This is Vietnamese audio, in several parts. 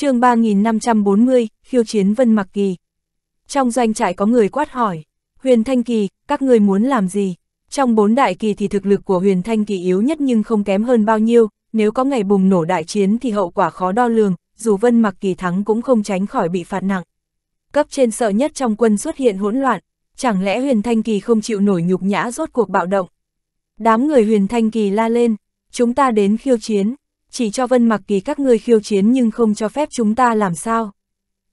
chương 3540, khiêu chiến Vân Mặc Kỳ. Trong doanh trại có người quát hỏi, Huyền Thanh Kỳ, các người muốn làm gì? Trong bốn đại kỳ thì thực lực của Huyền Thanh Kỳ yếu nhất nhưng không kém hơn bao nhiêu, nếu có ngày bùng nổ đại chiến thì hậu quả khó đo lường, dù Vân Mặc Kỳ thắng cũng không tránh khỏi bị phạt nặng. Cấp trên sợ nhất trong quân xuất hiện hỗn loạn, chẳng lẽ Huyền Thanh Kỳ không chịu nổi nhục nhã rốt cuộc bạo động? Đám người Huyền Thanh Kỳ la lên, chúng ta đến khiêu chiến, chỉ cho Vân Mặc Kỳ các ngươi khiêu chiến nhưng không cho phép chúng ta làm sao.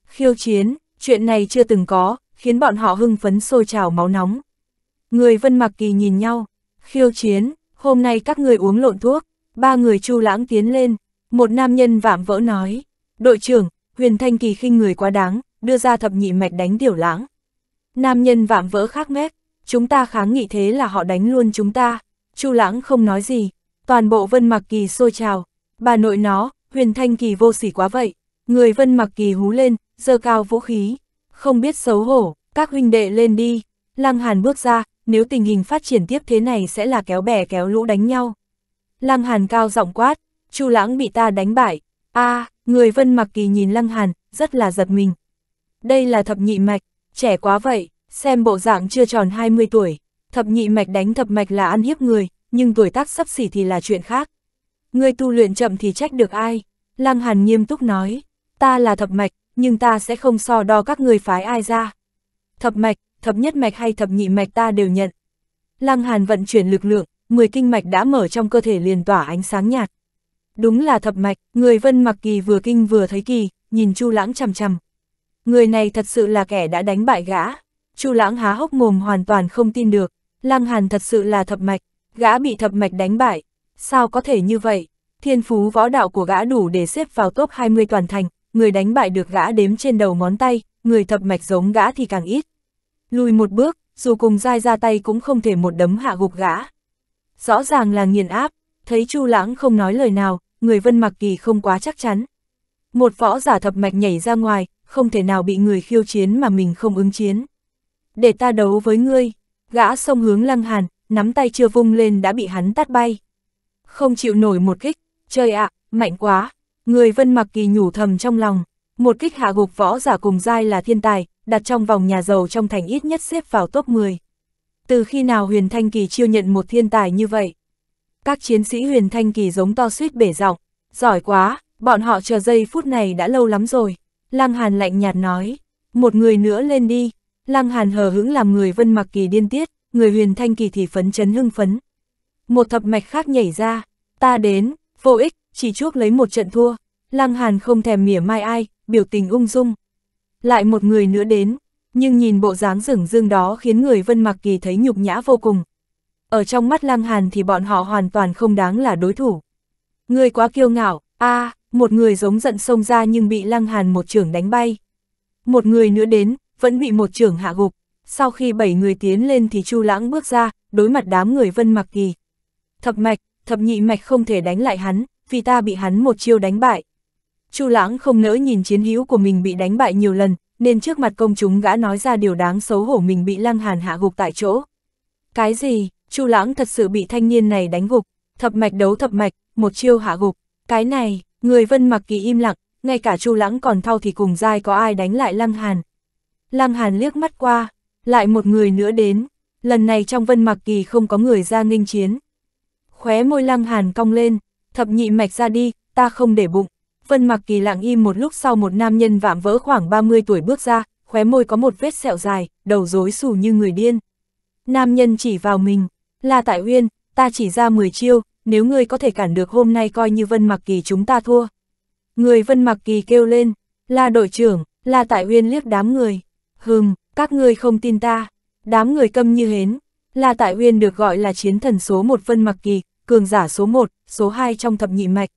Khiêu chiến, chuyện này chưa từng có, khiến bọn họ hưng phấn sôi trào máu nóng. Người Vân Mặc Kỳ nhìn nhau, khiêu chiến, hôm nay các người uống lộn thuốc, ba người chu lãng tiến lên, một nam nhân vạm vỡ nói, đội trưởng, huyền thanh kỳ khinh người quá đáng, đưa ra thập nhị mạch đánh tiểu lãng. Nam nhân vạm vỡ khác mép, chúng ta kháng nghị thế là họ đánh luôn chúng ta, chu lãng không nói gì, toàn bộ Vân Mặc Kỳ sôi trào, Bà nội nó, huyền thanh kỳ vô sỉ quá vậy. Người vân mặc kỳ hú lên, dơ cao vũ khí. Không biết xấu hổ, các huynh đệ lên đi. Lăng Hàn bước ra, nếu tình hình phát triển tiếp thế này sẽ là kéo bè kéo lũ đánh nhau. Lăng Hàn cao giọng quát, Chu Lãng bị ta đánh bại. A, à, người Vân Mặc Kỳ nhìn Lăng Hàn, rất là giật mình. Đây là thập nhị mạch, trẻ quá vậy, xem bộ dạng chưa tròn 20 tuổi. Thập nhị mạch đánh thập mạch là ăn hiếp người, nhưng tuổi tác sắp xỉ thì là chuyện khác. Ngươi tu luyện chậm thì trách được ai? Lăng Hàn nghiêm túc nói, ta là thập mạch, nhưng ta sẽ không so đo các ngươi phái ai ra. Thập mạch, thập nhất mạch hay thập nhị mạch ta đều nhận. Lăng Hàn vận chuyển lực lượng, 10 kinh mạch đã mở trong cơ thể liền tỏa ánh sáng nhạt. Đúng là thập mạch, người Vân Mặc Kỳ vừa kinh vừa thấy kỳ, nhìn Chu Lãng chằm chằm. Người này thật sự là kẻ đã đánh bại gã. Chu Lãng há hốc mồm hoàn toàn không tin được, Lăng Hàn thật sự là thập mạch, gã bị thập mạch đánh bại, Sao có thể như vậy? Thiên phú võ đạo của gã đủ để xếp vào top 20 toàn thành, người đánh bại được gã đếm trên đầu ngón tay, người thập mạch giống gã thì càng ít. Lùi một bước, dù cùng dai ra tay cũng không thể một đấm hạ gục gã. Rõ ràng là nghiền áp, thấy Chu Lãng không nói lời nào, người Vân Mặc Kỳ không quá chắc chắn. Một võ giả thập mạch nhảy ra ngoài, không thể nào bị người khiêu chiến mà mình không ứng chiến. Để ta đấu với ngươi, gã sông hướng Lăng Hàn, nắm tay chưa vung lên đã bị hắn tát bay không chịu nổi một kích, chơi ạ, mạnh quá, người vân mặc kỳ nhủ thầm trong lòng, một kích hạ gục võ giả cùng giai là thiên tài, đặt trong vòng nhà giàu trong thành ít nhất xếp vào top 10. Từ khi nào huyền thanh kỳ chiêu nhận một thiên tài như vậy? Các chiến sĩ huyền thanh kỳ giống to suýt bể giọng giỏi quá, bọn họ chờ giây phút này đã lâu lắm rồi. Lăng Hàn lạnh nhạt nói, một người nữa lên đi. Lăng Hàn hờ hững làm người vân mặc kỳ điên tiết, người huyền thanh kỳ thì phấn chấn hưng phấn, một thập mạch khác nhảy ra, ta đến, vô ích, chỉ chuốc lấy một trận thua, Lăng Hàn không thèm mỉa mai ai, biểu tình ung dung. Lại một người nữa đến, nhưng nhìn bộ dáng rừng rưng đó khiến người Vân Mặc Kỳ thấy nhục nhã vô cùng. Ở trong mắt Lăng Hàn thì bọn họ hoàn toàn không đáng là đối thủ. Người quá kiêu ngạo, a à, một người giống giận xông ra nhưng bị Lăng Hàn một trưởng đánh bay. Một người nữa đến, vẫn bị một trưởng hạ gục. Sau khi bảy người tiến lên thì Chu Lãng bước ra, đối mặt đám người Vân Mặc Kỳ thập mạch, thập nhị mạch không thể đánh lại hắn, vì ta bị hắn một chiêu đánh bại. Chu Lãng không nỡ nhìn chiến hữu của mình bị đánh bại nhiều lần, nên trước mặt công chúng gã nói ra điều đáng xấu hổ mình bị Lăng Hàn hạ gục tại chỗ. Cái gì? Chu Lãng thật sự bị thanh niên này đánh gục, thập mạch đấu thập mạch, một chiêu hạ gục. Cái này, người Vân Mặc Kỳ im lặng, ngay cả Chu Lãng còn thao thì cùng dai có ai đánh lại Lăng Hàn. Lăng Hàn liếc mắt qua, lại một người nữa đến, lần này trong Vân Mặc Kỳ không có người ra nghênh chiến, khóe môi lăng hàn cong lên, thập nhị mạch ra đi, ta không để bụng. Vân mặc kỳ lặng im một lúc sau một nam nhân vạm vỡ khoảng 30 tuổi bước ra, khóe môi có một vết sẹo dài, đầu rối xù như người điên. Nam nhân chỉ vào mình, là tại uyên, ta chỉ ra 10 chiêu, nếu ngươi có thể cản được hôm nay coi như Vân mặc kỳ chúng ta thua. Người Vân mặc kỳ kêu lên, là đội trưởng, là tại uyên liếc đám người. Hừm, các ngươi không tin ta, đám người câm như hến, là tại uyên được gọi là chiến thần số một Vân mặc kỳ, cường giả số 1, số 2 trong thập nhị mạch.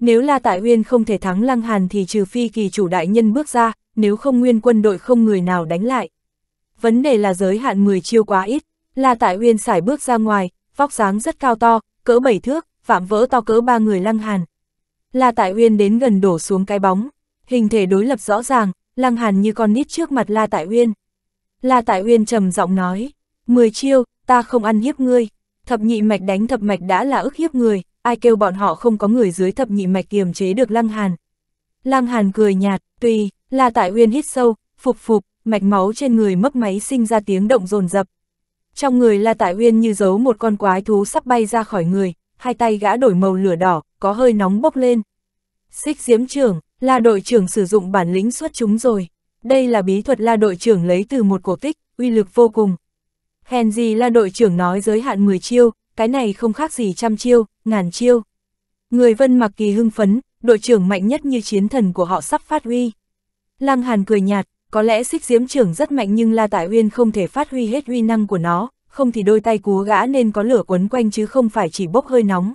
Nếu La Tại Uyên không thể thắng Lăng Hàn thì trừ phi kỳ chủ đại nhân bước ra, nếu không nguyên quân đội không người nào đánh lại. Vấn đề là giới hạn 10 chiêu quá ít, La Tại Uyên xải bước ra ngoài, vóc dáng rất cao to, cỡ 7 thước, phạm vỡ to cỡ ba người Lăng Hàn. La Tại Uyên đến gần đổ xuống cái bóng, hình thể đối lập rõ ràng, Lăng Hàn như con nít trước mặt La Tại Uyên. La Tại Uyên trầm giọng nói, 10 chiêu, ta không ăn hiếp ngươi. Thập nhị mạch đánh thập mạch đã là ức hiếp người, ai kêu bọn họ không có người dưới thập nhị mạch kiềm chế được Lăng Hàn. Lăng Hàn cười nhạt, tuy là tại uyên hít sâu, phục phục, mạch máu trên người mấp máy sinh ra tiếng động rồn rập. Trong người La Tại Uyên như giấu một con quái thú sắp bay ra khỏi người, hai tay gã đổi màu lửa đỏ, có hơi nóng bốc lên. Xích diễm trưởng, La đội trưởng sử dụng bản lĩnh xuất chúng rồi. Đây là bí thuật La đội trưởng lấy từ một cổ tích, uy lực vô cùng. Henry là đội trưởng nói giới hạn 10 chiêu, cái này không khác gì trăm chiêu, ngàn chiêu. Người vân mặc kỳ hưng phấn, đội trưởng mạnh nhất như chiến thần của họ sắp phát huy. Lăng Hàn cười nhạt, có lẽ xích diễm trưởng rất mạnh nhưng La Tại Uyên không thể phát huy hết uy năng của nó, không thì đôi tay cú gã nên có lửa quấn quanh chứ không phải chỉ bốc hơi nóng.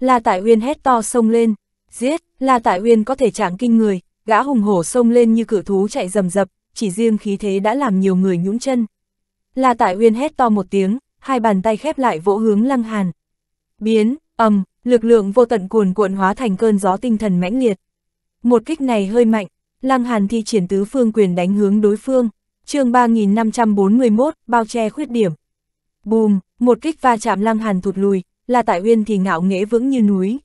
La Tại Uyên hét to sông lên, giết, La Tại Uyên có thể trạng kinh người, gã hùng hổ sông lên như cự thú chạy rầm rập, chỉ riêng khí thế đã làm nhiều người nhũn chân. La Tại Uyên hét to một tiếng, hai bàn tay khép lại vỗ hướng Lăng Hàn. Biến, ầm, lực lượng vô tận cuồn cuộn hóa thành cơn gió tinh thần mãnh liệt. Một kích này hơi mạnh, Lăng Hàn thi triển tứ phương quyền đánh hướng đối phương. Chương 3541, bao che khuyết điểm. Bùm, một kích va chạm Lăng Hàn thụt lùi, La Tại Uyên thì ngạo nghễ vững như núi.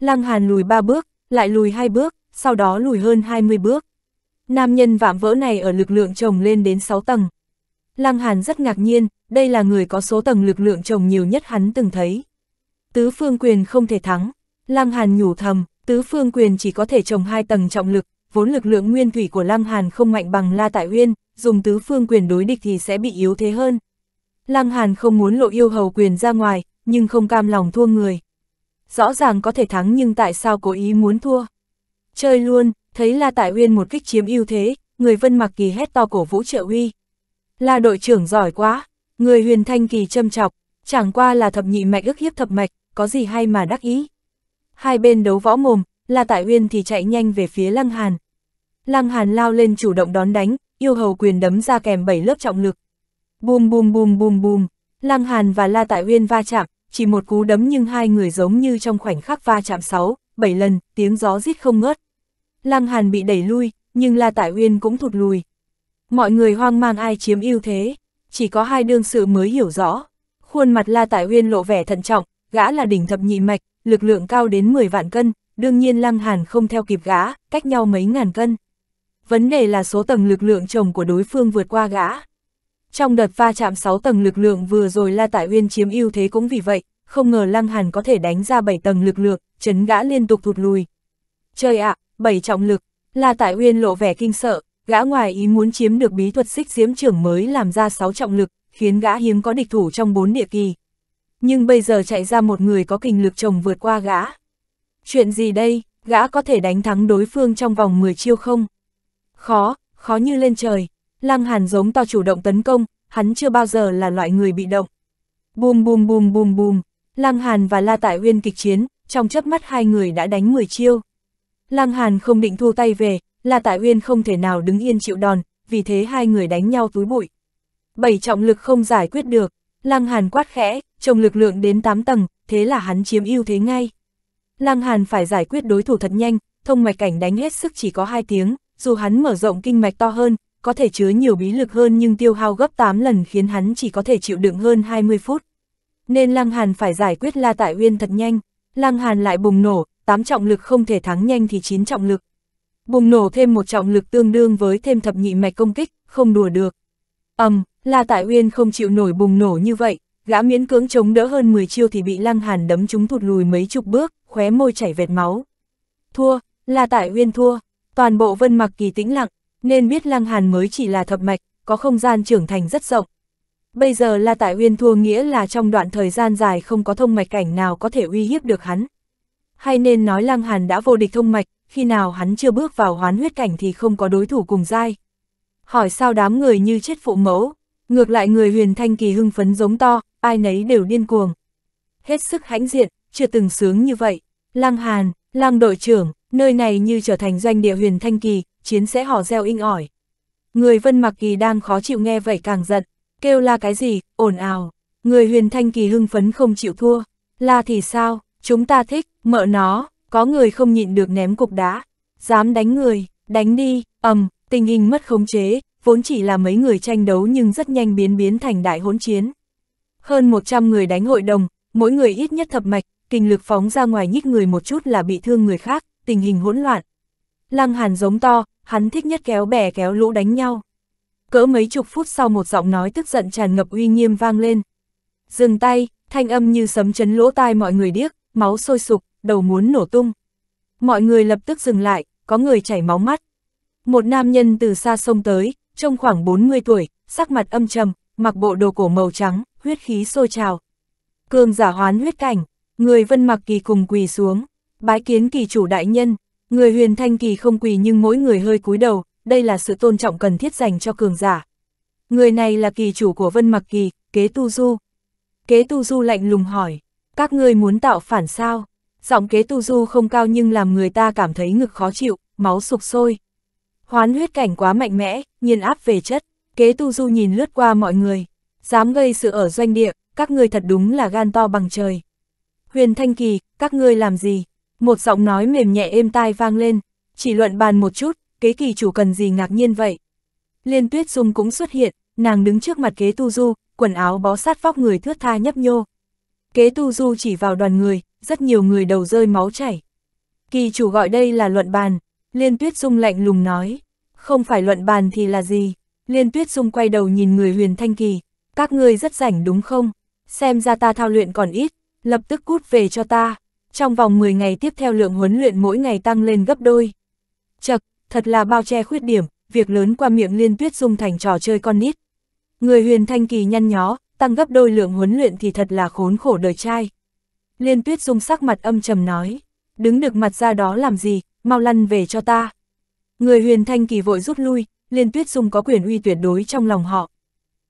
Lăng Hàn lùi ba bước, lại lùi hai bước, sau đó lùi hơn 20 bước. Nam nhân vạm vỡ này ở lực lượng chồng lên đến 6 tầng, Lăng Hàn rất ngạc nhiên, đây là người có số tầng lực lượng chồng nhiều nhất hắn từng thấy. Tứ phương quyền không thể thắng, Lăng Hàn nhủ thầm, tứ phương quyền chỉ có thể trồng hai tầng trọng lực, vốn lực lượng nguyên thủy của Lăng Hàn không mạnh bằng La Tại Uyên, dùng tứ phương quyền đối địch thì sẽ bị yếu thế hơn. Lăng Hàn không muốn lộ yêu hầu quyền ra ngoài, nhưng không cam lòng thua người. Rõ ràng có thể thắng nhưng tại sao cố ý muốn thua? Chơi luôn, thấy La Tại Uyên một kích chiếm ưu thế, người Vân Mặc Kỳ hét to cổ vũ trợ uy là đội trưởng giỏi quá, người huyền thanh kỳ châm chọc, chẳng qua là thập nhị mạch ức hiếp thập mạch, có gì hay mà đắc ý. Hai bên đấu võ mồm, là tại huyên thì chạy nhanh về phía lăng hàn. Lăng hàn lao lên chủ động đón đánh, yêu hầu quyền đấm ra kèm bảy lớp trọng lực. Bùm bùm bùm bùm bùm, lăng hàn và la tại huyên va chạm, chỉ một cú đấm nhưng hai người giống như trong khoảnh khắc va chạm sáu, bảy lần, tiếng gió rít không ngớt. Lăng hàn bị đẩy lui, nhưng la tại huyên cũng thụt lùi. Mọi người hoang mang ai chiếm ưu thế, chỉ có hai đương sự mới hiểu rõ. Khuôn mặt La Tại Huyên lộ vẻ thận trọng, gã là đỉnh thập nhị mạch, lực lượng cao đến 10 vạn cân, đương nhiên Lăng Hàn không theo kịp gã, cách nhau mấy ngàn cân. Vấn đề là số tầng lực lượng chồng của đối phương vượt qua gã. Trong đợt va chạm 6 tầng lực lượng vừa rồi La Tại Uyên chiếm ưu thế cũng vì vậy, không ngờ Lăng Hàn có thể đánh ra 7 tầng lực lượng, chấn gã liên tục thụt lùi. Trời ạ, à, 7 trọng lực, La Tại Uyên lộ vẻ kinh sợ, Gã ngoài ý muốn chiếm được bí thuật xích diễm trưởng mới làm ra sáu trọng lực, khiến gã hiếm có địch thủ trong bốn địa kỳ. Nhưng bây giờ chạy ra một người có kinh lực chồng vượt qua gã. Chuyện gì đây, gã có thể đánh thắng đối phương trong vòng 10 chiêu không? Khó, khó như lên trời. Lăng Hàn giống to chủ động tấn công, hắn chưa bao giờ là loại người bị động. Bùm bùm bùm bùm bùm, Lăng Hàn và La Tại Uyên kịch chiến, trong chớp mắt hai người đã đánh 10 chiêu. Lăng Hàn không định thua tay về, là Tại Uyên không thể nào đứng yên chịu đòn, vì thế hai người đánh nhau túi bụi. Bảy trọng lực không giải quyết được, Lăng Hàn quát khẽ, trồng lực lượng đến 8 tầng, thế là hắn chiếm ưu thế ngay. Lăng Hàn phải giải quyết đối thủ thật nhanh, thông mạch cảnh đánh hết sức chỉ có 2 tiếng, dù hắn mở rộng kinh mạch to hơn, có thể chứa nhiều bí lực hơn nhưng tiêu hao gấp 8 lần khiến hắn chỉ có thể chịu đựng hơn 20 phút. Nên Lăng Hàn phải giải quyết La Tại Uyên thật nhanh, Lăng Hàn lại bùng nổ, 8 trọng lực không thể thắng nhanh thì 9 trọng lực, bùng nổ thêm một trọng lực tương đương với thêm thập nhị mạch công kích, không đùa được. ầm, um, La Tại Uyên không chịu nổi bùng nổ như vậy, gã miễn cưỡng chống đỡ hơn 10 chiêu thì bị Lăng Hàn đấm chúng thụt lùi mấy chục bước, khóe môi chảy vệt máu. Thua, La Tại Uyên thua, toàn bộ Vân Mặc Kỳ tĩnh lặng, nên biết Lăng Hàn mới chỉ là thập mạch, có không gian trưởng thành rất rộng. Bây giờ La Tại Uyên thua nghĩa là trong đoạn thời gian dài không có thông mạch cảnh nào có thể uy hiếp được hắn. Hay nên nói Lăng Hàn đã vô địch thông mạch, khi nào hắn chưa bước vào hoán huyết cảnh thì không có đối thủ cùng dai. Hỏi sao đám người như chết phụ mẫu, ngược lại người huyền thanh kỳ hưng phấn giống to, ai nấy đều điên cuồng. Hết sức hãnh diện, chưa từng sướng như vậy. Lăng Hàn, Lăng đội trưởng, nơi này như trở thành doanh địa huyền thanh kỳ, chiến sẽ hò reo inh ỏi. Người vân mặc kỳ đang khó chịu nghe vậy càng giận, kêu la cái gì, ồn ào. Người huyền thanh kỳ hưng phấn không chịu thua, la thì sao, chúng ta thích, mợ nó, có người không nhịn được ném cục đá, dám đánh người, đánh đi, ầm, tình hình mất khống chế, vốn chỉ là mấy người tranh đấu nhưng rất nhanh biến biến thành đại hỗn chiến. Hơn 100 người đánh hội đồng, mỗi người ít nhất thập mạch, kinh lực phóng ra ngoài nhích người một chút là bị thương người khác, tình hình hỗn loạn. Lăng Hàn giống to, hắn thích nhất kéo bè kéo lũ đánh nhau. Cỡ mấy chục phút sau một giọng nói tức giận tràn ngập uy nghiêm vang lên. Dừng tay, thanh âm như sấm chấn lỗ tai mọi người điếc, máu sôi sục đầu muốn nổ tung. Mọi người lập tức dừng lại, có người chảy máu mắt. Một nam nhân từ xa sông tới, trông khoảng 40 tuổi, sắc mặt âm trầm, mặc bộ đồ cổ màu trắng, huyết khí sôi trào. Cường giả hoán huyết cảnh, người vân mặc kỳ cùng quỳ xuống, bái kiến kỳ chủ đại nhân, người huyền thanh kỳ không quỳ nhưng mỗi người hơi cúi đầu, đây là sự tôn trọng cần thiết dành cho cường giả. Người này là kỳ chủ của vân mặc kỳ, kế tu du. Kế tu du lạnh lùng hỏi, các ngươi muốn tạo phản sao? Giọng kế tu du không cao nhưng làm người ta cảm thấy ngực khó chịu, máu sục sôi. Hoán huyết cảnh quá mạnh mẽ, nhiên áp về chất, kế tu du nhìn lướt qua mọi người. Dám gây sự ở doanh địa, các người thật đúng là gan to bằng trời. Huyền Thanh Kỳ, các ngươi làm gì? Một giọng nói mềm nhẹ êm tai vang lên, chỉ luận bàn một chút, kế kỳ chủ cần gì ngạc nhiên vậy? Liên tuyết dung cũng xuất hiện, nàng đứng trước mặt kế tu du, quần áo bó sát vóc người thướt tha nhấp nhô. Kế tu du chỉ vào đoàn người, rất nhiều người đầu rơi máu chảy. Kỳ chủ gọi đây là luận bàn, Liên Tuyết Dung lạnh lùng nói, không phải luận bàn thì là gì? Liên Tuyết Dung quay đầu nhìn người huyền thanh kỳ, các ngươi rất rảnh đúng không? Xem ra ta thao luyện còn ít, lập tức cút về cho ta. Trong vòng 10 ngày tiếp theo lượng huấn luyện mỗi ngày tăng lên gấp đôi. Chật, thật là bao che khuyết điểm, việc lớn qua miệng Liên Tuyết Dung thành trò chơi con nít. Người huyền thanh kỳ nhăn nhó, tăng gấp đôi lượng huấn luyện thì thật là khốn khổ đời trai. Liên tuyết dung sắc mặt âm trầm nói, đứng được mặt ra đó làm gì, mau lăn về cho ta. Người huyền thanh kỳ vội rút lui, liên tuyết dung có quyền uy tuyệt đối trong lòng họ.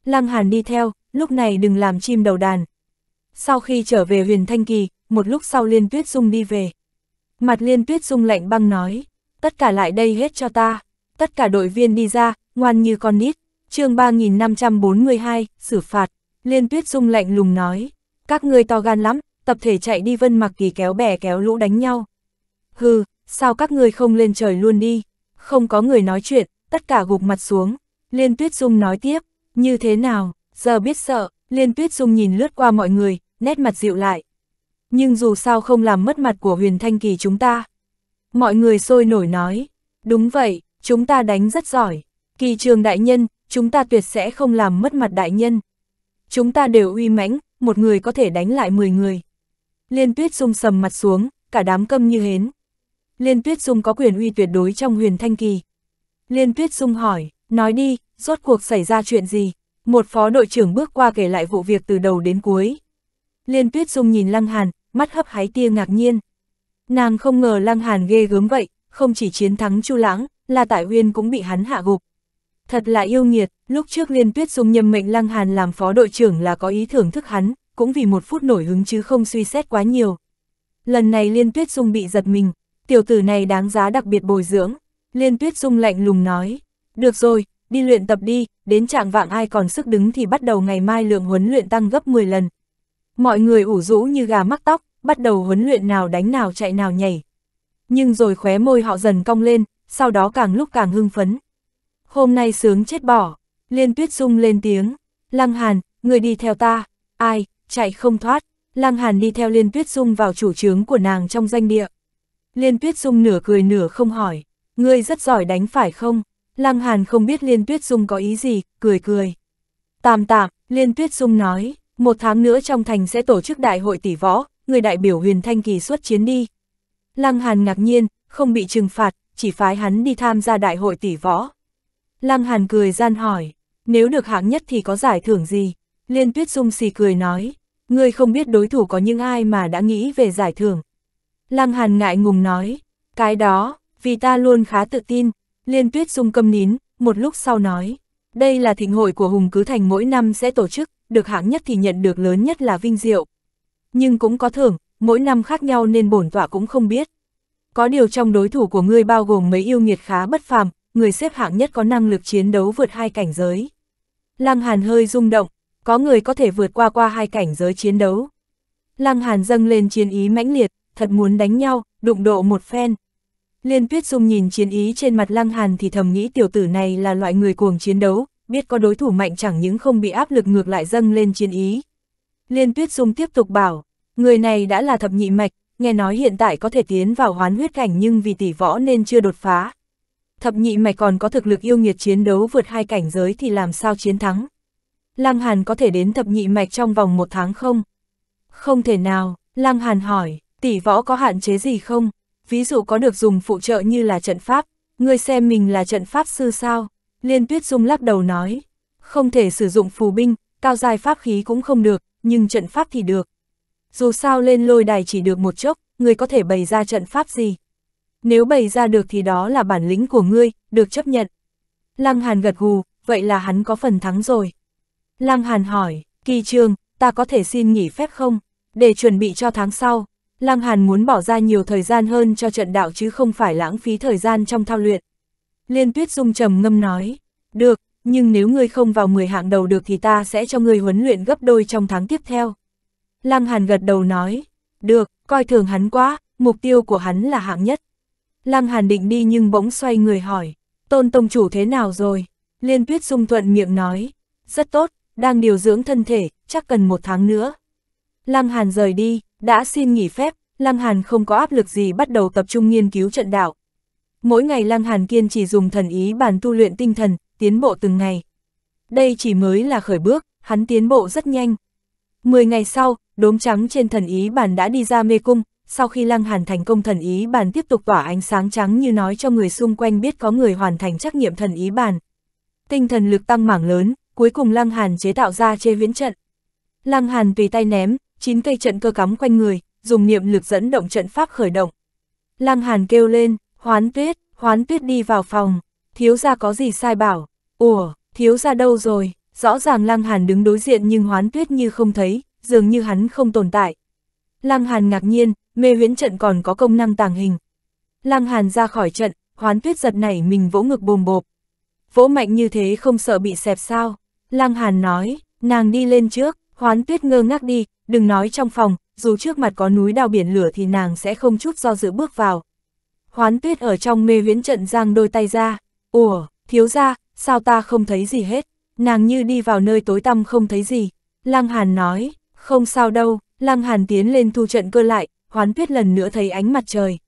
Lăng hàn đi theo, lúc này đừng làm chim đầu đàn. Sau khi trở về huyền thanh kỳ, một lúc sau liên tuyết dung đi về. Mặt liên tuyết dung lạnh băng nói, tất cả lại đây hết cho ta, tất cả đội viên đi ra, ngoan như con nít, chương 3542, xử phạt, liên tuyết dung lạnh lùng nói, các ngươi to gan lắm, tập thể chạy đi vân mặc kỳ kéo bè kéo lũ đánh nhau. Hừ, sao các người không lên trời luôn đi, không có người nói chuyện, tất cả gục mặt xuống. Liên Tuyết Dung nói tiếp, như thế nào, giờ biết sợ, Liên Tuyết Dung nhìn lướt qua mọi người, nét mặt dịu lại. Nhưng dù sao không làm mất mặt của huyền thanh kỳ chúng ta. Mọi người sôi nổi nói, đúng vậy, chúng ta đánh rất giỏi. Kỳ trường đại nhân, chúng ta tuyệt sẽ không làm mất mặt đại nhân. Chúng ta đều uy mãnh, một người có thể đánh lại 10 người. Liên Tuyết Dung sầm mặt xuống, cả đám câm như hến. Liên Tuyết Dung có quyền uy tuyệt đối trong huyền thanh kỳ. Liên Tuyết Dung hỏi, nói đi, rốt cuộc xảy ra chuyện gì? Một phó đội trưởng bước qua kể lại vụ việc từ đầu đến cuối. Liên Tuyết Dung nhìn Lăng Hàn, mắt hấp hái tia ngạc nhiên. Nàng không ngờ Lăng Hàn ghê gớm vậy, không chỉ chiến thắng Chu Lãng, là tại Uyên cũng bị hắn hạ gục. Thật là yêu nghiệt, lúc trước Liên Tuyết Dung nhâm mệnh Lăng Hàn làm phó đội trưởng là có ý thưởng thức hắn, cũng vì một phút nổi hứng chứ không suy xét quá nhiều. Lần này Liên Tuyết Dung bị giật mình, tiểu tử này đáng giá đặc biệt bồi dưỡng. Liên Tuyết Dung lạnh lùng nói, được rồi, đi luyện tập đi, đến trạng vạng ai còn sức đứng thì bắt đầu ngày mai lượng huấn luyện tăng gấp 10 lần. Mọi người ủ rũ như gà mắc tóc, bắt đầu huấn luyện nào đánh nào chạy nào nhảy. Nhưng rồi khóe môi họ dần cong lên, sau đó càng lúc càng hưng phấn. Hôm nay sướng chết bỏ, Liên Tuyết Dung lên tiếng, Lăng Hàn, người đi theo ta, ai, chạy không thoát, Lăng Hàn đi theo Liên Tuyết Dung vào chủ trướng của nàng trong danh địa. Liên Tuyết Dung nửa cười nửa không hỏi, ngươi rất giỏi đánh phải không? Lăng Hàn không biết Liên Tuyết Dung có ý gì, cười cười. Tạm tạm, Liên Tuyết Dung nói, một tháng nữa trong thành sẽ tổ chức đại hội tỷ võ, người đại biểu huyền thanh kỳ xuất chiến đi. Lăng Hàn ngạc nhiên, không bị trừng phạt, chỉ phái hắn đi tham gia đại hội tỷ võ. Lăng Hàn cười gian hỏi, nếu được hạng nhất thì có giải thưởng gì? Liên Tuyết Dung xì cười nói, ngươi không biết đối thủ có những ai mà đã nghĩ về giải thưởng. Lăng Hàn ngại ngùng nói, cái đó, vì ta luôn khá tự tin, Liên Tuyết Dung câm nín, một lúc sau nói, đây là thịnh hội của Hùng Cứ Thành mỗi năm sẽ tổ chức, được hạng nhất thì nhận được lớn nhất là vinh diệu. Nhưng cũng có thưởng, mỗi năm khác nhau nên bổn tọa cũng không biết. Có điều trong đối thủ của ngươi bao gồm mấy yêu nghiệt khá bất phàm, người xếp hạng nhất có năng lực chiến đấu vượt hai cảnh giới. Lăng Hàn hơi rung động, có người có thể vượt qua qua hai cảnh giới chiến đấu. Lăng Hàn dâng lên chiến ý mãnh liệt, thật muốn đánh nhau, đụng độ một phen. Liên Tuyết Dung nhìn chiến ý trên mặt Lăng Hàn thì thầm nghĩ tiểu tử này là loại người cuồng chiến đấu, biết có đối thủ mạnh chẳng những không bị áp lực ngược lại dâng lên chiến ý. Liên Tuyết Dung tiếp tục bảo, người này đã là thập nhị mạch, nghe nói hiện tại có thể tiến vào hoán huyết cảnh nhưng vì tỷ võ nên chưa đột phá. Thập nhị mạch còn có thực lực yêu nghiệt chiến đấu vượt hai cảnh giới thì làm sao chiến thắng. Lăng Hàn có thể đến thập nhị mạch trong vòng một tháng không? Không thể nào, Lăng Hàn hỏi, tỷ võ có hạn chế gì không? Ví dụ có được dùng phụ trợ như là trận pháp, ngươi xem mình là trận pháp sư sao? Liên Tuyết Dung lắc đầu nói, không thể sử dụng phù binh, cao dài pháp khí cũng không được, nhưng trận pháp thì được. Dù sao lên lôi đài chỉ được một chốc, ngươi có thể bày ra trận pháp gì? Nếu bày ra được thì đó là bản lĩnh của ngươi, được chấp nhận. Lăng Hàn gật gù, vậy là hắn có phần thắng rồi. Lăng Hàn hỏi, kỳ trường, ta có thể xin nghỉ phép không? Để chuẩn bị cho tháng sau, Lăng Hàn muốn bỏ ra nhiều thời gian hơn cho trận đạo chứ không phải lãng phí thời gian trong thao luyện. Liên Tuyết Dung trầm ngâm nói, được, nhưng nếu ngươi không vào 10 hạng đầu được thì ta sẽ cho ngươi huấn luyện gấp đôi trong tháng tiếp theo. Lăng Hàn gật đầu nói, được, coi thường hắn quá, mục tiêu của hắn là hạng nhất. Lăng Hàn định đi nhưng bỗng xoay người hỏi, tôn tông chủ thế nào rồi? Liên Tuyết Dung thuận miệng nói, rất tốt, đang điều dưỡng thân thể, chắc cần một tháng nữa. Lăng Hàn rời đi, đã xin nghỉ phép, Lăng Hàn không có áp lực gì bắt đầu tập trung nghiên cứu trận đạo. Mỗi ngày Lăng Hàn kiên chỉ dùng thần ý bản tu luyện tinh thần, tiến bộ từng ngày. Đây chỉ mới là khởi bước, hắn tiến bộ rất nhanh. Mười ngày sau, đốm trắng trên thần ý bản đã đi ra mê cung, sau khi Lăng Hàn thành công thần ý bản tiếp tục tỏa ánh sáng trắng như nói cho người xung quanh biết có người hoàn thành trách nhiệm thần ý bản. Tinh thần lực tăng mảng lớn, cuối cùng Lăng Hàn chế tạo ra chế huyễn trận. Lăng Hàn tùy tay ném, chín cây trận cơ cắm quanh người, dùng niệm lực dẫn động trận pháp khởi động. Lăng Hàn kêu lên, hoán tuyết, hoán tuyết đi vào phòng, thiếu gia có gì sai bảo, ủa, thiếu gia đâu rồi, rõ ràng Lăng Hàn đứng đối diện nhưng hoán tuyết như không thấy, dường như hắn không tồn tại. Lăng Hàn ngạc nhiên, mê huyễn trận còn có công năng tàng hình. Lăng Hàn ra khỏi trận, hoán tuyết giật nảy mình vỗ ngực bồm bộp. Vỗ mạnh như thế không sợ bị xẹp sao. Lăng Hàn nói, nàng đi lên trước, hoán tuyết ngơ ngác đi, đừng nói trong phòng, dù trước mặt có núi đào biển lửa thì nàng sẽ không chút do dự bước vào. Hoán tuyết ở trong mê viễn trận giang đôi tay ra, ủa, thiếu ra, sao ta không thấy gì hết, nàng như đi vào nơi tối tăm không thấy gì. Lăng Hàn nói, không sao đâu, Lăng Hàn tiến lên thu trận cơ lại, hoán tuyết lần nữa thấy ánh mặt trời.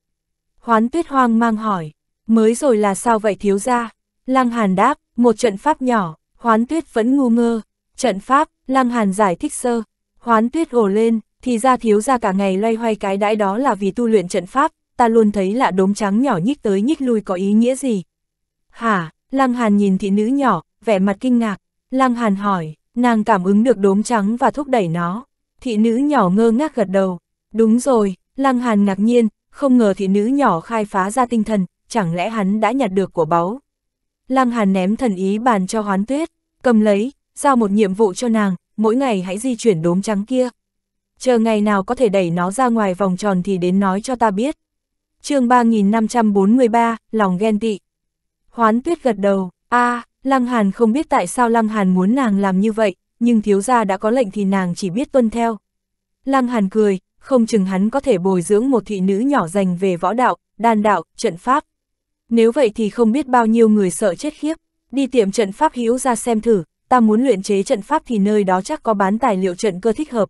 Hoán tuyết hoang mang hỏi, mới rồi là sao vậy thiếu ra? Lăng Hàn đáp, một trận pháp nhỏ, Hoán tuyết vẫn ngu ngơ, trận pháp, Lăng Hàn giải thích sơ, hoán tuyết ổ lên, thì ra thiếu ra cả ngày loay hoay cái đãi đó là vì tu luyện trận pháp, ta luôn thấy lạ đốm trắng nhỏ nhích tới nhích lui có ý nghĩa gì. Hả, Lăng Hàn nhìn thị nữ nhỏ, vẻ mặt kinh ngạc, Lăng Hàn hỏi, nàng cảm ứng được đốm trắng và thúc đẩy nó, thị nữ nhỏ ngơ ngác gật đầu, đúng rồi, Lăng Hàn ngạc nhiên, không ngờ thị nữ nhỏ khai phá ra tinh thần, chẳng lẽ hắn đã nhặt được của báu. Lăng Hàn ném thần ý bàn cho hoán tuyết, cầm lấy, giao một nhiệm vụ cho nàng, mỗi ngày hãy di chuyển đốm trắng kia. Chờ ngày nào có thể đẩy nó ra ngoài vòng tròn thì đến nói cho ta biết. chương 3543, lòng ghen tị. Hoán tuyết gật đầu, a à, Lăng Hàn không biết tại sao Lăng Hàn muốn nàng làm như vậy, nhưng thiếu gia đã có lệnh thì nàng chỉ biết tuân theo. Lăng Hàn cười, không chừng hắn có thể bồi dưỡng một thị nữ nhỏ dành về võ đạo, đan đạo, trận pháp, nếu vậy thì không biết bao nhiêu người sợ chết khiếp, đi tiệm trận pháp hữu ra xem thử, ta muốn luyện chế trận pháp thì nơi đó chắc có bán tài liệu trận cơ thích hợp.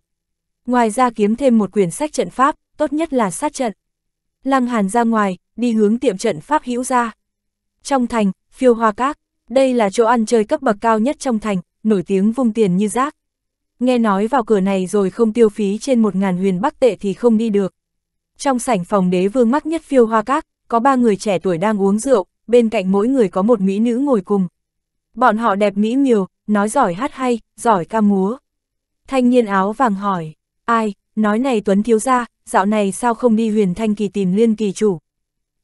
Ngoài ra kiếm thêm một quyển sách trận pháp, tốt nhất là sát trận. Lăng Hàn ra ngoài, đi hướng tiệm trận pháp hữu ra. Trong thành, phiêu hoa các, đây là chỗ ăn chơi cấp bậc cao nhất trong thành, nổi tiếng vung tiền như rác. Nghe nói vào cửa này rồi không tiêu phí trên một ngàn huyền bắc tệ thì không đi được. Trong sảnh phòng đế vương mắc nhất phiêu hoa các, có ba người trẻ tuổi đang uống rượu, bên cạnh mỗi người có một mỹ nữ ngồi cùng. Bọn họ đẹp mỹ miều, nói giỏi hát hay, giỏi ca múa. Thanh niên áo vàng hỏi, ai, nói này Tuấn thiếu ra, dạo này sao không đi huyền thanh kỳ tìm liên kỳ chủ.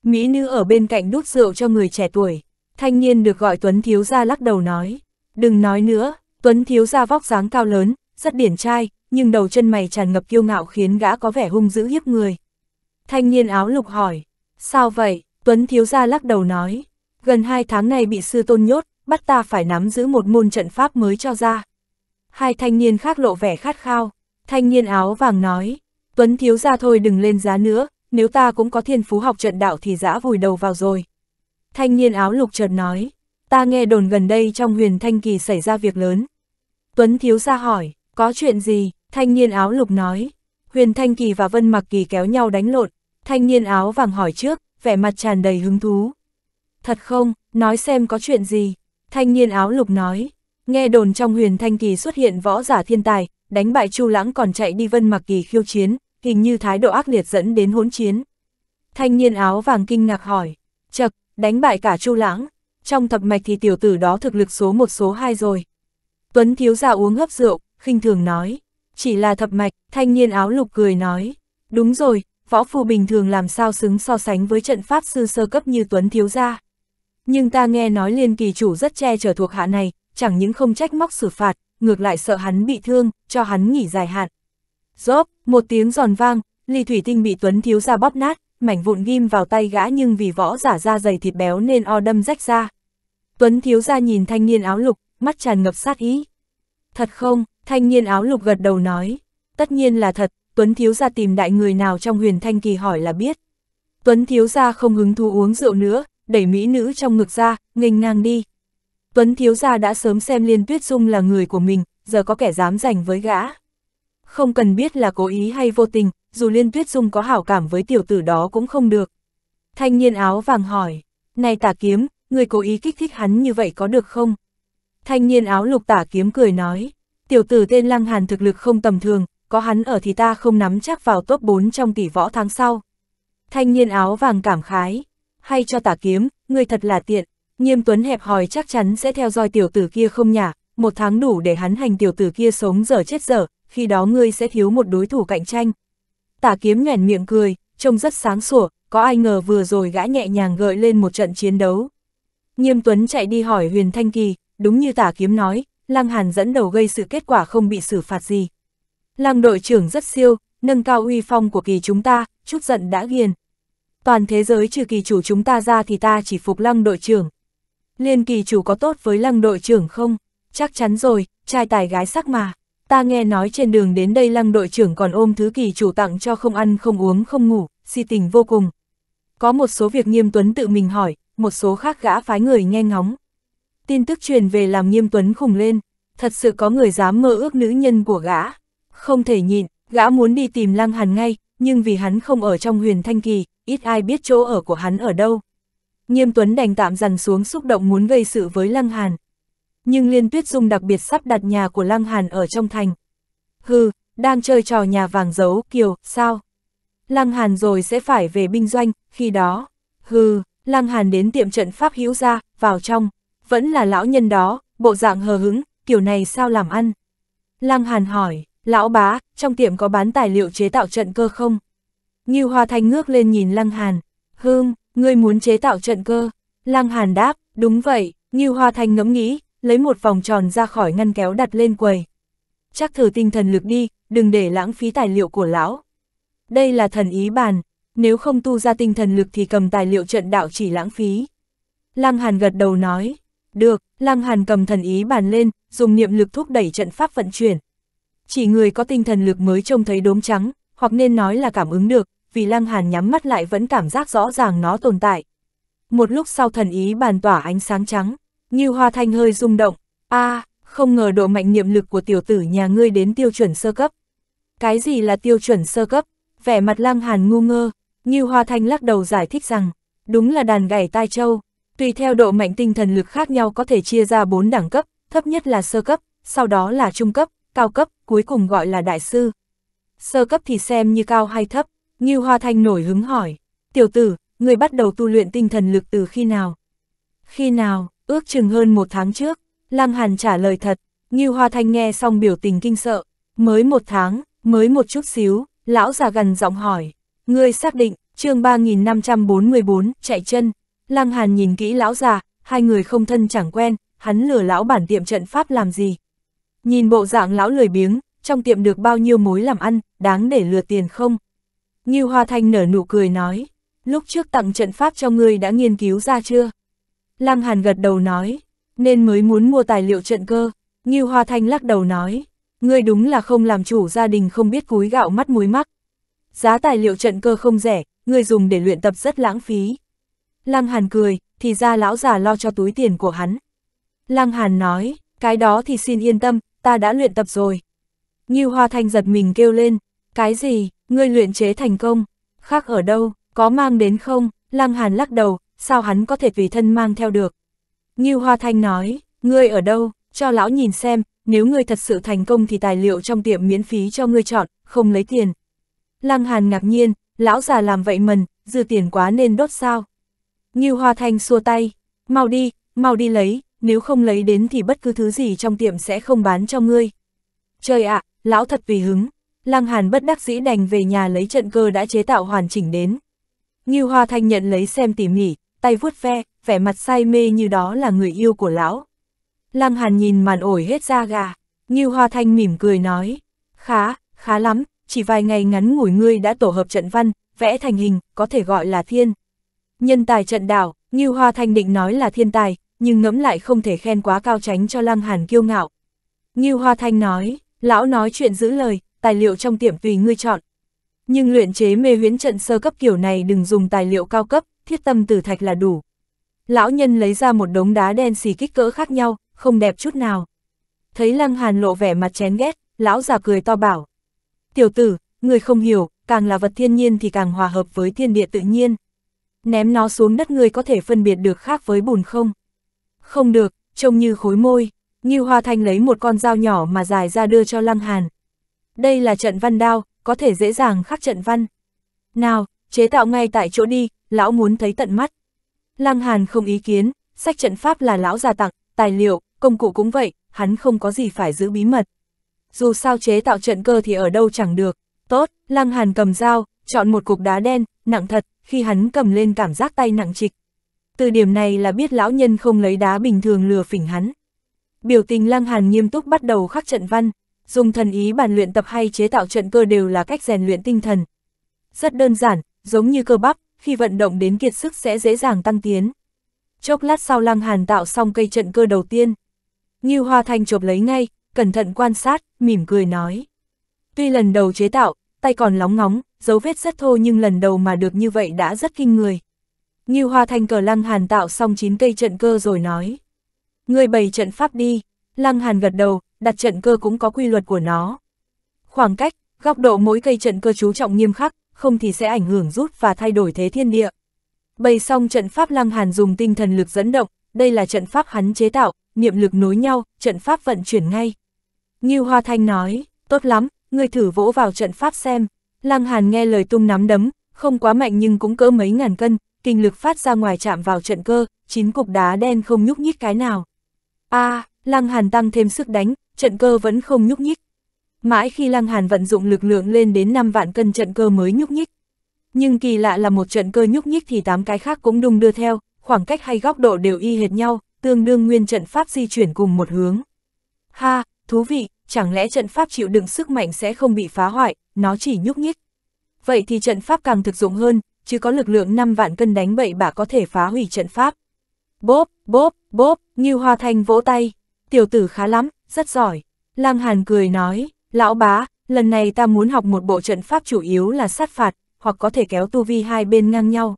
Mỹ nữ ở bên cạnh đút rượu cho người trẻ tuổi, thanh niên được gọi Tuấn thiếu ra lắc đầu nói, đừng nói nữa, Tuấn thiếu ra vóc dáng cao lớn, rất điển trai, nhưng đầu chân mày tràn ngập kiêu ngạo khiến gã có vẻ hung dữ hiếp người. Thanh niên áo lục hỏi, Sao vậy? Tuấn thiếu gia lắc đầu nói. Gần hai tháng này bị sư tôn nhốt, bắt ta phải nắm giữ một môn trận pháp mới cho ra. Hai thanh niên khác lộ vẻ khát khao. Thanh niên áo vàng nói. Tuấn thiếu gia thôi đừng lên giá nữa, nếu ta cũng có thiên phú học trận đạo thì dã vùi đầu vào rồi. Thanh niên áo lục chợt nói. Ta nghe đồn gần đây trong huyền thanh kỳ xảy ra việc lớn. Tuấn thiếu gia hỏi, có chuyện gì? Thanh niên áo lục nói. Huyền Thanh Kỳ và Vân Mặc Kỳ kéo nhau đánh lộn, Thanh niên áo vàng hỏi trước, vẻ mặt tràn đầy hứng thú. Thật không, nói xem có chuyện gì. Thanh niên áo lục nói, nghe đồn trong huyền thanh kỳ xuất hiện võ giả thiên tài, đánh bại Chu Lãng còn chạy đi Vân Mặc Kỳ khiêu chiến, hình như thái độ ác liệt dẫn đến hỗn chiến. Thanh niên áo vàng kinh ngạc hỏi, chật, đánh bại cả Chu Lãng, trong thập mạch thì tiểu tử đó thực lực số một số hai rồi. Tuấn thiếu gia uống hấp rượu, khinh thường nói, chỉ là thập mạch, thanh niên áo lục cười nói, đúng rồi, võ phu bình thường làm sao xứng so sánh với trận pháp sư sơ cấp như Tuấn Thiếu Gia. Nhưng ta nghe nói liên kỳ chủ rất che chở thuộc hạ này, chẳng những không trách móc xử phạt, ngược lại sợ hắn bị thương, cho hắn nghỉ dài hạn. Rốp, một tiếng giòn vang, ly thủy tinh bị Tuấn Thiếu Gia bóp nát, mảnh vụn ghim vào tay gã nhưng vì võ giả da dày thịt béo nên o đâm rách ra. Tuấn Thiếu Gia nhìn thanh niên áo lục, mắt tràn ngập sát ý. Thật không, thanh niên áo lục gật đầu nói, tất nhiên là thật, Tuấn Thiếu Gia tìm đại người nào trong huyền thanh kỳ hỏi là biết. Tuấn Thiếu Gia không hứng thú uống rượu nữa, đẩy mỹ nữ trong ngực ra, nghênh ngang đi. Tuấn Thiếu Gia đã sớm xem Liên Tuyết Dung là người của mình, giờ có kẻ dám giành với gã. Không cần biết là cố ý hay vô tình, dù Liên Tuyết Dung có hảo cảm với tiểu tử đó cũng không được. Thanh niên áo vàng hỏi, này tả kiếm, người cố ý kích thích hắn như vậy có được không? Thanh niên áo lục tả kiếm cười nói, tiểu tử tên Lăng Hàn thực lực không tầm thường, có hắn ở thì ta không nắm chắc vào top 4 trong tỷ võ tháng sau. Thanh niên áo vàng cảm khái, hay cho tả kiếm, người thật là tiện, nghiêm tuấn hẹp hòi chắc chắn sẽ theo dõi tiểu tử kia không nhả, một tháng đủ để hắn hành tiểu tử kia sống dở chết dở, khi đó ngươi sẽ thiếu một đối thủ cạnh tranh. Tả kiếm nhoẻn miệng cười, trông rất sáng sủa, có ai ngờ vừa rồi gã nhẹ nhàng gợi lên một trận chiến đấu. Nghiêm Tuấn chạy đi hỏi Huyền Thanh Kỳ, đúng như tả kiếm nói, Lăng Hàn dẫn đầu gây sự kết quả không bị xử phạt gì, Lăng đội trưởng rất siêu, nâng cao uy phong của kỳ chúng ta, chút giận đã ghiền. Toàn thế giới trừ kỳ chủ chúng ta ra thì ta chỉ phục lăng đội trưởng. Liên kỳ chủ có tốt với lăng đội trưởng không? Chắc chắn rồi, trai tài gái sắc mà. Ta nghe nói trên đường đến đây lăng đội trưởng còn ôm thứ kỳ chủ tặng cho không ăn không uống không ngủ, si tình vô cùng. Có một số việc nghiêm tuấn tự mình hỏi, một số khác gã phái người nghe ngóng. Tin tức truyền về làm nghiêm tuấn khủng lên, thật sự có người dám mơ ước nữ nhân của gã không thể nhịn, gã muốn đi tìm Lăng Hàn ngay, nhưng vì hắn không ở trong huyền thanh kỳ, ít ai biết chỗ ở của hắn ở đâu. Nghiêm Tuấn đành tạm dằn xuống xúc động muốn gây sự với Lăng Hàn. Nhưng Liên Tuyết Dung đặc biệt sắp đặt nhà của Lăng Hàn ở trong thành. Hừ, đang chơi trò nhà vàng giấu kiều, sao? Lăng Hàn rồi sẽ phải về binh doanh, khi đó. Hừ, Lăng Hàn đến tiệm trận pháp hữu ra, vào trong. Vẫn là lão nhân đó, bộ dạng hờ hứng, kiểu này sao làm ăn? Lăng Hàn hỏi, Lão bá, trong tiệm có bán tài liệu chế tạo trận cơ không? như Hoa Thanh ngước lên nhìn Lăng Hàn. Hương, ngươi muốn chế tạo trận cơ? Lăng Hàn đáp, đúng vậy, như Hoa Thanh ngẫm nghĩ, lấy một vòng tròn ra khỏi ngăn kéo đặt lên quầy. Chắc thử tinh thần lực đi, đừng để lãng phí tài liệu của lão. Đây là thần ý bàn, nếu không tu ra tinh thần lực thì cầm tài liệu trận đạo chỉ lãng phí. Lăng Hàn gật đầu nói, được, Lăng Hàn cầm thần ý bàn lên, dùng niệm lực thúc đẩy trận pháp vận chuyển. Chỉ người có tinh thần lực mới trông thấy đốm trắng, hoặc nên nói là cảm ứng được, vì Lăng Hàn nhắm mắt lại vẫn cảm giác rõ ràng nó tồn tại. Một lúc sau thần ý bàn tỏa ánh sáng trắng, như hoa thanh hơi rung động, a à, không ngờ độ mạnh niệm lực của tiểu tử nhà ngươi đến tiêu chuẩn sơ cấp. Cái gì là tiêu chuẩn sơ cấp? Vẻ mặt Lăng Hàn ngu ngơ, như hoa thanh lắc đầu giải thích rằng, đúng là đàn gảy tai châu. Tùy theo độ mạnh tinh thần lực khác nhau có thể chia ra 4 đẳng cấp, thấp nhất là sơ cấp, sau đó là trung cấp, cao cấp, cuối cùng gọi là đại sư. Sơ cấp thì xem như cao hay thấp, Ngưu Hoa Thanh nổi hứng hỏi, tiểu tử, người bắt đầu tu luyện tinh thần lực từ khi nào? Khi nào, ước chừng hơn một tháng trước, Lăng Hàn trả lời thật, Ngưu Hoa Thanh nghe xong biểu tình kinh sợ, mới một tháng, mới một chút xíu, lão già gần giọng hỏi, người xác định, chương 3544, chạy chân, Lăng Hàn nhìn kỹ lão già, hai người không thân chẳng quen, hắn lừa lão bản tiệm trận pháp làm gì, Nhìn bộ dạng lão lười biếng, trong tiệm được bao nhiêu mối làm ăn, đáng để lừa tiền không? Ngưu Hoa Thanh nở nụ cười nói, lúc trước tặng trận pháp cho ngươi đã nghiên cứu ra chưa? Lăng Hàn gật đầu nói, nên mới muốn mua tài liệu trận cơ. Ngưu Hoa Thanh lắc đầu nói, ngươi đúng là không làm chủ gia đình không biết cúi gạo mắt muối mắt. Giá tài liệu trận cơ không rẻ, ngươi dùng để luyện tập rất lãng phí. Lăng Hàn cười, thì ra lão già lo cho túi tiền của hắn. Lăng Hàn nói, cái đó thì xin yên tâm, ta đã luyện tập rồi. Ngưu Hoa Thanh giật mình kêu lên, cái gì, ngươi luyện chế thành công, khác ở đâu, có mang đến không, Lăng Hàn lắc đầu, sao hắn có thể tùy thân mang theo được. Ngưu Hoa Thanh nói, ngươi ở đâu, cho lão nhìn xem, nếu ngươi thật sự thành công thì tài liệu trong tiệm miễn phí cho ngươi chọn, không lấy tiền. Lăng Hàn ngạc nhiên, lão già làm vậy mần, dư tiền quá nên đốt sao. Ngưu Hoa Thanh xua tay, mau đi, mau đi lấy, nếu không lấy đến thì bất cứ thứ gì trong tiệm sẽ không bán cho ngươi. Trời ạ, lão thật vì hứng, Lăng Hàn bất đắc dĩ đành về nhà lấy trận cơ đã chế tạo hoàn chỉnh đến. Ngưu Hoa Thanh nhận lấy xem tỉ mỉ, tay vuốt ve, vẻ mặt say mê như đó là người yêu của lão. Lăng Hàn nhìn màn ổi hết da gà, Ngưu Hoa Thanh mỉm cười nói, khá, khá lắm, chỉ vài ngày ngắn ngủi ngươi đã tổ hợp trận văn, vẽ thành hình, có thể gọi là thiên. Nhân tài trận đảo, Ngưu Hoa Thanh định nói là thiên tài, nhưng ngẫm lại không thể khen quá cao tránh cho Lăng Hàn kiêu ngạo. Ngưu Hoa Thanh nói, lão nói chuyện giữ lời, tài liệu trong tiệm tùy ngươi chọn. Nhưng luyện chế mê huyễn trận sơ cấp kiểu này đừng dùng tài liệu cao cấp, thiết tâm tử thạch là đủ. Lão nhân lấy ra một đống đá đen xì kích cỡ khác nhau, không đẹp chút nào. Thấy Lăng Hàn lộ vẻ mặt chén ghét, lão già cười to bảo. Tiểu tử, người không hiểu, càng là vật thiên nhiên thì càng hòa hợp với thiên địa tự nhiên. Ném nó xuống đất người có thể phân biệt được khác với bùn không? Không được, trông như khối môi, như Hoa Thanh lấy một con dao nhỏ mà dài ra đưa cho Lăng Hàn. Đây là trận văn đao, có thể dễ dàng khắc trận văn. Nào, chế tạo ngay tại chỗ đi, lão muốn thấy tận mắt. Lăng Hàn không ý kiến, sách trận pháp là lão già tặng, tài liệu, công cụ cũng vậy, hắn không có gì phải giữ bí mật. Dù sao chế tạo trận cơ thì ở đâu chẳng được. Tốt, Lăng Hàn cầm dao, chọn một cục đá đen, nặng thật, khi hắn cầm lên cảm giác tay nặng trịch, từ điểm này là biết lão nhân không lấy đá bình thường lừa phỉnh hắn. Biểu tình lăng hàn nghiêm túc bắt đầu khắc trận văn, dùng thần ý bàn luyện tập hay chế tạo trận cơ đều là cách rèn luyện tinh thần. Rất đơn giản, giống như cơ bắp, khi vận động đến kiệt sức sẽ dễ dàng tăng tiến. Chốc lát sau lăng hàn tạo xong cây trận cơ đầu tiên. Như Hoa Thanh chộp lấy ngay, cẩn thận quan sát, mỉm cười nói. Tuy lần đầu chế tạo, tay còn lóng ngóng, dấu vết rất thô nhưng lần đầu mà được như vậy đã rất kinh người. Ngưu Hoa Thanh cờ Lăng Hàn tạo xong 9 cây trận cơ rồi nói. Người bày trận pháp đi, Lăng Hàn gật đầu, đặt trận cơ cũng có quy luật của nó. Khoảng cách, góc độ mỗi cây trận cơ chú trọng nghiêm khắc, không thì sẽ ảnh hưởng rút và thay đổi thế thiên địa. Bày xong trận pháp Lăng Hàn dùng tinh thần lực dẫn động, đây là trận pháp hắn chế tạo, niệm lực nối nhau, trận pháp vận chuyển ngay. Ngưu Hoa Thanh nói, tốt lắm, người thử vỗ vào trận pháp xem. Lăng Hàn nghe lời tung nắm đấm, không quá mạnh nhưng cũng cỡ mấy ngàn cân, kinh lực phát ra ngoài chạm vào trận cơ, chín cục đá đen không nhúc nhích cái nào. A, à, Lăng Hàn tăng thêm sức đánh, trận cơ vẫn không nhúc nhích. Mãi khi Lăng Hàn vận dụng lực lượng lên đến 5 vạn cân trận cơ mới nhúc nhích. Nhưng kỳ lạ là một trận cơ nhúc nhích thì tám cái khác cũng đung đưa theo, khoảng cách hay góc độ đều y hệt nhau, tương đương nguyên trận pháp di chuyển cùng một hướng. Ha, thú vị, chẳng lẽ trận pháp chịu đựng sức mạnh sẽ không bị phá hoại, nó chỉ nhúc nhích. Vậy thì trận pháp càng thực dụng hơn, chứ có lực lượng 5 vạn cân đánh bậy bạ có thể phá hủy trận pháp. Bốp, bốp, bốp, Ngưu Hoa Thanh vỗ tay, tiểu tử khá lắm, rất giỏi. Lang Hàn cười nói, lão bá, lần này ta muốn học một bộ trận pháp chủ yếu là sát phạt, hoặc có thể kéo tu vi hai bên ngang nhau.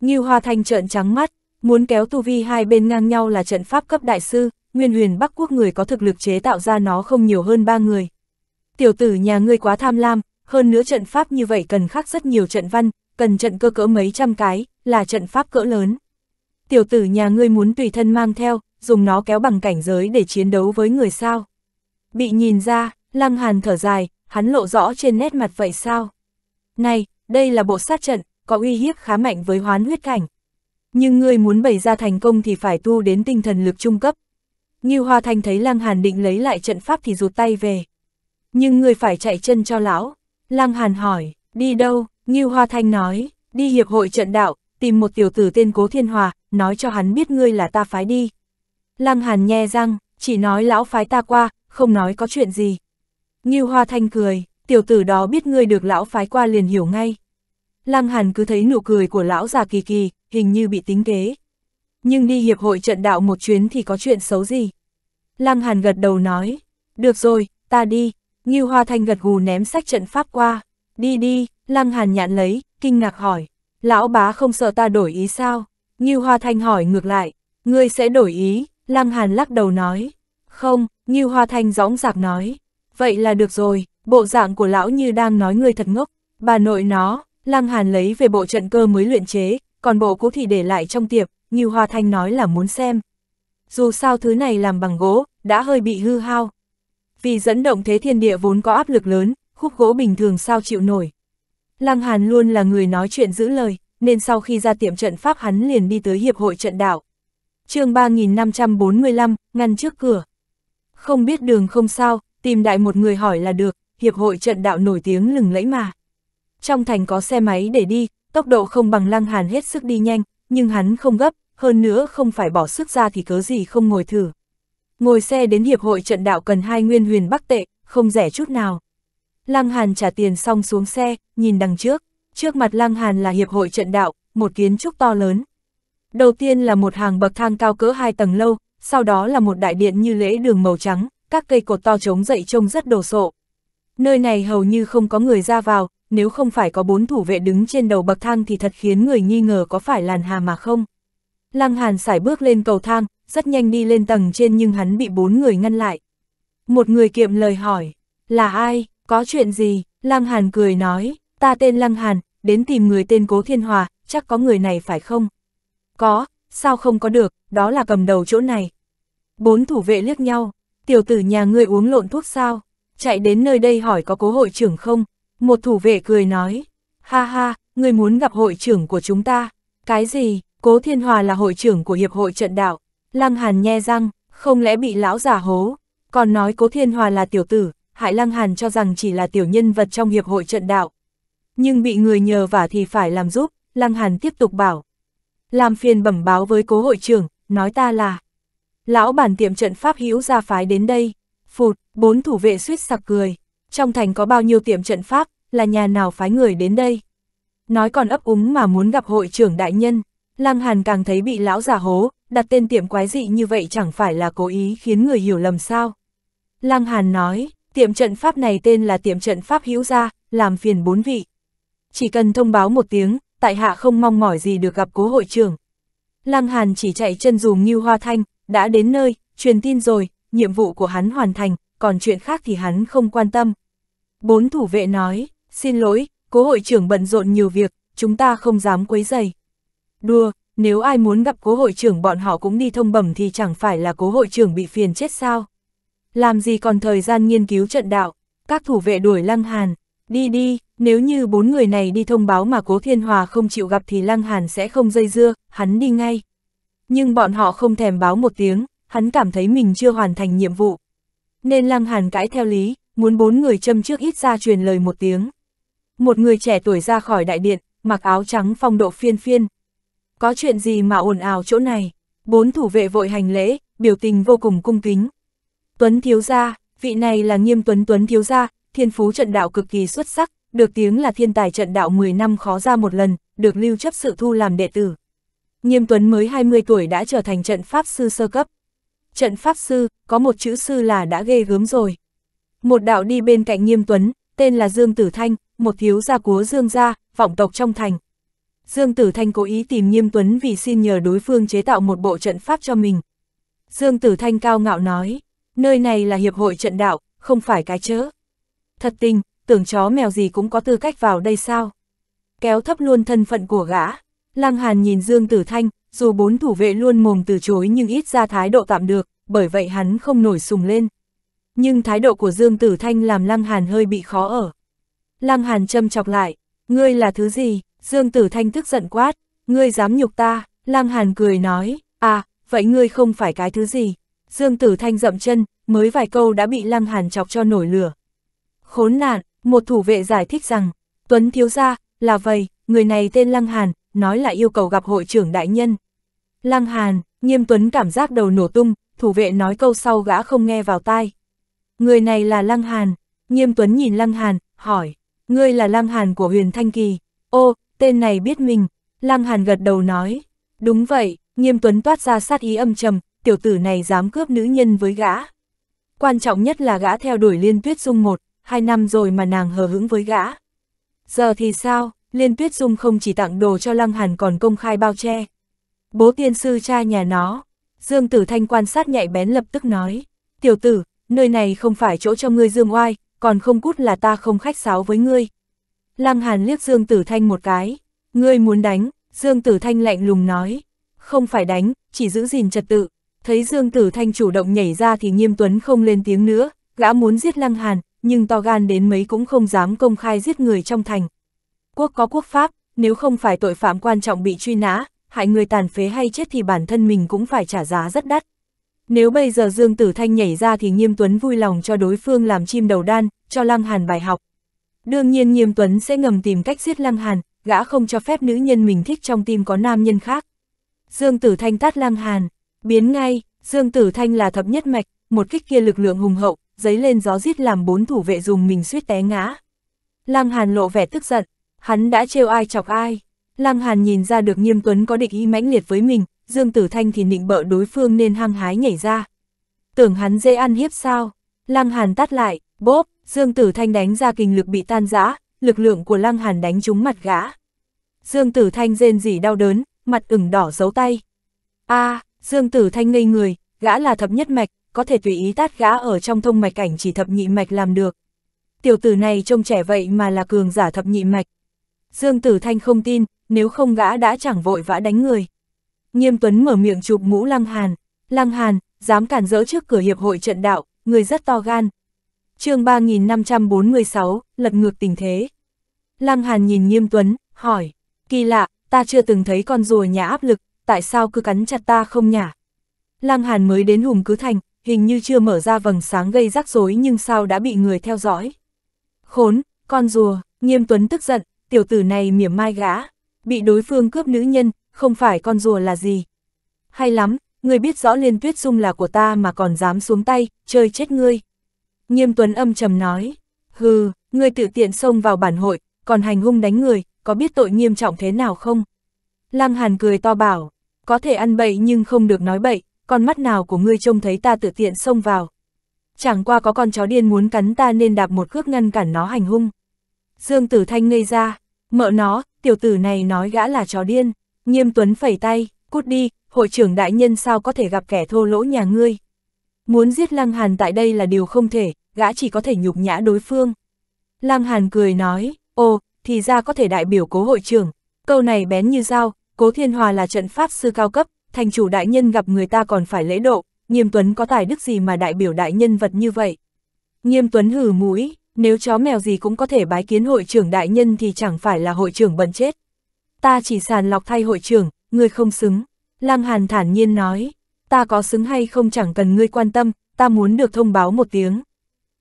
Ngưu Hoa Thanh trợn trắng mắt, muốn kéo tu vi hai bên ngang nhau là trận pháp cấp đại sư, nguyên huyền Bắc Quốc người có thực lực chế tạo ra nó không nhiều hơn ba người. Tiểu tử nhà ngươi quá tham lam, hơn nữa trận pháp như vậy cần khắc rất nhiều trận văn, cần trận cơ cỡ mấy trăm cái, là trận pháp cỡ lớn. Tiểu tử nhà ngươi muốn tùy thân mang theo, dùng nó kéo bằng cảnh giới để chiến đấu với người sao. Bị nhìn ra, lăng hàn thở dài, hắn lộ rõ trên nét mặt vậy sao. Này, đây là bộ sát trận, có uy hiếp khá mạnh với hoán huyết cảnh. Nhưng ngươi muốn bày ra thành công thì phải tu đến tinh thần lực trung cấp. Như Hoa Thanh thấy Lăng Hàn định lấy lại trận pháp thì rụt tay về. Nhưng ngươi phải chạy chân cho lão. Lăng Hàn hỏi, đi đâu, Ngưu Hoa Thanh nói, đi hiệp hội trận đạo, tìm một tiểu tử tên Cố Thiên Hòa, nói cho hắn biết ngươi là ta phái đi. Lăng Hàn nhe răng, chỉ nói lão phái ta qua, không nói có chuyện gì. Ngưu Hoa Thanh cười, tiểu tử đó biết ngươi được lão phái qua liền hiểu ngay. Lăng Hàn cứ thấy nụ cười của lão già kỳ kỳ, hình như bị tính kế. Nhưng đi hiệp hội trận đạo một chuyến thì có chuyện xấu gì. Lăng Hàn gật đầu nói, được rồi, ta đi. Ngưu Hoa Thanh gật gù ném sách trận pháp qua. Đi đi, Lăng Hàn nhạn lấy, kinh ngạc hỏi. Lão bá không sợ ta đổi ý sao? Như Hoa Thanh hỏi ngược lại. Ngươi sẽ đổi ý, Lăng Hàn lắc đầu nói. Không, Như Hoa Thanh dõng dạc nói. Vậy là được rồi, bộ dạng của lão như đang nói ngươi thật ngốc. Bà nội nó, Lăng Hàn lấy về bộ trận cơ mới luyện chế, còn bộ cũ thì để lại trong tiệp, Như Hoa Thanh nói là muốn xem. Dù sao thứ này làm bằng gỗ, đã hơi bị hư hao. Vì dẫn động thế thiên địa vốn có áp lực lớn, khúc gỗ bình thường sao chịu nổi. Lăng Hàn luôn là người nói chuyện giữ lời, nên sau khi ra tiệm trận pháp hắn liền đi tới Hiệp hội trận đạo. chương 3545, ngăn trước cửa. Không biết đường không sao, tìm đại một người hỏi là được, Hiệp hội trận đạo nổi tiếng lừng lẫy mà. Trong thành có xe máy để đi, tốc độ không bằng Lăng Hàn hết sức đi nhanh, nhưng hắn không gấp, hơn nữa không phải bỏ sức ra thì cớ gì không ngồi thử. Ngồi xe đến Hiệp hội trận đạo cần hai nguyên huyền bắc tệ, không rẻ chút nào. Lăng Hàn trả tiền xong xuống xe, nhìn đằng trước. Trước mặt Lăng Hàn là Hiệp hội trận đạo, một kiến trúc to lớn. Đầu tiên là một hàng bậc thang cao cỡ hai tầng lâu, sau đó là một đại điện như lễ đường màu trắng, các cây cột to trống dậy trông rất đồ sộ. Nơi này hầu như không có người ra vào, nếu không phải có bốn thủ vệ đứng trên đầu bậc thang thì thật khiến người nghi ngờ có phải làn hà mà không. Lăng Hàn sải bước lên cầu thang, rất nhanh đi lên tầng trên nhưng hắn bị bốn người ngăn lại. Một người kiệm lời hỏi, là ai? Có chuyện gì? Lăng Hàn cười nói, ta tên Lăng Hàn, đến tìm người tên Cố Thiên Hòa, chắc có người này phải không? Có, sao không có được, đó là cầm đầu chỗ này. Bốn thủ vệ liếc nhau, tiểu tử nhà ngươi uống lộn thuốc sao? Chạy đến nơi đây hỏi có cố hội trưởng không? Một thủ vệ cười nói, ha ha, ngươi muốn gặp hội trưởng của chúng ta. Cái gì, Cố Thiên Hòa là hội trưởng của Hiệp hội trận đạo. Lăng Hàn nhe răng, không lẽ bị lão giả hố, còn nói Cố Thiên Hòa là tiểu tử, Hải Lăng Hàn cho rằng chỉ là tiểu nhân vật trong hiệp hội trận đạo. Nhưng bị người nhờ vả thì phải làm giúp, Lăng Hàn tiếp tục bảo. Làm phiền bẩm báo với cố hội trưởng, nói ta là. Lão bản tiệm trận pháp hữu ra phái đến đây. Phụt, bốn thủ vệ suýt sặc cười. Trong thành có bao nhiêu tiệm trận pháp, là nhà nào phái người đến đây. Nói còn ấp úng mà muốn gặp hội trưởng đại nhân. Lăng Hàn càng thấy bị lão giả hố, đặt tên tiệm quái dị như vậy chẳng phải là cố ý khiến người hiểu lầm sao. Lăng Hàn nói, Tiệm trận pháp này tên là tiệm trận pháp hữu gia, làm phiền bốn vị. Chỉ cần thông báo một tiếng, tại hạ không mong mỏi gì được gặp cố hội trưởng. Lăng Hàn chỉ chạy chân dùm như hoa thanh, đã đến nơi, truyền tin rồi, nhiệm vụ của hắn hoàn thành, còn chuyện khác thì hắn không quan tâm. Bốn thủ vệ nói, xin lỗi, cố hội trưởng bận rộn nhiều việc, chúng ta không dám quấy dày. Đùa, nếu ai muốn gặp cố hội trưởng bọn họ cũng đi thông bẩm thì chẳng phải là cố hội trưởng bị phiền chết sao. Làm gì còn thời gian nghiên cứu trận đạo, các thủ vệ đuổi Lăng Hàn, đi đi, nếu như bốn người này đi thông báo mà Cố Thiên Hòa không chịu gặp thì Lăng Hàn sẽ không dây dưa, hắn đi ngay. Nhưng bọn họ không thèm báo một tiếng, hắn cảm thấy mình chưa hoàn thành nhiệm vụ. Nên Lăng Hàn cãi theo lý, muốn bốn người châm trước ít ra truyền lời một tiếng. Một người trẻ tuổi ra khỏi đại điện, mặc áo trắng phong độ phiên phiên. Có chuyện gì mà ồn ào chỗ này? Bốn thủ vệ vội hành lễ, biểu tình vô cùng cung kính. Tuấn thiếu gia, vị này là Nghiêm Tuấn Tuấn thiếu gia, thiên phú trận đạo cực kỳ xuất sắc, được tiếng là thiên tài trận đạo 10 năm khó ra một lần, được lưu chấp sự thu làm đệ tử. Nghiêm Tuấn mới 20 tuổi đã trở thành trận pháp sư sơ cấp. Trận pháp sư, có một chữ sư là đã ghê gớm rồi. Một đạo đi bên cạnh Nghiêm Tuấn, tên là Dương Tử Thanh, một thiếu gia cúa Dương gia, vọng tộc trong thành. Dương Tử Thanh cố ý tìm Nghiêm Tuấn vì xin nhờ đối phương chế tạo một bộ trận pháp cho mình. Dương Tử Thanh cao ngạo nói, Nơi này là hiệp hội trận đạo, không phải cái chớ. Thật tình, tưởng chó mèo gì cũng có tư cách vào đây sao? Kéo thấp luôn thân phận của gã. Lăng Hàn nhìn Dương Tử Thanh, dù bốn thủ vệ luôn mồm từ chối nhưng ít ra thái độ tạm được, bởi vậy hắn không nổi sùng lên. Nhưng thái độ của Dương Tử Thanh làm Lăng Hàn hơi bị khó ở. Lăng Hàn châm chọc lại, ngươi là thứ gì? Dương Tử Thanh tức giận quát, ngươi dám nhục ta? Lăng Hàn cười nói, à, vậy ngươi không phải cái thứ gì, Dương Tử Thanh dậm chân, mới vài câu đã bị Lăng Hàn chọc cho nổi lửa. Khốn nạn, một thủ vệ giải thích rằng, Tuấn thiếu gia, là vậy, người này tên Lăng Hàn, nói là yêu cầu gặp hội trưởng đại nhân. Lăng Hàn, nghiêm Tuấn cảm giác đầu nổ tung, thủ vệ nói câu sau gã không nghe vào tai. Người này là Lăng Hàn, nghiêm Tuấn nhìn Lăng Hàn, hỏi, ngươi là Lăng Hàn của huyền Thanh Kỳ, ô, tên này biết mình, Lăng Hàn gật đầu nói, đúng vậy, nghiêm Tuấn toát ra sát ý âm trầm, tiểu tử này dám cướp nữ nhân với gã. Quan trọng nhất là gã theo đuổi Liên Tuyết Dung một, hai năm rồi mà nàng hờ hững với gã. Giờ thì sao, Liên Tuyết Dung không chỉ tặng đồ cho Lăng Hàn còn công khai bao che. Bố tiên sư cha nhà nó, Dương Tử Thanh quan sát nhạy bén lập tức nói, tiểu tử, nơi này không phải chỗ cho ngươi dương oai, còn không cút là ta không khách sáo với ngươi. Lăng Hàn liếc Dương Tử Thanh một cái, ngươi muốn đánh, Dương Tử Thanh lạnh lùng nói, không phải đánh, chỉ giữ gìn trật tự. Thấy Dương Tử Thanh chủ động nhảy ra thì Nghiêm Tuấn không lên tiếng nữa, gã muốn giết Lăng Hàn, nhưng to gan đến mấy cũng không dám công khai giết người trong thành. Quốc có quốc pháp, nếu không phải tội phạm quan trọng bị truy nã, hại người tàn phế hay chết thì bản thân mình cũng phải trả giá rất đắt. Nếu bây giờ Dương Tử Thanh nhảy ra thì Nghiêm Tuấn vui lòng cho đối phương làm chim đầu đan, cho Lăng Hàn bài học. Đương nhiên Nghiêm Tuấn sẽ ngầm tìm cách giết Lăng Hàn, gã không cho phép nữ nhân mình thích trong tim có nam nhân khác. Dương Tử Thanh tát Lăng Hàn, Biến ngay, Dương Tử Thanh là thập nhất mạch, một kích kia lực lượng hùng hậu, giấy lên gió giết làm bốn thủ vệ dùng mình suýt té ngã. Lăng Hàn lộ vẻ tức giận, hắn đã trêu ai chọc ai. Lăng Hàn nhìn ra được Nghiêm Tuấn có địch ý mãnh liệt với mình, Dương Tử Thanh thì nịnh bợ đối phương nên hăng hái nhảy ra. Tưởng hắn dễ ăn hiếp sao? Lăng Hàn tắt lại, bóp, Dương Tử Thanh đánh ra kinh lực bị tan rã, lực lượng của Lăng Hàn đánh trúng mặt gã. Dương Tử Thanh rên rỉ đau đớn, mặt ửng đỏ giấu tay. A, à, Dương Tử Thanh ngây người, gã là thập nhất mạch, có thể tùy ý tát gã ở trong thông mạch cảnh chỉ thập nhị mạch làm được. Tiểu tử này trông trẻ vậy mà là cường giả thập nhị mạch. Dương Tử Thanh không tin, nếu không gã đã chẳng vội vã đánh người. Nghiêm Tuấn mở miệng chụp mũ Lăng Hàn, Lăng Hàn, dám cản rỡ trước cửa hiệp hội trận đạo, người rất to gan. chương 3546, lật ngược tình thế. Lăng Hàn nhìn Nghiêm Tuấn, hỏi, kỳ lạ, ta chưa từng thấy con rùa nhà áp lực, tại sao cứ cắn chặt ta không nhả. Lăng Hàn mới đến Hùng Cứ Thành, hình như chưa mở ra vầng sáng gây rắc rối nhưng sao đã bị người theo dõi. Khốn, con rùa, nghiêm tuấn tức giận, tiểu tử này mỉa mai gã, bị đối phương cướp nữ nhân, không phải con rùa là gì. Hay lắm, người biết rõ liên tuyết dung là của ta mà còn dám xuống tay, chơi chết ngươi. Nghiêm tuấn âm trầm nói, hừ, ngươi tự tiện xông vào bản hội, còn hành hung đánh người, có biết tội nghiêm trọng thế nào không? Lăng Hàn cười to bảo, có thể ăn bậy nhưng không được nói bậy, con mắt nào của ngươi trông thấy ta tự tiện xông vào. Chẳng qua có con chó điên muốn cắn ta nên đạp một cước ngăn cản nó hành hung. Dương Tử Thanh ngây ra, mợ nó, tiểu tử này nói gã là chó điên, nghiêm tuấn phẩy tay, cút đi, hội trưởng đại nhân sao có thể gặp kẻ thô lỗ nhà ngươi. Muốn giết Lăng Hàn tại đây là điều không thể, gã chỉ có thể nhục nhã đối phương. Lăng Hàn cười nói, ồ, thì ra có thể đại biểu cố hội trưởng, câu này bén như dao, Cố Thiên Hòa là trận pháp sư cao cấp, thành chủ đại nhân gặp người ta còn phải lễ độ, Nghiêm Tuấn có tài đức gì mà đại biểu đại nhân vật như vậy? Nghiêm Tuấn hử mũi, nếu chó mèo gì cũng có thể bái kiến hội trưởng đại nhân thì chẳng phải là hội trưởng bận chết. Ta chỉ sàn lọc thay hội trưởng, ngươi không xứng. Lăng Hàn thản nhiên nói, ta có xứng hay không chẳng cần ngươi quan tâm, ta muốn được thông báo một tiếng.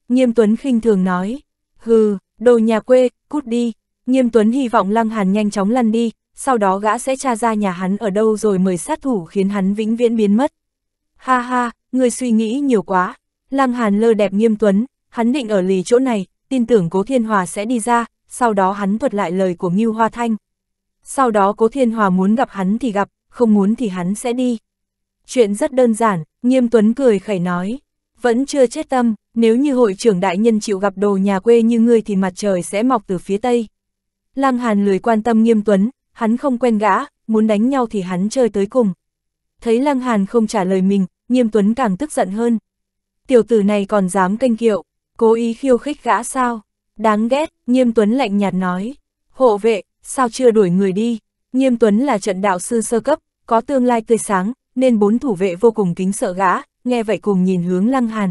Nghiêm Tuấn khinh thường nói, hừ, đồ nhà quê, cút đi. Nghiêm Tuấn hy vọng Lăng Hàn nhanh chóng lăn đi, sau đó gã sẽ tra ra nhà hắn ở đâu rồi mời sát thủ khiến hắn vĩnh viễn biến mất. Ha ha, người suy nghĩ nhiều quá. Lăng Hàn lơ đẹp nghiêm tuấn, hắn định ở lì chỗ này, tin tưởng Cố Thiên Hòa sẽ đi ra, sau đó hắn thuật lại lời của Ngưu Hoa Thanh. Sau đó Cố Thiên Hòa muốn gặp hắn thì gặp, không muốn thì hắn sẽ đi. Chuyện rất đơn giản, nghiêm tuấn cười khẩy nói. Vẫn chưa chết tâm, nếu như hội trưởng đại nhân chịu gặp đồ nhà quê như ngươi thì mặt trời sẽ mọc từ phía tây. Lăng Hàn lười quan tâm nghiêm tuấn, hắn không quen gã, muốn đánh nhau thì hắn chơi tới cùng. Thấy Lăng Hàn không trả lời mình, Nghiêm Tuấn càng tức giận hơn. Tiểu tử này còn dám canh kiệu, cố ý khiêu khích gã sao? Đáng ghét, Nghiêm Tuấn lạnh nhạt nói. Hộ vệ, sao chưa đuổi người đi? Nghiêm Tuấn là trận đạo sư sơ cấp, có tương lai tươi sáng, nên bốn thủ vệ vô cùng kính sợ gã, nghe vậy cùng nhìn hướng Lăng Hàn.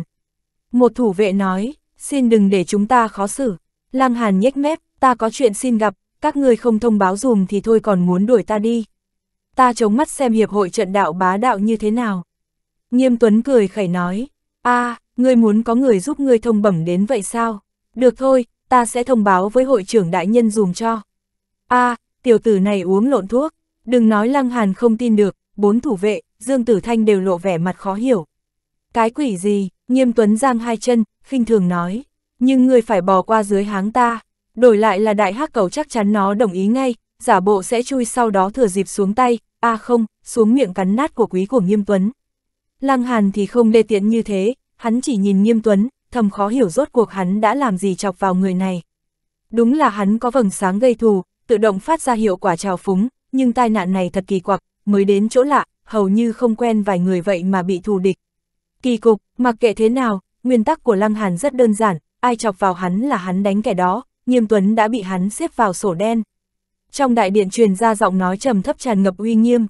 Một thủ vệ nói, xin đừng để chúng ta khó xử. Lăng Hàn nhếch mép, ta có chuyện xin gặp, các ngươi không thông báo dùm thì thôi còn muốn đuổi ta đi. Ta chống mắt xem hiệp hội trận đạo bá đạo như thế nào. Nghiêm Tuấn cười khẩy nói, a à, ngươi muốn có người giúp ngươi thông bẩm đến vậy sao? Được thôi, ta sẽ thông báo với hội trưởng đại nhân dùm cho. a à, tiểu tử này uống lộn thuốc, đừng nói Lăng Hàn không tin được, bốn thủ vệ, Dương Tử Thanh đều lộ vẻ mặt khó hiểu. Cái quỷ gì, Nghiêm Tuấn giang hai chân, khinh thường nói, nhưng ngươi phải bỏ qua dưới háng ta, Đổi lại là đại hắc cầu chắc chắn nó đồng ý ngay, giả bộ sẽ chui sau đó thừa dịp xuống tay, à không, xuống miệng cắn nát của quý của Nghiêm Tuấn. Lăng Hàn thì không lê tiện như thế, hắn chỉ nhìn Nghiêm Tuấn, thầm khó hiểu rốt cuộc hắn đã làm gì chọc vào người này. Đúng là hắn có vầng sáng gây thù, tự động phát ra hiệu quả trào phúng, nhưng tai nạn này thật kỳ quặc, mới đến chỗ lạ, hầu như không quen vài người vậy mà bị thù địch. Kỳ cục, mặc kệ thế nào, nguyên tắc của Lăng Hàn rất đơn giản, ai chọc vào hắn là hắn đánh kẻ đó, Nghiêm Tuấn đã bị hắn xếp vào sổ đen. Trong đại điện truyền ra giọng nói trầm thấp tràn ngập uy nghiêm.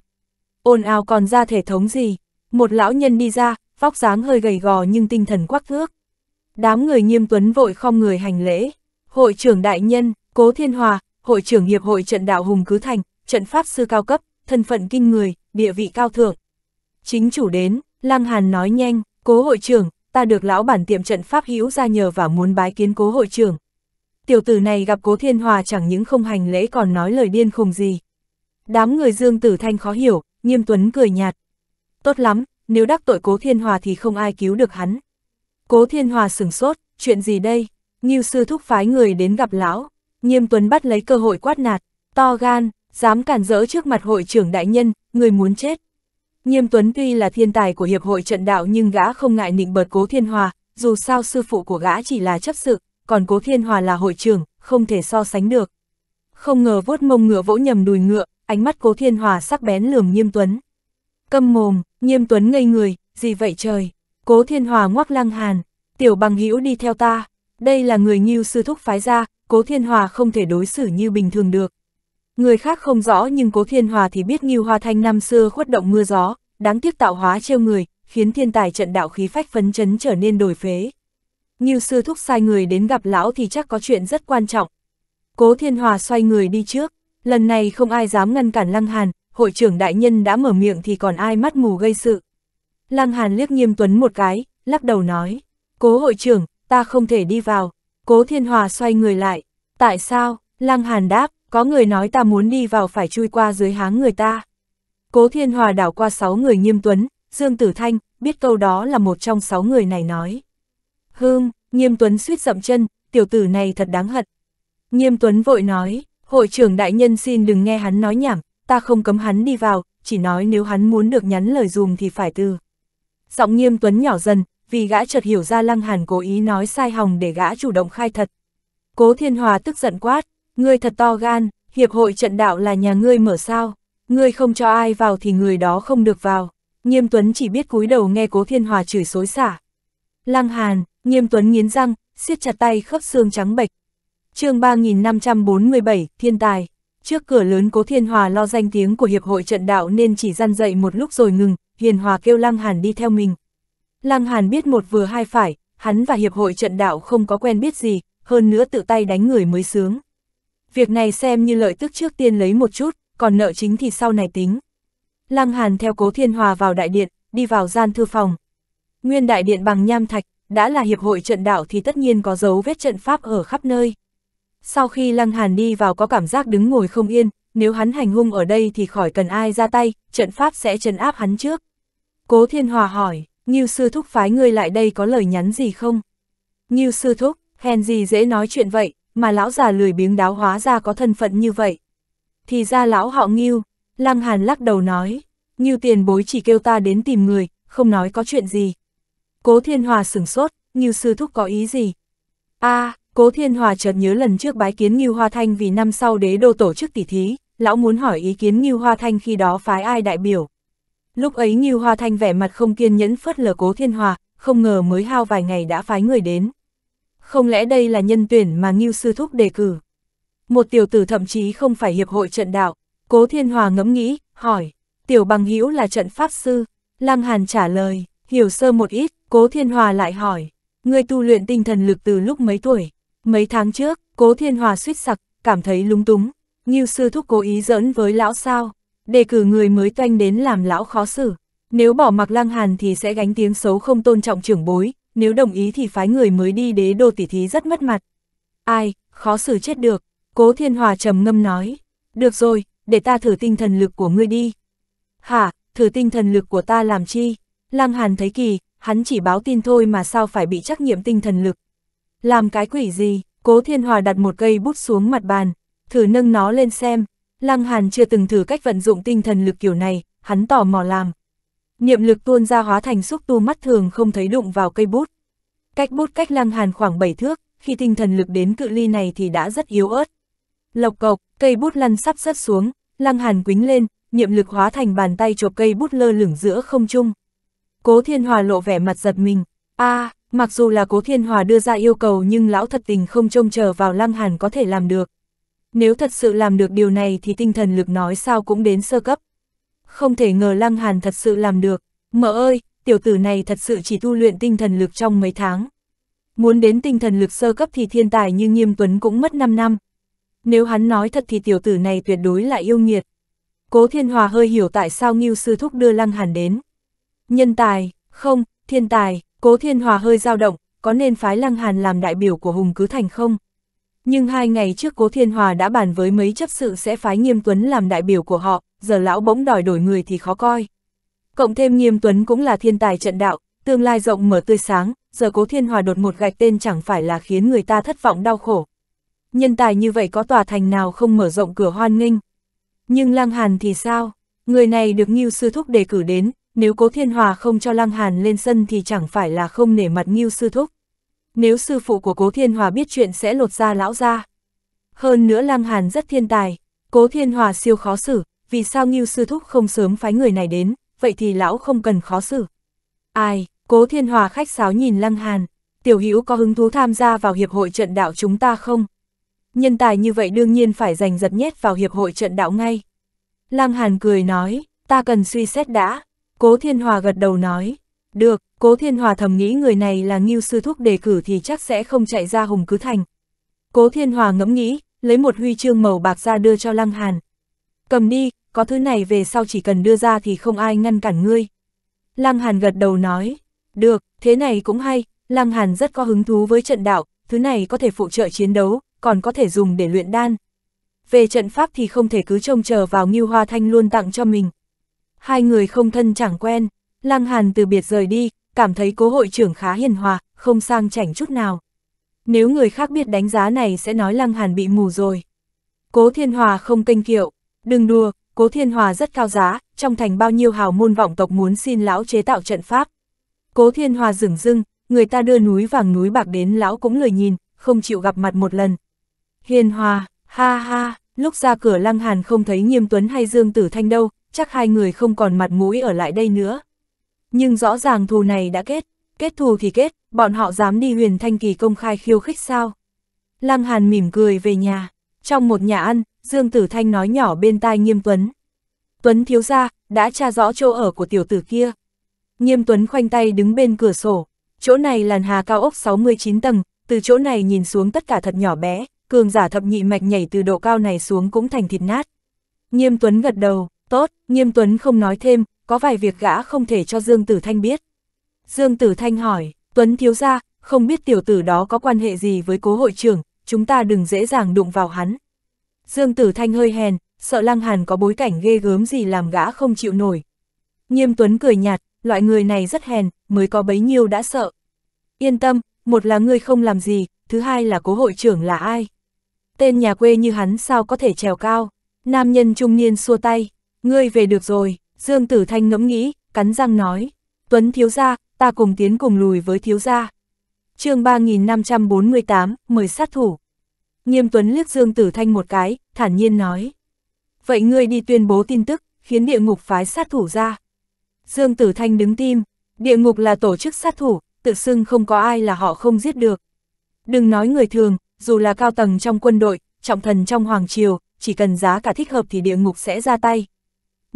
ồn ào còn ra thể thống gì? Một lão nhân đi ra, vóc dáng hơi gầy gò nhưng tinh thần quắc thước. Đám người Nghiêm Tuấn vội không người hành lễ. Hội trưởng đại nhân, Cố Thiên Hòa, hội trưởng hiệp hội trận đạo Hùng Cứ Thành, trận pháp sư cao cấp, thân phận kinh người, địa vị cao thượng. Chính chủ đến, Lăng Hàn nói nhanh, cố hội trưởng, ta được lão bản tiệm trận pháp hữu ra nhờ và muốn bái kiến cố hội trưởng tiểu tử này gặp cố thiên hòa chẳng những không hành lễ còn nói lời điên khùng gì. Đám người Dương Tử Thanh khó hiểu, nghiêm tuấn cười nhạt. Tốt lắm, nếu đắc tội cố thiên hòa thì không ai cứu được hắn. Cố thiên hòa sửng sốt, chuyện gì đây? Nghiêu sư thúc phái người đến gặp lão, nghiêm tuấn bắt lấy cơ hội quát nạt, to gan, dám cản rỡ trước mặt hội trưởng đại nhân, người muốn chết. Nghiêm Tuấn tuy là thiên tài của Hiệp hội trận đạo nhưng gã không ngại nịnh bợt Cố Thiên Hòa, dù sao sư phụ của gã chỉ là chấp sự, còn Cố Thiên Hòa là hội trưởng, không thể so sánh được. Không ngờ vuốt mông ngựa vỗ nhầm đùi ngựa, ánh mắt Cố Thiên Hòa sắc bén lườm Nghiêm Tuấn. Câm mồm, Nghiêm Tuấn ngây người, gì vậy trời? Cố Thiên Hòa ngoắc lăng hàn, tiểu bằng hữu đi theo ta, đây là người nghiêu sư thúc phái ra, Cố Thiên Hòa không thể đối xử như bình thường được. Người khác không rõ nhưng Cố Thiên Hòa thì biết Ngưu Hoa Thanh năm xưa khuất động mưa gió, đáng tiếc tạo hóa trêu người, khiến thiên tài trận đạo khí phách phấn chấn trở nên đổi phế. Như sư thúc sai người đến gặp lão thì chắc có chuyện rất quan trọng. Cố Thiên Hòa xoay người đi trước, lần này không ai dám ngăn cản Lăng Hàn, hội trưởng đại nhân đã mở miệng thì còn ai mắt mù gây sự. Lăng Hàn liếc nghiêm tuấn một cái, lắc đầu nói, cố hội trưởng, ta không thể đi vào. Cố Thiên Hòa xoay người lại, tại sao, Lăng Hàn đáp, có người nói ta muốn đi vào phải chui qua dưới háng người ta. Cố Thiên Hòa đảo qua sáu người nghiêm tuấn, Dương Tử Thanh, biết câu đó là một trong sáu người này nói. Hương, Nghiêm Tuấn suýt dậm chân, tiểu tử này thật đáng hận. Nghiêm Tuấn vội nói, hội trưởng đại nhân xin đừng nghe hắn nói nhảm, ta không cấm hắn đi vào, chỉ nói nếu hắn muốn được nhắn lời dùm thì phải từ. Giọng Nghiêm Tuấn nhỏ dần, vì gã chợt hiểu ra Lăng Hàn cố ý nói sai hòng để gã chủ động khai thật. Cố Thiên Hòa tức giận quát, ngươi thật to gan, hiệp hội trận đạo là nhà ngươi mở sao, ngươi không cho ai vào thì người đó không được vào. Nghiêm Tuấn chỉ biết cúi đầu nghe Cố Thiên Hòa chửi xối xả. Lăng Hàn, Nghiêm Tuấn nghiến răng, siết chặt tay khớp xương trắng bệch. chương 3547, Thiên Tài. Trước cửa lớn Cố Thiên Hòa lo danh tiếng của Hiệp hội trận đạo nên chỉ gian dậy một lúc rồi ngừng, Hiền Hòa kêu Lăng Hàn đi theo mình. Lăng Hàn biết một vừa hai phải, hắn và Hiệp hội trận đạo không có quen biết gì, hơn nữa tự tay đánh người mới sướng. Việc này xem như lợi tức trước tiên lấy một chút, còn nợ chính thì sau này tính. Lăng Hàn theo Cố Thiên Hòa vào đại điện, đi vào gian thư phòng. Nguyên đại điện bằng nham thạch, đã là hiệp hội trận đạo thì tất nhiên có dấu vết trận pháp ở khắp nơi. Sau khi Lăng Hàn đi vào có cảm giác đứng ngồi không yên, nếu hắn hành hung ở đây thì khỏi cần ai ra tay, trận pháp sẽ trấn áp hắn trước. Cố Thiên Hòa hỏi, Ngưu Sư Thúc phái ngươi lại đây có lời nhắn gì không? Ngưu Sư Thúc, hèn gì dễ nói chuyện vậy, mà lão già lười biếng đáo hóa ra có thân phận như vậy. Thì ra lão họ Ngưu, Lăng Hàn lắc đầu nói, Ngưu tiền bối chỉ kêu ta đến tìm người, không nói có chuyện gì, Cố Thiên Hòa sửng sốt, Ngưu Sư Thúc có ý gì? a à, Cố Thiên Hòa chợt nhớ lần trước bái kiến Ngưu Hoa Thanh vì năm sau đế đô tổ chức tỷ thí, lão muốn hỏi ý kiến Ngưu Hoa Thanh khi đó phái ai đại biểu. Lúc ấy Ngưu Hoa Thanh vẻ mặt không kiên nhẫn phớt lờ Cố Thiên Hòa, không ngờ mới hao vài ngày đã phái người đến. Không lẽ đây là nhân tuyển mà Ngưu Sư Thúc đề cử? Một tiểu tử thậm chí không phải hiệp hội trận đạo, Cố Thiên Hòa ngẫm nghĩ, hỏi, tiểu bằng hữu là trận pháp sư, Lăng Hàn trả lời, Hiểu sơ một ít, Cố Thiên Hòa lại hỏi, ngươi tu luyện tinh thần lực từ lúc mấy tuổi? Mấy tháng trước, Cố Thiên Hòa suýt sặc, cảm thấy lúng túng. như sư thúc cố ý giỡn với lão sao, đề cử người mới toanh đến làm lão khó xử. Nếu bỏ mặc lăng hàn thì sẽ gánh tiếng xấu không tôn trọng trưởng bối, nếu đồng ý thì phái người mới đi đế đô tỷ thí rất mất mặt. Ai, khó xử chết được, cố thiên hòa trầm ngâm nói. Được rồi, để ta thử tinh thần lực của ngươi đi. Hả, thử tinh thần lực của ta làm chi? Lăng Hàn thấy kỳ, hắn chỉ báo tin thôi mà sao phải bị trách nhiệm tinh thần lực. Làm cái quỷ gì, cố thiên hòa đặt một cây bút xuống mặt bàn, thử nâng nó lên xem. Lăng Hàn chưa từng thử cách vận dụng tinh thần lực kiểu này, hắn tò mò làm. Niệm lực tuôn ra hóa thành xúc tu mắt thường không thấy đụng vào cây bút. Cách bút cách Lăng Hàn khoảng 7 thước, khi tinh thần lực đến cự ly này thì đã rất yếu ớt. Lộc cộc, cây bút lăn sắp rớt xuống, Lăng Hàn quính lên, niệm lực hóa thành bàn tay chộp cây bút lơ lửng giữa không trung. Cố Thiên Hòa lộ vẻ mặt giật mình. a à, mặc dù là Cố Thiên Hòa đưa ra yêu cầu nhưng lão thật tình không trông chờ vào Lăng Hàn có thể làm được. Nếu thật sự làm được điều này thì tinh thần lực nói sao cũng đến sơ cấp. Không thể ngờ Lăng Hàn thật sự làm được. Mợ ơi, tiểu tử này thật sự chỉ tu luyện tinh thần lực trong mấy tháng. Muốn đến tinh thần lực sơ cấp thì thiên tài như Nghiêm Tuấn cũng mất 5 năm. Nếu hắn nói thật thì tiểu tử này tuyệt đối là yêu nghiệt. Cố Thiên Hòa hơi hiểu tại sao Ngưu Sư Thúc đưa Lăng Hàn đến. Nhân tài, không, thiên tài, cố thiên hòa hơi dao động, có nên phái Lăng Hàn làm đại biểu của Hùng Cứ Thành không? Nhưng hai ngày trước Cố Thiên Hòa đã bàn với mấy chấp sự sẽ phái Nghiêm Tuấn làm đại biểu của họ, giờ lão bỗng đòi đổi người thì khó coi. Cộng thêm Nghiêm Tuấn cũng là thiên tài trận đạo, tương lai rộng mở tươi sáng, giờ Cố Thiên Hòa đột một gạch tên chẳng phải là khiến người ta thất vọng đau khổ. Nhân tài như vậy có tòa thành nào không mở rộng cửa hoan nghênh? Nhưng Lăng Hàn thì sao? Người này được Ngưu Sư Thúc đề cử đến, nếu cố thiên hòa không cho Lăng Hàn lên sân thì chẳng phải là không nể mặt nghiêu sư thúc. Nếu sư phụ của cố thiên hòa biết chuyện sẽ lột ra lão ra. Hơn nữa Lăng Hàn rất thiên tài, cố thiên hòa siêu khó xử, vì sao nghiêu sư thúc không sớm phái người này đến, vậy thì lão không cần khó xử. Ai, cố thiên hòa khách sáo nhìn Lăng Hàn, tiểu hữu có hứng thú tham gia vào hiệp hội trận đạo chúng ta không? Nhân tài như vậy đương nhiên phải giành giật nhét vào hiệp hội trận đạo ngay. Lăng Hàn cười nói, ta cần suy xét đã. Cố Thiên Hòa gật đầu nói, được, Cố Thiên Hòa thầm nghĩ người này là Ngưu Sư Thúc đề cử thì chắc sẽ không chạy ra Hùng Cứ Thành. Cố Thiên Hòa ngẫm nghĩ, lấy một huy chương màu bạc ra đưa cho Lăng Hàn. Cầm đi, có thứ này về sau chỉ cần đưa ra thì không ai ngăn cản ngươi. Lăng Hàn gật đầu nói, được, thế này cũng hay, Lăng Hàn rất có hứng thú với trận đạo, thứ này có thể phụ trợ chiến đấu, còn có thể dùng để luyện đan. Về trận pháp thì không thể cứ trông chờ vào Ngưu Hoa Thanh luôn tặng cho mình hai người không thân chẳng quen, Lăng Hàn từ biệt rời đi, cảm thấy cố hội trưởng khá hiền hòa, không sang chảnh chút nào. Nếu người khác biết đánh giá này sẽ nói Lăng Hàn bị mù rồi. Cố Thiên Hòa không kênh kiệu, đừng đùa, Cố Thiên Hòa rất cao giá, trong thành bao nhiêu hào môn vọng tộc muốn xin lão chế tạo trận pháp. Cố Thiên Hòa rửng rưng, người ta đưa núi vàng núi bạc đến lão cũng lười nhìn, không chịu gặp mặt một lần. Hiền Hòa, ha ha, lúc ra cửa Lăng Hàn không thấy Nghiêm Tuấn hay Dương Tử Thanh đâu, chắc hai người không còn mặt mũi ở lại đây nữa. Nhưng rõ ràng thù này đã kết, kết thù thì kết, bọn họ dám đi huyền thanh kỳ công khai khiêu khích sao. Lăng Hàn mỉm cười về nhà, trong một nhà ăn, Dương Tử Thanh nói nhỏ bên tai Nghiêm Tuấn. Tuấn thiếu ra, đã tra rõ chỗ ở của tiểu tử kia. Nghiêm Tuấn khoanh tay đứng bên cửa sổ, chỗ này làn hà cao ốc 69 tầng, từ chỗ này nhìn xuống tất cả thật nhỏ bé, cường giả thập nhị mạch nhảy từ độ cao này xuống cũng thành thịt nát. Nghiêm Tuấn gật đầu, Tốt, Nghiêm Tuấn không nói thêm, có vài việc gã không thể cho Dương Tử Thanh biết. Dương Tử Thanh hỏi, Tuấn thiếu ra, không biết tiểu tử đó có quan hệ gì với cố hội trưởng, chúng ta đừng dễ dàng đụng vào hắn. Dương Tử Thanh hơi hèn, sợ Lăng Hàn có bối cảnh ghê gớm gì làm gã không chịu nổi. Nghiêm Tuấn cười nhạt, loại người này rất hèn, mới có bấy nhiêu đã sợ. Yên tâm, một là người không làm gì, thứ hai là cố hội trưởng là ai. Tên nhà quê như hắn sao có thể trèo cao, nam nhân trung niên xua tay. Ngươi về được rồi, Dương Tử Thanh ngẫm nghĩ, cắn răng nói. Tuấn thiếu gia, ta cùng tiến cùng lùi với thiếu gia. chương 3548, mời sát thủ. Nghiêm Tuấn liếc Dương Tử Thanh một cái, thản nhiên nói. Vậy ngươi đi tuyên bố tin tức, khiến địa ngục phái sát thủ ra. Dương Tử Thanh đứng tim, địa ngục là tổ chức sát thủ, tự xưng không có ai là họ không giết được. Đừng nói người thường, dù là cao tầng trong quân đội, trọng thần trong hoàng triều, chỉ cần giá cả thích hợp thì địa ngục sẽ ra tay.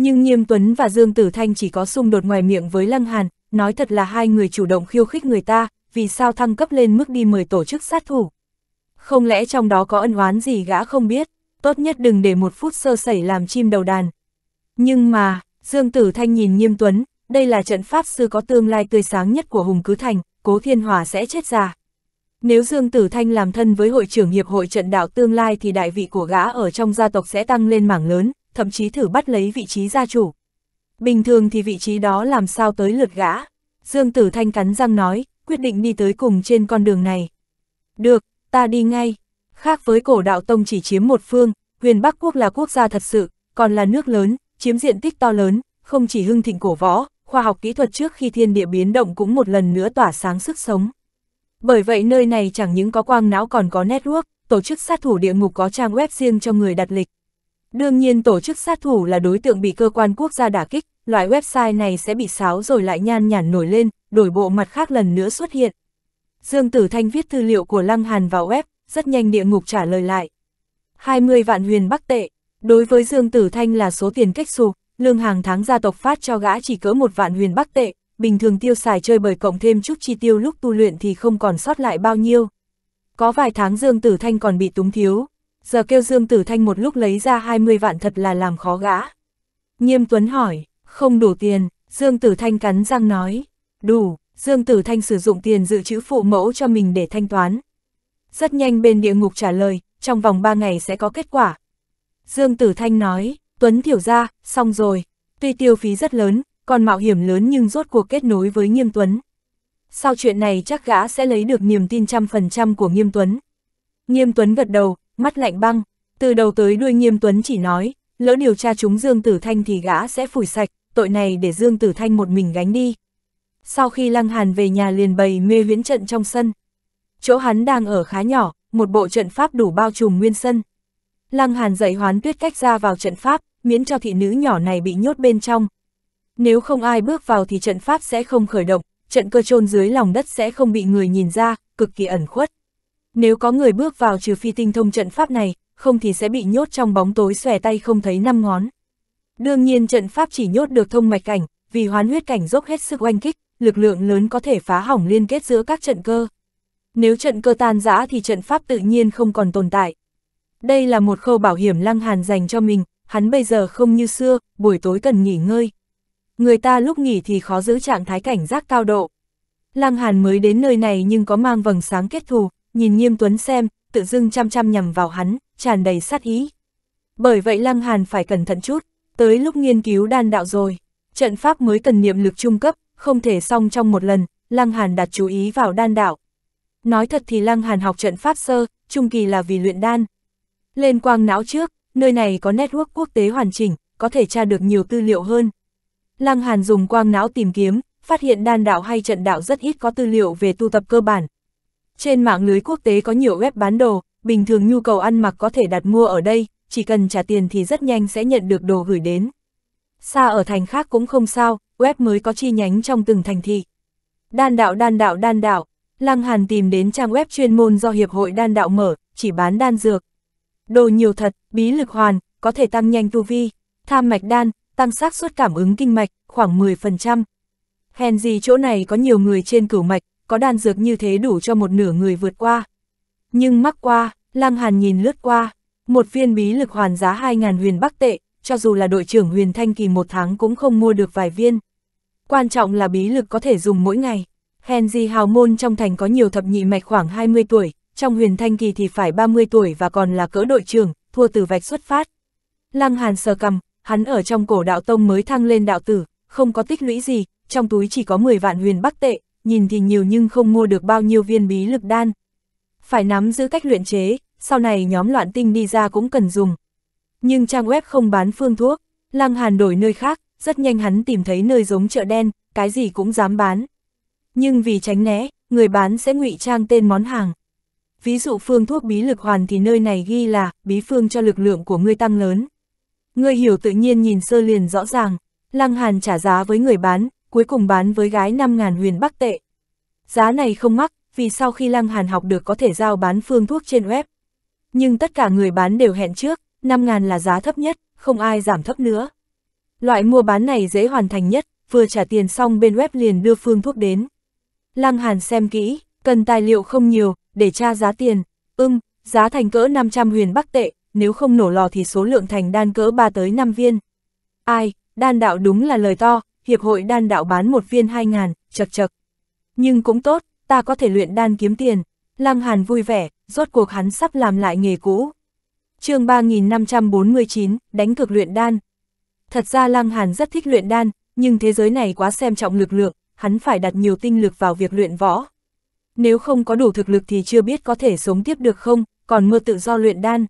Nhưng Nghiêm Tuấn và Dương Tử Thanh chỉ có xung đột ngoài miệng với Lăng Hàn, nói thật là hai người chủ động khiêu khích người ta, vì sao thăng cấp lên mức đi mời tổ chức sát thủ. Không lẽ trong đó có ân oán gì gã không biết, tốt nhất đừng để một phút sơ sẩy làm chim đầu đàn. Nhưng mà, Dương Tử Thanh nhìn Nghiêm Tuấn, đây là trận pháp sư có tương lai tươi sáng nhất của Hùng Cứ Thành, Cố Thiên Hòa sẽ chết già. Nếu Dương Tử Thanh làm thân với hội trưởng hiệp hội trận đạo tương lai thì đại vị của gã ở trong gia tộc sẽ tăng lên mảng lớn, thậm chí thử bắt lấy vị trí gia chủ. Bình thường thì vị trí đó làm sao tới lượt gã. Dương Tử Thanh cắn răng nói, quyết định đi tới cùng trên con đường này. Được, ta đi ngay. Khác với cổ đạo tông chỉ chiếm một phương, huyền Bắc Quốc là quốc gia thật sự, còn là nước lớn, chiếm diện tích to lớn, không chỉ hưng thịnh cổ võ, khoa học kỹ thuật trước khi thiên địa biến động cũng một lần nữa tỏa sáng sức sống. Bởi vậy nơi này chẳng những có quang não còn có network, tổ chức sát thủ địa ngục có trang web riêng cho người đặt lịch. Đương nhiên tổ chức sát thủ là đối tượng bị cơ quan quốc gia đả kích, loại website này sẽ bị xáo rồi lại nhan nhản nổi lên, đổi bộ mặt khác lần nữa xuất hiện. Dương Tử Thanh viết tư liệu của Lăng Hàn vào web, rất nhanh địa ngục trả lời lại. 20 vạn huyền bắc tệ, đối với Dương Tử Thanh là số tiền cách xù, lương hàng tháng gia tộc phát cho gã chỉ cỡ một vạn huyền bắc tệ, bình thường tiêu xài chơi bời cộng thêm chút chi tiêu lúc tu luyện thì không còn sót lại bao nhiêu. Có vài tháng Dương Tử Thanh còn bị túng thiếu, giờ kêu Dương Tử Thanh một lúc lấy ra 20 vạn thật là làm khó gã. Nghiêm Tuấn hỏi, không đủ tiền, Dương Tử Thanh cắn răng nói, đủ, Dương Tử Thanh sử dụng tiền dự trữ phụ mẫu cho mình để thanh toán. Rất nhanh bên địa ngục trả lời, trong vòng 3 ngày sẽ có kết quả. Dương Tử Thanh nói, Tuấn thiểu ra, xong rồi, tuy tiêu phí rất lớn, còn mạo hiểm lớn nhưng rốt cuộc kết nối với Nghiêm Tuấn. Sau chuyện này chắc gã sẽ lấy được niềm tin trăm phần trăm của Nghiêm Tuấn. Nghiêm Tuấn gật đầu, mắt lạnh băng, từ đầu tới đuôi nghiêm tuấn chỉ nói, lỡ điều tra chúng Dương Tử Thanh thì gã sẽ phủi sạch, tội này để Dương Tử Thanh một mình gánh đi. Sau khi Lăng Hàn về nhà liền bày mê huyễn trận trong sân. Chỗ hắn đang ở khá nhỏ, một bộ trận pháp đủ bao trùm nguyên sân. Lăng Hàn dạy hoán tuyết cách ra vào trận pháp, miễn cho thị nữ nhỏ này bị nhốt bên trong. Nếu không ai bước vào thì trận pháp sẽ không khởi động, trận cơ trôn dưới lòng đất sẽ không bị người nhìn ra, cực kỳ ẩn khuất nếu có người bước vào trừ phi tinh thông trận pháp này, không thì sẽ bị nhốt trong bóng tối xòe tay không thấy năm ngón. Đương nhiên trận pháp chỉ nhốt được thông mạch cảnh, vì hoán huyết cảnh dốc hết sức oanh kích, lực lượng lớn có thể phá hỏng liên kết giữa các trận cơ. Nếu trận cơ tan rã thì trận pháp tự nhiên không còn tồn tại. Đây là một khâu bảo hiểm Lăng Hàn dành cho mình, hắn bây giờ không như xưa, buổi tối cần nghỉ ngơi. Người ta lúc nghỉ thì khó giữ trạng thái cảnh giác cao độ. Lăng Hàn mới đến nơi này nhưng có mang vầng sáng kết thù, nhìn Nghiêm Tuấn xem, tự dưng chăm chăm nhằm vào hắn, tràn đầy sát ý. Bởi vậy Lăng Hàn phải cẩn thận chút, tới lúc nghiên cứu đan đạo rồi, trận pháp mới cần niệm lực trung cấp, không thể xong trong một lần, Lăng Hàn đặt chú ý vào đan đạo. Nói thật thì Lăng Hàn học trận pháp sơ, trung kỳ là vì luyện đan. Lên quang não trước, nơi này có network quốc tế hoàn chỉnh, có thể tra được nhiều tư liệu hơn. Lăng Hàn dùng quang não tìm kiếm, phát hiện đan đạo hay trận đạo rất ít có tư liệu về tu tập cơ bản, trên mạng lưới quốc tế có nhiều web bán đồ, bình thường nhu cầu ăn mặc có thể đặt mua ở đây, chỉ cần trả tiền thì rất nhanh sẽ nhận được đồ gửi đến. Xa ở thành khác cũng không sao, web mới có chi nhánh trong từng thành thị. Đan đạo đan đạo đan đạo, Lăng Hàn tìm đến trang web chuyên môn do Hiệp hội đan đạo mở, chỉ bán đan dược. Đồ nhiều thật, bí lực hoàn, có thể tăng nhanh tu vi, tham mạch đan, tăng xác suất cảm ứng kinh mạch, khoảng 10%. Hèn gì chỗ này có nhiều người trên cửu mạch, có đan dược như thế đủ cho một nửa người vượt qua. Nhưng mắc qua, Lăng Hàn nhìn lướt qua, một viên bí lực hoàn giá 2.000 huyền bắc tệ, cho dù là đội trưởng huyền thanh kỳ một tháng cũng không mua được vài viên. Quan trọng là bí lực có thể dùng mỗi ngày. Henry hào môn trong thành có nhiều thập nhị mạch khoảng 20 tuổi, trong huyền thanh kỳ thì phải 30 tuổi và còn là cỡ đội trưởng, thua từ vạch xuất phát. Lăng Hàn sờ cầm, hắn ở trong cổ đạo tông mới thăng lên đạo tử, không có tích lũy gì, trong túi chỉ có 10 vạn huyền bắc tệ, nhìn thì nhiều nhưng không mua được bao nhiêu viên bí lực đan. Phải nắm giữ cách luyện chế, sau này nhóm loạn tinh đi ra cũng cần dùng. Nhưng trang web không bán phương thuốc, Lăng Hàn đổi nơi khác, rất nhanh hắn tìm thấy nơi giống chợ đen, cái gì cũng dám bán. Nhưng vì tránh né, người bán sẽ ngụy trang tên món hàng. Ví dụ phương thuốc bí lực hoàn thì nơi này ghi là bí phương cho lực lượng của ngươi tăng lớn. Ngươi hiểu tự nhiên nhìn sơ liền rõ ràng, Lăng Hàn trả giá với người bán, cuối cùng bán với gái 5.000 huyền bắc tệ. Giá này không mắc, vì sau khi Lăng Hàn học được có thể giao bán phương thuốc trên web. Nhưng tất cả người bán đều hẹn trước, 5.000 là giá thấp nhất, không ai giảm thấp nữa. Loại mua bán này dễ hoàn thành nhất, vừa trả tiền xong bên web liền đưa phương thuốc đến. Lăng Hàn xem kỹ, cần tài liệu không nhiều, để tra giá tiền, ưng, giá thành cỡ 500 huyền bắc tệ, nếu không nổ lò thì số lượng thành đan cỡ 3 tới 5 viên. Ai, đan đạo đúng là lời to, hiệp hội đan đạo bán một viên hai ngàn, chật chật. Nhưng cũng tốt, ta có thể luyện đan kiếm tiền. Lăng Hàn vui vẻ, rốt cuộc hắn sắp làm lại nghề cũ. chương 3549, đánh cực luyện đan. Thật ra Lăng Hàn rất thích luyện đan, nhưng thế giới này quá xem trọng lực lượng, hắn phải đặt nhiều tinh lực vào việc luyện võ. Nếu không có đủ thực lực thì chưa biết có thể sống tiếp được không, còn mơ tự do luyện đan.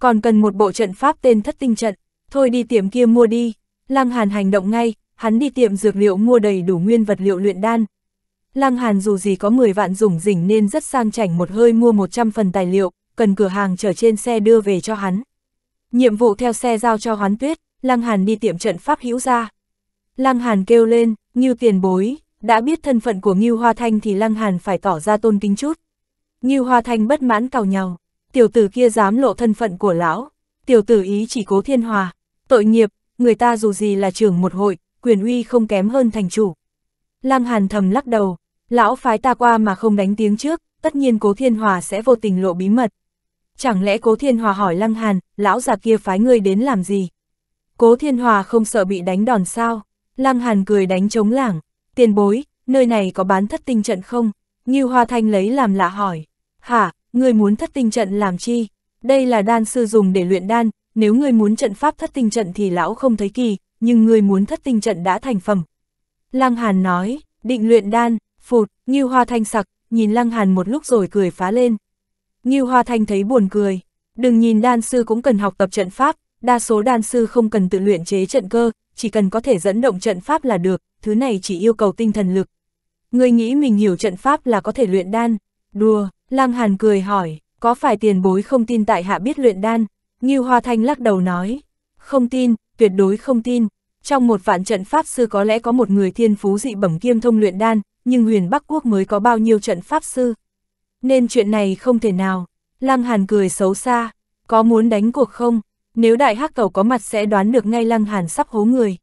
Còn cần một bộ trận pháp tên thất tinh trận, thôi đi tiệm kia mua đi. Lăng Hàn hành động ngay, hắn đi tiệm dược liệu mua đầy đủ nguyên vật liệu luyện đan. Lăng Hàn dù gì có 10 vạn dùng rỉnh nên rất sang chảnh một hơi mua 100 phần tài liệu, cần cửa hàng chở trên xe đưa về cho hắn. Nhiệm vụ theo xe giao cho Hoán Tuyết, Lăng Hàn đi tiệm trận pháp hữu ra. Lăng Hàn kêu lên, như tiền bối, đã biết thân phận của Ngưu Hoa Thanh thì Lăng Hàn phải tỏ ra tôn kính chút. Ngưu Hoa Thanh bất mãn cào nhào, tiểu tử kia dám lộ thân phận của lão, tiểu tử ý chỉ cố thiên hòa, tội nghiệp, người ta dù gì là trưởng một hội, quyền uy không kém hơn thành chủ. Lăng Hàn thầm lắc đầu, lão phái ta qua mà không đánh tiếng trước, tất nhiên Cố Thiên Hòa sẽ vô tình lộ bí mật. Chẳng lẽ Cố Thiên Hòa hỏi Lăng Hàn, lão già kia phái ngươi đến làm gì? Cố Thiên Hòa không sợ bị đánh đòn sao? Lăng Hàn cười đánh trống lảng, tiền bối, nơi này có bán thất tinh trận không? Như Hoa Thanh lấy làm lạ hỏi, hả, ngươi muốn thất tinh trận làm chi? Đây là đan sư dùng để luyện đan, nếu ngươi muốn trận pháp thất tinh trận thì lão không thấy kỳ, nhưng ngươi muốn thất tinh trận đã thành phẩm. Lăng Hàn nói, định luyện đan, phụt, Ngưu Hoa Thanh sặc, nhìn Lăng Hàn một lúc rồi cười phá lên. Ngưu Hoa Thanh thấy buồn cười, đừng nhìn đan sư cũng cần học tập trận pháp, đa số đan sư không cần tự luyện chế trận cơ, chỉ cần có thể dẫn động trận pháp là được, thứ này chỉ yêu cầu tinh thần lực. Ngươi nghĩ mình hiểu trận pháp là có thể luyện đan, đùa, Lăng Hàn cười hỏi, có phải tiền bối không tin tại hạ biết luyện đan? Ngưu Hoa Thanh lắc đầu nói, không tin, tuyệt đối không tin, trong một vạn trận Pháp Sư có lẽ có một người thiên phú dị bẩm kiêm thông luyện đan, nhưng huyền Bắc Quốc mới có bao nhiêu trận Pháp Sư. Nên chuyện này không thể nào. Lăng Hàn cười xấu xa, có muốn đánh cuộc không? Nếu đại hắc cầu có mặt sẽ đoán được ngay Lăng Hàn sắp hố người.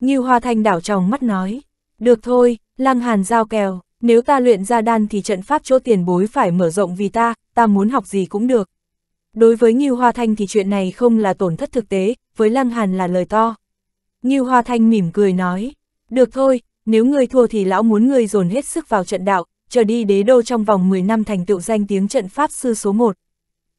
Ngưu Hoa Thanh đảo tròng mắt nói, được thôi, Lăng Hàn giao kèo, nếu ta luyện ra đan thì trận pháp chỗ tiền bối phải mở rộng vì ta, ta muốn học gì cũng được. Đối với nhiêu Hoa Thanh thì chuyện này không là tổn thất thực tế, với Lăng Hàn là lời to. Ngưu Hoa Thanh mỉm cười nói, được thôi, nếu ngươi thua thì lão muốn ngươi dồn hết sức vào trận đạo, trở đi đế đô trong vòng 10 năm thành tựu danh tiếng trận pháp sư số 1.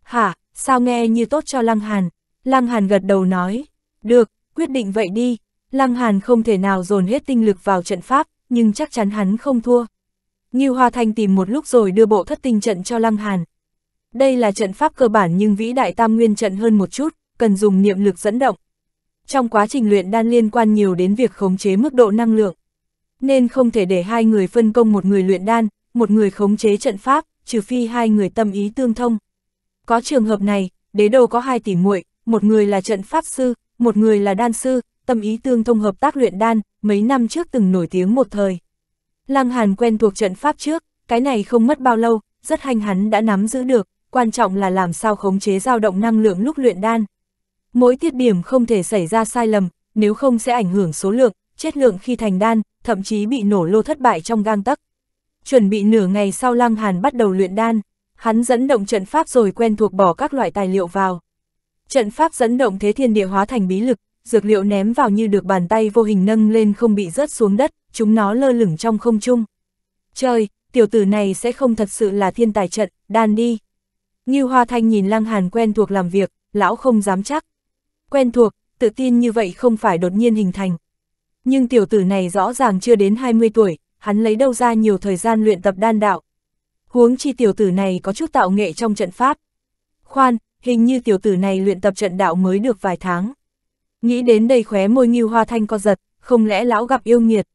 Hả, sao nghe như tốt cho Lăng Hàn? Lăng Hàn gật đầu nói, được, quyết định vậy đi. Lăng Hàn không thể nào dồn hết tinh lực vào trận pháp, nhưng chắc chắn hắn không thua. Ngưu Hoa Thanh tìm một lúc rồi đưa bộ thất tinh trận cho Lăng Hàn. Đây là trận pháp cơ bản nhưng vĩ đại tam nguyên trận hơn một chút, cần dùng niệm lực dẫn động, trong quá trình luyện đan liên quan nhiều đến việc khống chế mức độ năng lượng. Nên không thể để hai người phân công một người luyện đan, một người khống chế trận pháp, trừ phi hai người tâm ý tương thông. Có trường hợp này, đế đô có hai tỷ muội, một người là trận pháp sư, một người là đan sư, tâm ý tương thông hợp tác luyện đan, mấy năm trước từng nổi tiếng một thời. Lăng Hàn quen thuộc trận pháp trước, cái này không mất bao lâu, rất hanh hắn đã nắm giữ được, quan trọng là làm sao khống chế dao động năng lượng lúc luyện đan. Mỗi tiết điểm không thể xảy ra sai lầm, nếu không sẽ ảnh hưởng số lượng, chất lượng khi thành đan, thậm chí bị nổ lô thất bại trong gang tắc. Chuẩn bị nửa ngày sau Lăng Hàn bắt đầu luyện đan, hắn dẫn động trận pháp rồi quen thuộc bỏ các loại tài liệu vào. Trận pháp dẫn động thế thiên địa hóa thành bí lực, dược liệu ném vào như được bàn tay vô hình nâng lên không bị rớt xuống đất, chúng nó lơ lửng trong không trung. Trời, tiểu tử này sẽ không thật sự là thiên tài trận, đan đi. Như Hoa Thanh nhìn Lăng Hàn quen thuộc làm việc, lão không dám chắc quen thuộc, tự tin như vậy không phải đột nhiên hình thành. Nhưng tiểu tử này rõ ràng chưa đến 20 tuổi, hắn lấy đâu ra nhiều thời gian luyện tập đan đạo. Huống chi tiểu tử này có chút tạo nghệ trong trận pháp. Khoan, hình như tiểu tử này luyện tập trận đạo mới được vài tháng. Nghĩ đến đây khóe môi nghiêu hoa thanh co giật, không lẽ lão gặp yêu nghiệt.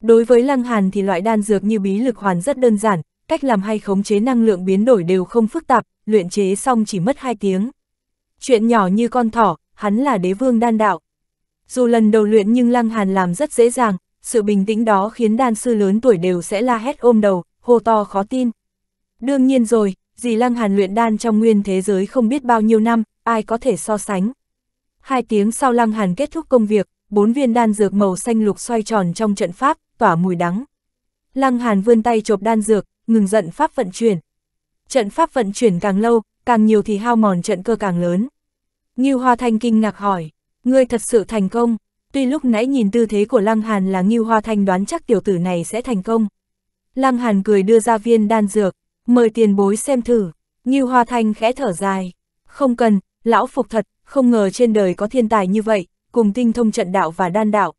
Đối với lăng hàn thì loại đan dược như bí lực hoàn rất đơn giản, cách làm hay khống chế năng lượng biến đổi đều không phức tạp, luyện chế xong chỉ mất 2 tiếng. Chuyện nhỏ như con thỏ, hắn là đế vương đan đạo. Dù lần đầu luyện nhưng Lăng Hàn làm rất dễ dàng, sự bình tĩnh đó khiến đan sư lớn tuổi đều sẽ la hét ôm đầu, hô to khó tin. Đương nhiên rồi, dì Lăng Hàn luyện đan trong nguyên thế giới không biết bao nhiêu năm, ai có thể so sánh. Hai tiếng sau Lăng Hàn kết thúc công việc, bốn viên đan dược màu xanh lục xoay tròn trong trận pháp, tỏa mùi đắng. Lăng Hàn vươn tay chộp đan dược, ngừng giận pháp vận chuyển. Trận pháp vận chuyển càng lâu, càng nhiều thì hao mòn trận cơ càng lớn. Ngưu Hoa Thanh kinh ngạc hỏi, ngươi thật sự thành công, tuy lúc nãy nhìn tư thế của Lăng Hàn là Ngưu Hoa Thanh đoán chắc tiểu tử này sẽ thành công. Lăng Hàn cười đưa ra viên đan dược, mời tiền bối xem thử, Ngưu Hoa Thanh khẽ thở dài, không cần, lão phục thật, không ngờ trên đời có thiên tài như vậy, cùng tinh thông trận đạo và đan đạo.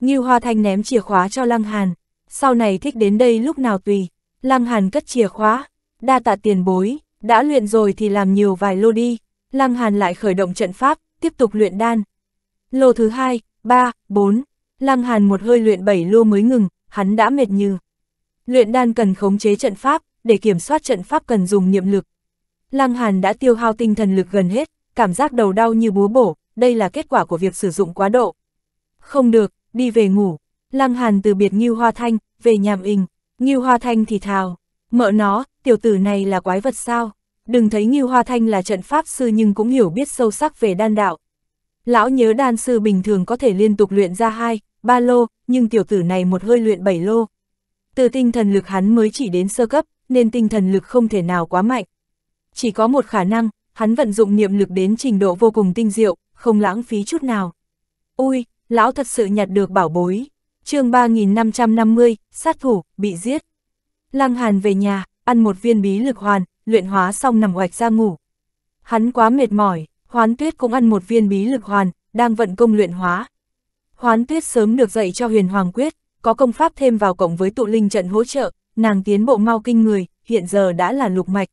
Ngưu Hoa Thanh ném chìa khóa cho Lăng Hàn, sau này thích đến đây lúc nào tùy, Lăng Hàn cất chìa khóa, đa tạ tiền bối, đã luyện rồi thì làm nhiều vài lô đi. Lăng Hàn lại khởi động trận pháp, tiếp tục luyện đan. Lô thứ 2, 3, 4, Lăng Hàn một hơi luyện 7 lô mới ngừng, hắn đã mệt như. Luyện đan cần khống chế trận pháp, để kiểm soát trận pháp cần dùng niệm lực. Lăng Hàn đã tiêu hao tinh thần lực gần hết, cảm giác đầu đau như búa bổ, đây là kết quả của việc sử dụng quá độ. Không được, đi về ngủ. Lăng Hàn từ biệt Ngưu Hoa Thanh, về nhàm ình, Ngưu Hoa Thanh thì thào, mợ nó, tiểu tử này là quái vật sao? Đừng thấy Ngưu Hoa Thanh là trận pháp sư nhưng cũng hiểu biết sâu sắc về đan đạo. Lão nhớ đan sư bình thường có thể liên tục luyện ra hai, ba lô, nhưng tiểu tử này một hơi luyện bảy lô. Từ tinh thần lực hắn mới chỉ đến sơ cấp, nên tinh thần lực không thể nào quá mạnh. Chỉ có một khả năng, hắn vận dụng niệm lực đến trình độ vô cùng tinh diệu, không lãng phí chút nào. Ui, lão thật sự nhặt được bảo bối. chương 3550, sát thủ, bị giết. Lăng Hàn về nhà, ăn một viên bí lực hoàn, luyện hóa xong nằm oạch ra ngủ. Hắn quá mệt mỏi, hoán tuyết cũng ăn một viên bí lực hoàn, đang vận công luyện hóa. Hoán tuyết sớm được dạy cho huyền hoàng quyết, có công pháp thêm vào cộng với tụ linh trận hỗ trợ, nàng tiến bộ mau kinh người, hiện giờ đã là lục mạch.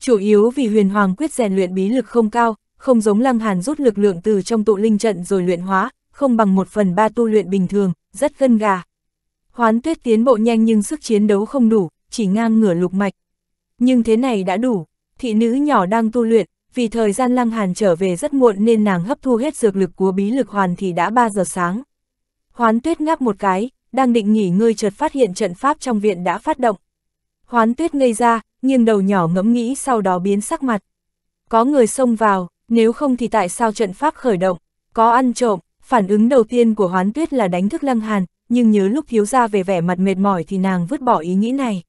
Chủ yếu vì huyền hoàng quyết rèn luyện bí lực không cao, không giống lăng hàn rút lực lượng từ trong tụ linh trận rồi luyện hóa, không bằng một phần ba tu luyện bình thường, rất gân gà. Hoán tuyết tiến bộ nhanh nhưng sức chiến đấu không đủ, chỉ ngang ngửa lục mạch, nhưng thế này đã đủ, thị nữ nhỏ đang tu luyện, vì thời gian Lăng Hàn trở về rất muộn nên nàng hấp thu hết dược lực của bí lực hoàn thì đã 3 giờ sáng. Hoán Tuyết ngáp một cái, đang định nghỉ ngơi chợt phát hiện trận pháp trong viện đã phát động. Hoán Tuyết ngây ra, nghiêng đầu nhỏ ngẫm nghĩ sau đó biến sắc mặt. Có người xông vào, nếu không thì tại sao trận pháp khởi động, có ăn trộm, phản ứng đầu tiên của Hoán Tuyết là đánh thức Lăng Hàn, nhưng nhớ lúc thiếu gia về vẻ mặt mệt mỏi thì nàng vứt bỏ ý nghĩ này.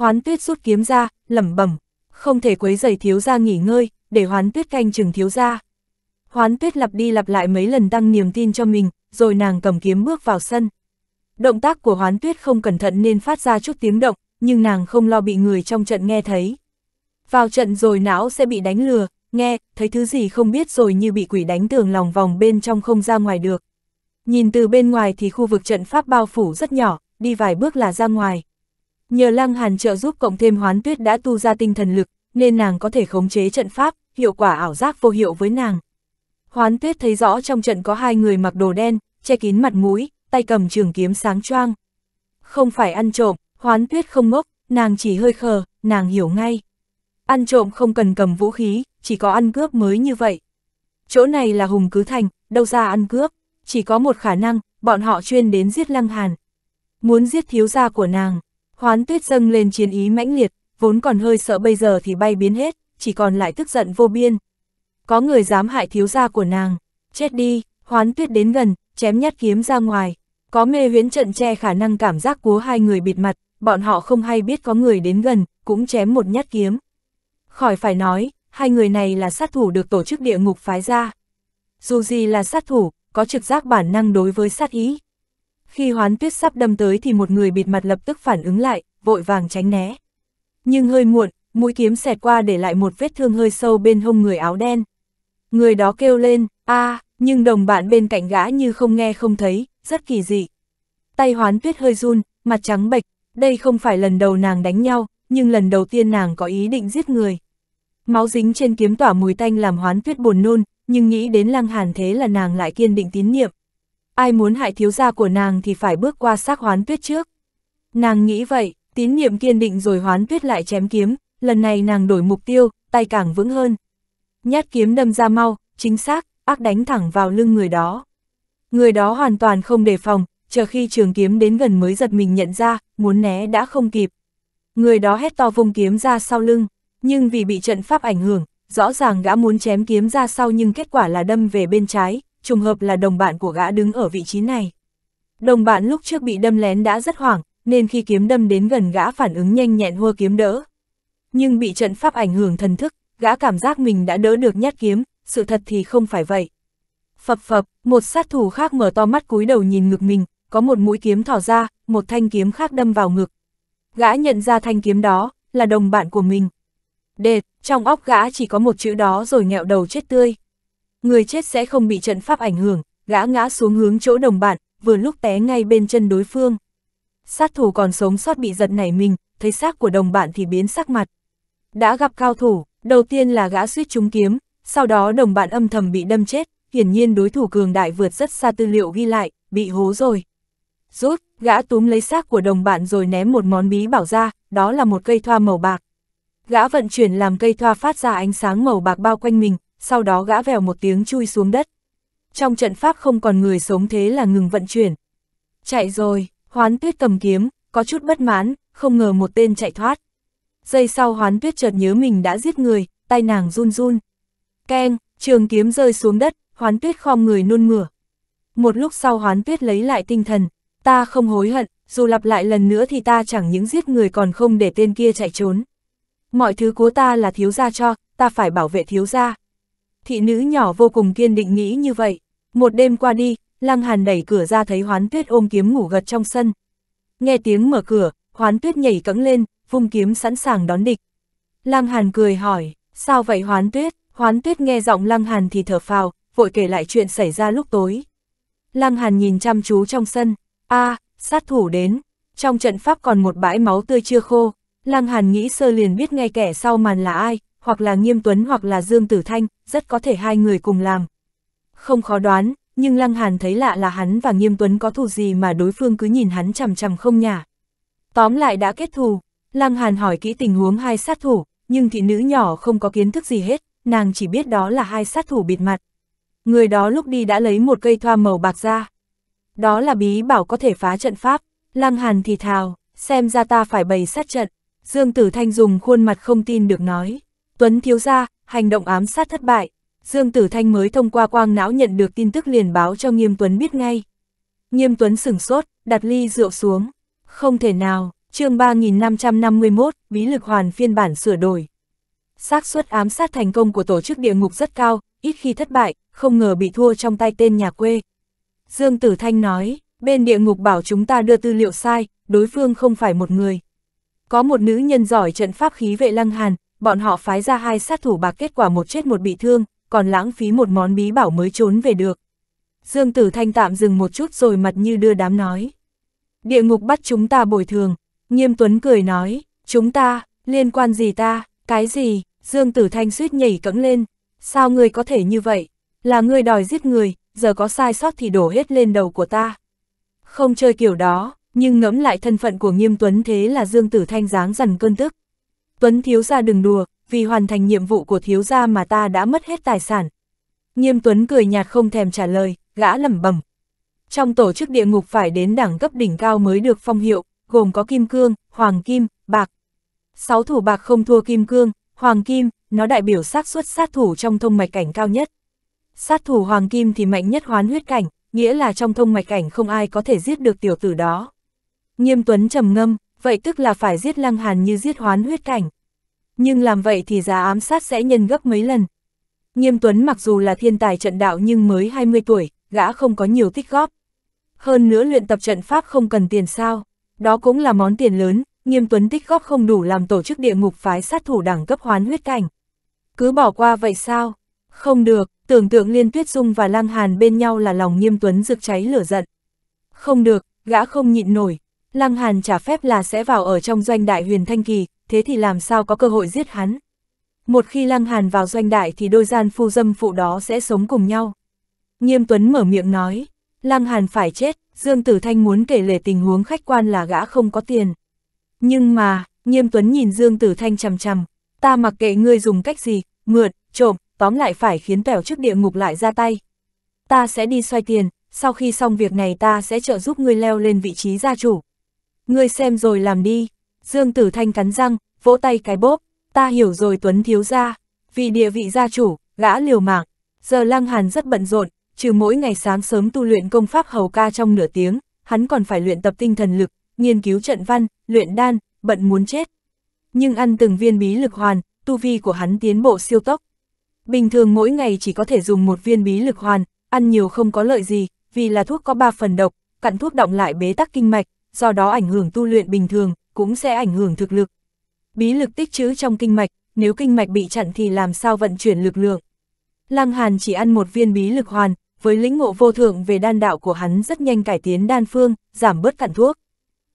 Hoán tuyết rút kiếm ra, lẩm bẩm, không thể quấy giày thiếu ra nghỉ ngơi, để hoán tuyết canh chừng thiếu ra. Hoán tuyết lặp đi lặp lại mấy lần tăng niềm tin cho mình, rồi nàng cầm kiếm bước vào sân. Động tác của hoán tuyết không cẩn thận nên phát ra chút tiếng động, nhưng nàng không lo bị người trong trận nghe thấy. Vào trận rồi não sẽ bị đánh lừa, nghe, thấy thứ gì không biết rồi như bị quỷ đánh tường lòng vòng bên trong không ra ngoài được. Nhìn từ bên ngoài thì khu vực trận pháp bao phủ rất nhỏ, đi vài bước là ra ngoài. Nhờ Lăng Hàn trợ giúp cộng thêm hoán tuyết đã tu ra tinh thần lực, nên nàng có thể khống chế trận pháp, hiệu quả ảo giác vô hiệu với nàng. Hoán tuyết thấy rõ trong trận có hai người mặc đồ đen, che kín mặt mũi, tay cầm trường kiếm sáng choang. Không phải ăn trộm, hoán tuyết không ngốc, nàng chỉ hơi khờ, nàng hiểu ngay. Ăn trộm không cần cầm vũ khí, chỉ có ăn cướp mới như vậy. Chỗ này là hùng cứ thành, đâu ra ăn cướp, chỉ có một khả năng, bọn họ chuyên đến giết lăng hàn. Muốn giết thiếu gia của nàng. Hoán tuyết dâng lên chiến ý mãnh liệt, vốn còn hơi sợ bây giờ thì bay biến hết, chỉ còn lại tức giận vô biên. Có người dám hại thiếu gia của nàng, chết đi, hoán tuyết đến gần, chém nhát kiếm ra ngoài. Có mê huyễn trận che khả năng cảm giác của hai người bịt mặt, bọn họ không hay biết có người đến gần, cũng chém một nhát kiếm. Khỏi phải nói, hai người này là sát thủ được tổ chức địa ngục phái ra. Dù gì là sát thủ, có trực giác bản năng đối với sát ý, khi hoán tuyết sắp đâm tới thì một người bịt mặt lập tức phản ứng lại, vội vàng tránh né. Nhưng hơi muộn, mũi kiếm xẹt qua để lại một vết thương hơi sâu bên hông người áo đen. Người đó kêu lên, a à, nhưng đồng bạn bên cạnh gã như không nghe không thấy, rất kỳ dị. Tay hoán tuyết hơi run, mặt trắng bệch, đây không phải lần đầu nàng đánh nhau, nhưng lần đầu tiên nàng có ý định giết người. Máu dính trên kiếm tỏa mùi tanh làm hoán tuyết buồn nôn, nhưng nghĩ đến lăng hàn thế là nàng lại kiên định tín niệm ai muốn hại thiếu gia của nàng thì phải bước qua xác hoán tuyết trước. Nàng nghĩ vậy, tín niệm kiên định rồi hoán tuyết lại chém kiếm, lần này nàng đổi mục tiêu, tay càng vững hơn. Nhát kiếm đâm ra mau, chính xác, ác đánh thẳng vào lưng người đó. Người đó hoàn toàn không đề phòng, chờ khi trường kiếm đến gần mới giật mình nhận ra, muốn né đã không kịp. Người đó hét to vung kiếm ra sau lưng, nhưng vì bị trận pháp ảnh hưởng, rõ ràng gã muốn chém kiếm ra sau nhưng kết quả là đâm về bên trái, trùng hợp là đồng bạn của gã đứng ở vị trí này. Đồng bạn lúc trước bị đâm lén đã rất hoảng, nên khi kiếm đâm đến gần gã phản ứng nhanh nhẹn hua kiếm đỡ. Nhưng bị trận pháp ảnh hưởng thần thức, gã cảm giác mình đã đỡ được nhát kiếm, sự thật thì không phải vậy. Phập phập, một sát thủ khác mở to mắt cúi đầu nhìn ngực mình, có một mũi kiếm thỏ ra, một thanh kiếm khác đâm vào ngực. Gã nhận ra thanh kiếm đó, là đồng bạn của mình. Đệt, trong óc gã chỉ có một chữ đó rồi nghẹo đầu chết tươi người chết sẽ không bị trận pháp ảnh hưởng, gã ngã xuống hướng chỗ đồng bạn, vừa lúc té ngay bên chân đối phương. Sát thủ còn sống sót bị giật nảy mình, thấy xác của đồng bạn thì biến sắc mặt. Đã gặp cao thủ, đầu tiên là gã suýt trúng kiếm, sau đó đồng bạn âm thầm bị đâm chết, hiển nhiên đối thủ cường đại vượt rất xa tư liệu ghi lại, bị hố rồi. Rút, gã túm lấy xác của đồng bạn rồi ném một món bí bảo ra, đó là một cây thoa màu bạc. Gã vận chuyển làm cây thoa phát ra ánh sáng màu bạc bao quanh mình, sau đó gã vèo một tiếng chui xuống đất. Trong trận pháp không còn người sống thế là ngừng vận chuyển. Chạy rồi, hoán tuyết cầm kiếm, có chút bất mãn, không ngờ một tên chạy thoát. Giây sau hoán tuyết chợt nhớ mình đã giết người, tay nàng run run. Keng, trường kiếm rơi xuống đất, hoán tuyết khom người nôn mửa. Một lúc sau hoán tuyết lấy lại tinh thần, ta không hối hận, dù lặp lại lần nữa thì ta chẳng những giết người còn không để tên kia chạy trốn. Mọi thứ của ta là thiếu gia cho, ta phải bảo vệ thiếu gia thị nữ nhỏ vô cùng kiên định nghĩ như vậy. Một đêm qua đi, Lăng Hàn đẩy cửa ra thấy Hoán Tuyết ôm kiếm ngủ gật trong sân. Nghe tiếng mở cửa, Hoán Tuyết nhảy cẫng lên, vung kiếm sẵn sàng đón địch. Lăng Hàn cười hỏi, sao vậy Hoán Tuyết? Hoán Tuyết nghe giọng Lăng Hàn thì thở phào, vội kể lại chuyện xảy ra lúc tối. Lăng Hàn nhìn chăm chú trong sân, a, à, sát thủ đến, trong trận pháp còn một bãi máu tươi chưa khô. Lăng Hàn nghĩ sơ liền biết ngay kẻ sau màn là ai, hoặc là Nghiêm Tuấn hoặc là Dương Tử Thanh, rất có thể hai người cùng làm. Không khó đoán, nhưng Lăng Hàn thấy lạ là hắn và Nghiêm Tuấn có thù gì mà đối phương cứ nhìn hắn chằm chằm không nhả. Tóm lại đã kết thù, Lăng Hàn hỏi kỹ tình huống hai sát thủ, nhưng thị nữ nhỏ không có kiến thức gì hết, nàng chỉ biết đó là hai sát thủ bịt mặt. Người đó lúc đi đã lấy một cây thoa màu bạc ra. Đó là bí bảo có thể phá trận pháp, Lăng Hàn thì thào, xem ra ta phải bày sát trận. Dương Tử Thanh dùng khuôn mặt không tin được nói. Tuấn thiếu ra, hành động ám sát thất bại. Dương Tử Thanh mới thông qua quang não nhận được tin tức liền báo cho Nghiêm Tuấn biết ngay. Nghiêm Tuấn sửng sốt, đặt ly rượu xuống. Không thể nào, chương 3551, bí lực hoàn phiên bản sửa đổi. xác suất ám sát thành công của tổ chức địa ngục rất cao, ít khi thất bại, không ngờ bị thua trong tay tên nhà quê. Dương Tử Thanh nói, bên địa ngục bảo chúng ta đưa tư liệu sai, đối phương không phải một người. Có một nữ nhân giỏi trận pháp khí vệ lăng hàn, bọn họ phái ra hai sát thủ bạc kết quả một chết một bị thương, còn lãng phí một món bí bảo mới trốn về được. Dương Tử Thanh tạm dừng một chút rồi mặt như đưa đám nói. Địa ngục bắt chúng ta bồi thường, nghiêm tuấn cười nói, chúng ta, liên quan gì ta, cái gì, Dương Tử Thanh suýt nhảy cẫng lên, sao ngươi có thể như vậy, là ngươi đòi giết người, giờ có sai sót thì đổ hết lên đầu của ta. Không chơi kiểu đó, nhưng ngẫm lại thân phận của nghiêm tuấn thế là Dương Tử Thanh dáng dần cơn tức. Tuấn thiếu gia đừng đùa, vì hoàn thành nhiệm vụ của thiếu gia mà ta đã mất hết tài sản. Nghiêm Tuấn cười nhạt không thèm trả lời, gã lẩm bẩm. Trong tổ chức địa ngục phải đến đẳng cấp đỉnh cao mới được phong hiệu, gồm có kim cương, hoàng kim, bạc. Sáu thủ bạc không thua kim cương, hoàng kim, nó đại biểu xác suất sát thủ trong thông mạch cảnh cao nhất. Sát thủ hoàng kim thì mạnh nhất hoán huyết cảnh, nghĩa là trong thông mạch cảnh không ai có thể giết được tiểu tử đó. Nghiêm Tuấn trầm ngâm, vậy tức là phải giết Lăng Hàn như giết hoán huyết cảnh. Nhưng làm vậy thì giá ám sát sẽ nhân gấp mấy lần. Nghiêm Tuấn mặc dù là thiên tài trận đạo nhưng mới 20 tuổi, gã không có nhiều tích góp. Hơn nữa luyện tập trận pháp không cần tiền sao, đó cũng là món tiền lớn, Nghiêm Tuấn tích góp không đủ làm tổ chức địa ngục phái sát thủ đẳng cấp hoán huyết cảnh. Cứ bỏ qua vậy sao? Không được, tưởng tượng Liên Tuyết Dung và Lăng Hàn bên nhau là lòng Nghiêm Tuấn rực cháy lửa giận. Không được, gã không nhịn nổi, Lăng Hàn trả phép là sẽ vào ở trong doanh đại huyền thanh kỳ, thế thì làm sao có cơ hội giết hắn. Một khi Lăng Hàn vào doanh đại thì đôi gian phu dâm phụ đó sẽ sống cùng nhau. Nghiêm Tuấn mở miệng nói, Lăng Hàn phải chết, Dương Tử Thanh muốn kể lể tình huống khách quan là gã không có tiền. Nhưng mà, Nghiêm Tuấn nhìn Dương Tử Thanh chằm chằm, ta mặc kệ ngươi dùng cách gì, mượn, trộm, tóm lại phải khiến tẻo trước địa ngục lại ra tay. Ta sẽ đi xoay tiền, sau khi xong việc này ta sẽ trợ giúp ngươi leo lên vị trí gia chủ. Ngươi xem rồi làm đi. Dương Tử Thanh cắn răng, vỗ tay cái bóp. Ta hiểu rồi Tuấn thiếu gia. Vì địa vị gia chủ, gã liều mạng. Giờ Lăng Hàn rất bận rộn, trừ mỗi ngày sáng sớm tu luyện công pháp hầu ca trong nửa tiếng, hắn còn phải luyện tập tinh thần lực, nghiên cứu trận văn, luyện đan, bận muốn chết. Nhưng ăn từng viên bí lực hoàn, tu vi của hắn tiến bộ siêu tốc. Bình thường mỗi ngày chỉ có thể dùng một viên bí lực hoàn, ăn nhiều không có lợi gì, vì là thuốc có ba phần độc, cặn thuốc động lại bế tắc kinh mạch, do đó ảnh hưởng tu luyện bình thường, cũng sẽ ảnh hưởng thực lực. Bí lực tích trữ trong kinh mạch, nếu kinh mạch bị chặn thì làm sao vận chuyển lực lượng. Lăng Hàn chỉ ăn một viên bí lực hoàn, với lĩnh ngộ vô thượng về đan đạo của hắn rất nhanh cải tiến đan phương, giảm bớt cặn thuốc.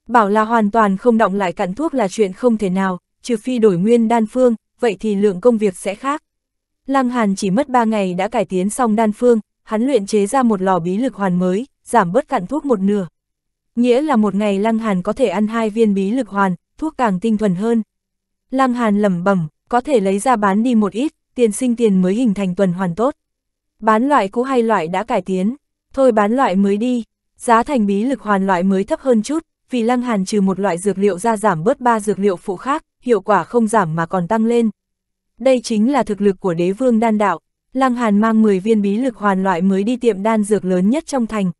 Bảo là hoàn toàn không động lại cặn thuốc là chuyện không thể nào, trừ phi đổi nguyên đan phương, vậy thì lượng công việc sẽ khác. Lăng Hàn chỉ mất 3 ngày đã cải tiến xong đan phương, hắn luyện chế ra một lò bí lực hoàn mới, giảm bớt cặn thuốc một nửa. Nghĩa là một ngày Lăng Hàn có thể ăn hai viên bí lực hoàn, thuốc càng tinh thuần hơn. Lăng Hàn lẩm bẩm, có thể lấy ra bán đi một ít, tiền sinh tiền mới hình thành tuần hoàn tốt. Bán loại cũ hay loại đã cải tiến, thôi bán loại mới đi, giá thành bí lực hoàn loại mới thấp hơn chút, vì Lăng Hàn trừ một loại dược liệu ra giảm bớt ba dược liệu phụ khác, hiệu quả không giảm mà còn tăng lên. Đây chính là thực lực của đế vương đan đạo, Lăng Hàn mang 10 viên bí lực hoàn loại mới đi tiệm đan dược lớn nhất trong thành,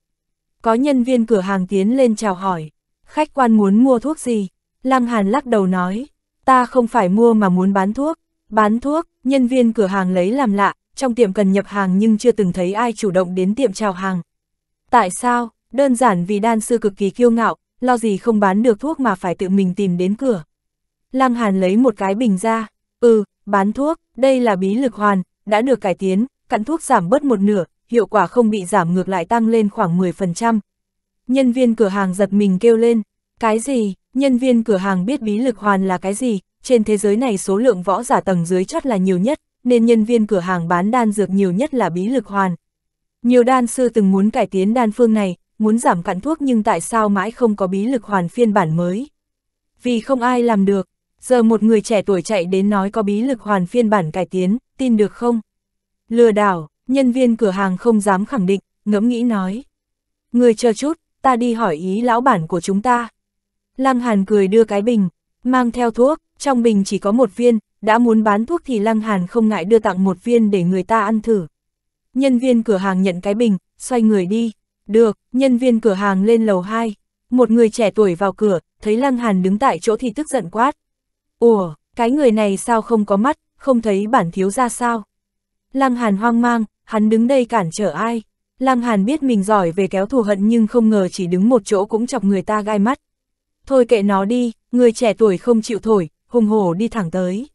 có nhân viên cửa hàng tiến lên chào hỏi, khách quan muốn mua thuốc gì? Lăng Hàn lắc đầu nói, ta không phải mua mà muốn bán thuốc. Bán thuốc, nhân viên cửa hàng lấy làm lạ, trong tiệm cần nhập hàng nhưng chưa từng thấy ai chủ động đến tiệm chào hàng. Tại sao? Đơn giản vì đan sư cực kỳ kiêu ngạo, lo gì không bán được thuốc mà phải tự mình tìm đến cửa. Lăng Hàn lấy một cái bình ra, ừ, bán thuốc, đây là bí lực hoàn, đã được cải tiến, cặn thuốc giảm bớt một nửa, hiệu quả không bị giảm ngược lại tăng lên khoảng 10%. Nhân viên cửa hàng giật mình kêu lên, cái gì, nhân viên cửa hàng biết bí lực hoàn là cái gì, trên thế giới này số lượng võ giả tầng dưới chót là nhiều nhất, nên nhân viên cửa hàng bán đan dược nhiều nhất là bí lực hoàn. Nhiều đan sư từng muốn cải tiến đan phương này, muốn giảm cặn thuốc nhưng tại sao mãi không có bí lực hoàn phiên bản mới? Vì không ai làm được, giờ một người trẻ tuổi chạy đến nói có bí lực hoàn phiên bản cải tiến, tin được không? Lừa đảo, nhân viên cửa hàng không dám khẳng định, ngẫm nghĩ nói. Người chờ chút, ta đi hỏi ý lão bản của chúng ta. Lăng Hàn cười đưa cái bình, mang theo thuốc, trong bình chỉ có một viên, đã muốn bán thuốc thì Lăng Hàn không ngại đưa tặng một viên để người ta ăn thử. Nhân viên cửa hàng nhận cái bình, xoay người đi. Được, nhân viên cửa hàng lên lầu 2. Một người trẻ tuổi vào cửa, thấy Lăng Hàn đứng tại chỗ thì tức giận quát. Ủa, cái người này sao không có mắt, không thấy bản thiếu ra sao? Lăng Hàn hoang mang, hắn đứng đây cản trở ai. Lăng Hàn biết mình giỏi về kéo thù hận nhưng không ngờ chỉ đứng một chỗ cũng chọc người ta gai mắt. Thôi kệ nó đi, người trẻ tuổi không chịu thổi, hùng hổ đi thẳng tới.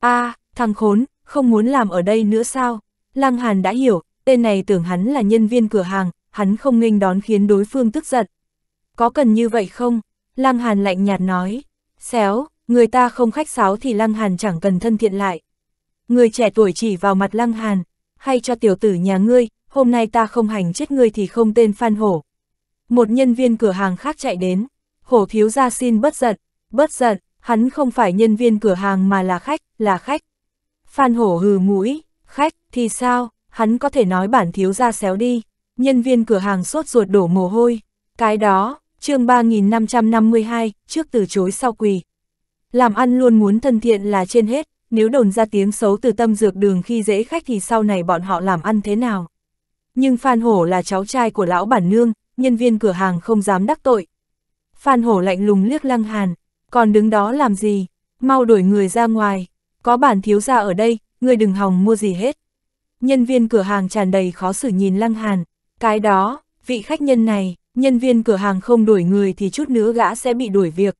a à, thằng khốn, không muốn làm ở đây nữa sao? Lăng Hàn đã hiểu, tên này tưởng hắn là nhân viên cửa hàng, hắn không nghênh đón khiến đối phương tức giận. Có cần như vậy không? Lăng Hàn lạnh nhạt nói. Xéo, người ta không khách sáo thì Lăng Hàn chẳng cần thân thiện lại. Người trẻ tuổi chỉ vào mặt Lăng Hàn, hay cho tiểu tử nhà ngươi, hôm nay ta không hành chết ngươi thì không tên Phan Hổ. Một nhân viên cửa hàng khác chạy đến, Hổ thiếu gia xin bất giận, bất giận, hắn không phải nhân viên cửa hàng mà là khách, là khách. Phan Hổ hừ mũi, khách, thì sao, hắn có thể nói bản thiếu gia xéo đi, nhân viên cửa hàng sốt ruột đổ mồ hôi, cái đó, chương 3552, trước từ chối sau quỳ. Làm ăn luôn muốn thân thiện là trên hết, nếu đồn ra tiếng xấu từ tâm dược đường khi dễ khách thì sau này bọn họ làm ăn thế nào. Nhưng Phan Hổ là cháu trai của lão bản nương, nhân viên cửa hàng không dám đắc tội. Phan Hổ lạnh lùng liếc Lăng Hàn, còn đứng đó làm gì, mau đuổi người ra ngoài, có bản thiếu gia ở đây, người đừng hòng mua gì hết. Nhân viên cửa hàng tràn đầy khó xử nhìn Lăng Hàn, cái đó, vị khách nhân này, nhân viên cửa hàng không đuổi người thì chút nữa gã sẽ bị đuổi việc.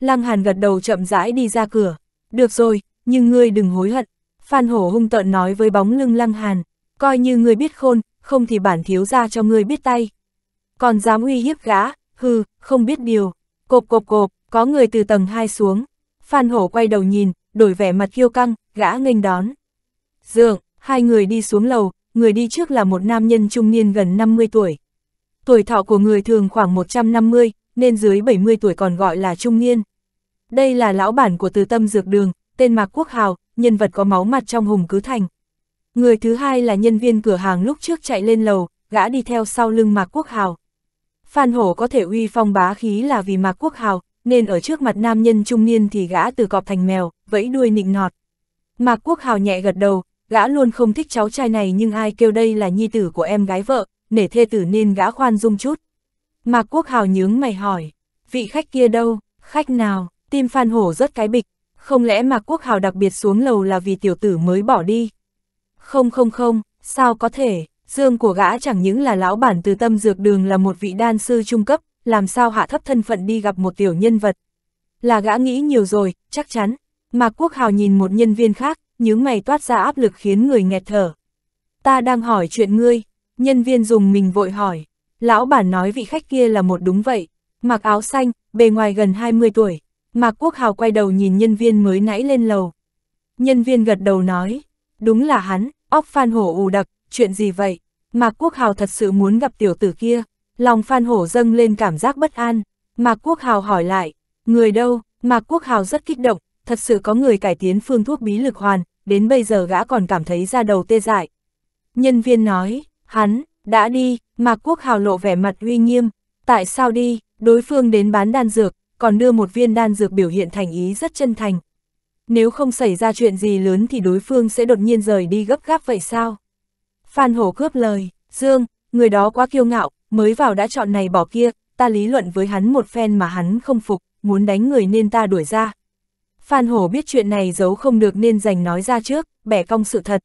Lăng Hàn gật đầu chậm rãi đi ra cửa, được rồi, nhưng ngươi đừng hối hận. Phan Hổ hung tợn nói với bóng lưng Lăng Hàn, coi như ngươi biết khôn, không thì bản thiếu ra cho ngươi biết tay. Còn dám uy hiếp gã, hừ, không biết điều. Cộp cộp cộp, có người từ tầng 2 xuống. Phan Hổ quay đầu nhìn, đổi vẻ mặt kiêu căng, gã nghênh đón. Dượng, hai người đi xuống lầu, người đi trước là một nam nhân trung niên gần 50 tuổi. Tuổi thọ của người thường khoảng 150, nên dưới 70 tuổi còn gọi là trung niên. Đây là lão bản của từ tâm dược đường, tên Mạc Quốc Hào, nhân vật có máu mặt trong Hùng Cứ Thành. Người thứ hai là nhân viên cửa hàng lúc trước chạy lên lầu, gã đi theo sau lưng Mạc Quốc Hào. Phan Hổ có thể uy phong bá khí là vì Mạc Quốc Hào, nên ở trước mặt nam nhân trung niên thì gã từ cọp thành mèo, vẫy đuôi nịnh nọt. Mạc Quốc Hào nhẹ gật đầu, gã luôn không thích cháu trai này nhưng ai kêu đây là nhi tử của em gái vợ, nể thê tử nên gã khoan dung chút. Mạc Quốc Hào nhướng mày hỏi, vị khách kia đâu, khách nào, tim Phan Hổ rất cái bịch, không lẽ Mạc Quốc Hào đặc biệt xuống lầu là vì tiểu tử mới bỏ đi? Không không không, sao có thể, dương của gã chẳng những là lão bản từ tâm dược đường là một vị đan sư trung cấp, làm sao hạ thấp thân phận đi gặp một tiểu nhân vật. Là gã nghĩ nhiều rồi, chắc chắn. Mạc Quốc Hào nhìn một nhân viên khác, những mày toát ra áp lực khiến người nghẹt thở. Ta đang hỏi chuyện ngươi, nhân viên dùng mình vội hỏi. Lão bản nói vị khách kia là một đúng vậy, mặc áo xanh, bề ngoài gần 20 tuổi, Mạc Quốc Hào quay đầu nhìn nhân viên mới nãy lên lầu. Nhân viên gật đầu nói, đúng là hắn, óc Phan Hổ ù đặc, chuyện gì vậy? Mạc Quốc Hào thật sự muốn gặp tiểu tử kia, lòng Phan Hổ dâng lên cảm giác bất an. Mạc Quốc Hào hỏi lại, người đâu? Mạc Quốc Hào rất kích động, thật sự có người cải tiến phương thuốc bí lực hoàn, đến bây giờ gã còn cảm thấy da đầu tê dại. Nhân viên nói, hắn, đã đi, Mạc Quốc Hào lộ vẻ mặt uy nghiêm, tại sao đi, đối phương đến bán đan dược, còn đưa một viên đan dược biểu hiện thành ý rất chân thành. Nếu không xảy ra chuyện gì lớn thì đối phương sẽ đột nhiên rời đi gấp gáp vậy sao? Phan Hổ cướp lời, Dương, người đó quá kiêu ngạo, mới vào đã chọn này bỏ kia, ta lý luận với hắn một phen mà hắn không phục, muốn đánh người nên ta đuổi ra. Phan Hổ biết chuyện này giấu không được nên dành nói ra trước, bẻ cong sự thật.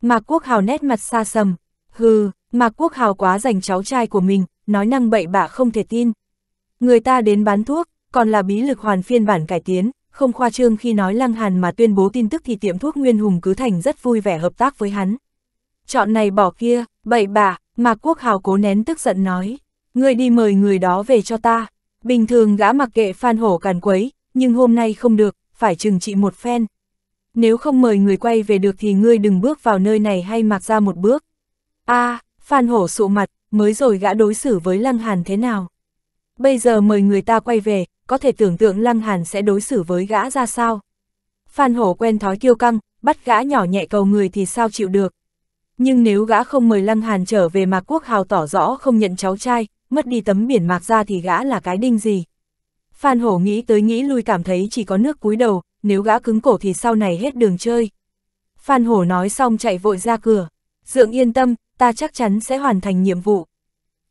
Mạc Quốc Hào nét mặt xa sầm, hừ, Mạc Quốc Hào quá dành cháu trai của mình, nói năng bậy bạ không thể tin. Người ta đến bán thuốc, còn là bí lực hoàn phiên bản cải tiến, không khoa trương khi nói Lăng Hàn mà tuyên bố tin tức thì tiệm thuốc Nguyên Hùng cứ thành rất vui vẻ hợp tác với hắn. Chọn này bỏ kia, bậy bạ, mà Quốc Hào cố nén tức giận nói, người đi mời người đó về cho ta. Bình thường gã mặc kệ Phan Hổ càn quấy, nhưng hôm nay không được, phải trừng trị một phen. Nếu không mời người quay về được thì ngươi đừng bước vào nơi này hay mặc ra một bước. a à, Phan Hổ sụ mặt, mới rồi gã đối xử với Lăng Hàn thế nào? Bây giờ mời người ta quay về, có thể tưởng tượng Lăng Hàn sẽ đối xử với gã ra sao. Phan Hổ quen thói kiêu căng, bắt gã nhỏ nhẹ cầu người thì sao chịu được. Nhưng nếu gã không mời Lăng Hàn trở về Mạc Quốc Hào tỏ rõ không nhận cháu trai, mất đi tấm biển Mạc ra thì gã là cái đinh gì. Phan Hổ nghĩ tới nghĩ lui cảm thấy chỉ có nước cúi đầu, nếu gã cứng cổ thì sau này hết đường chơi. Phan Hổ nói xong chạy vội ra cửa. Dượng yên tâm, ta chắc chắn sẽ hoàn thành nhiệm vụ.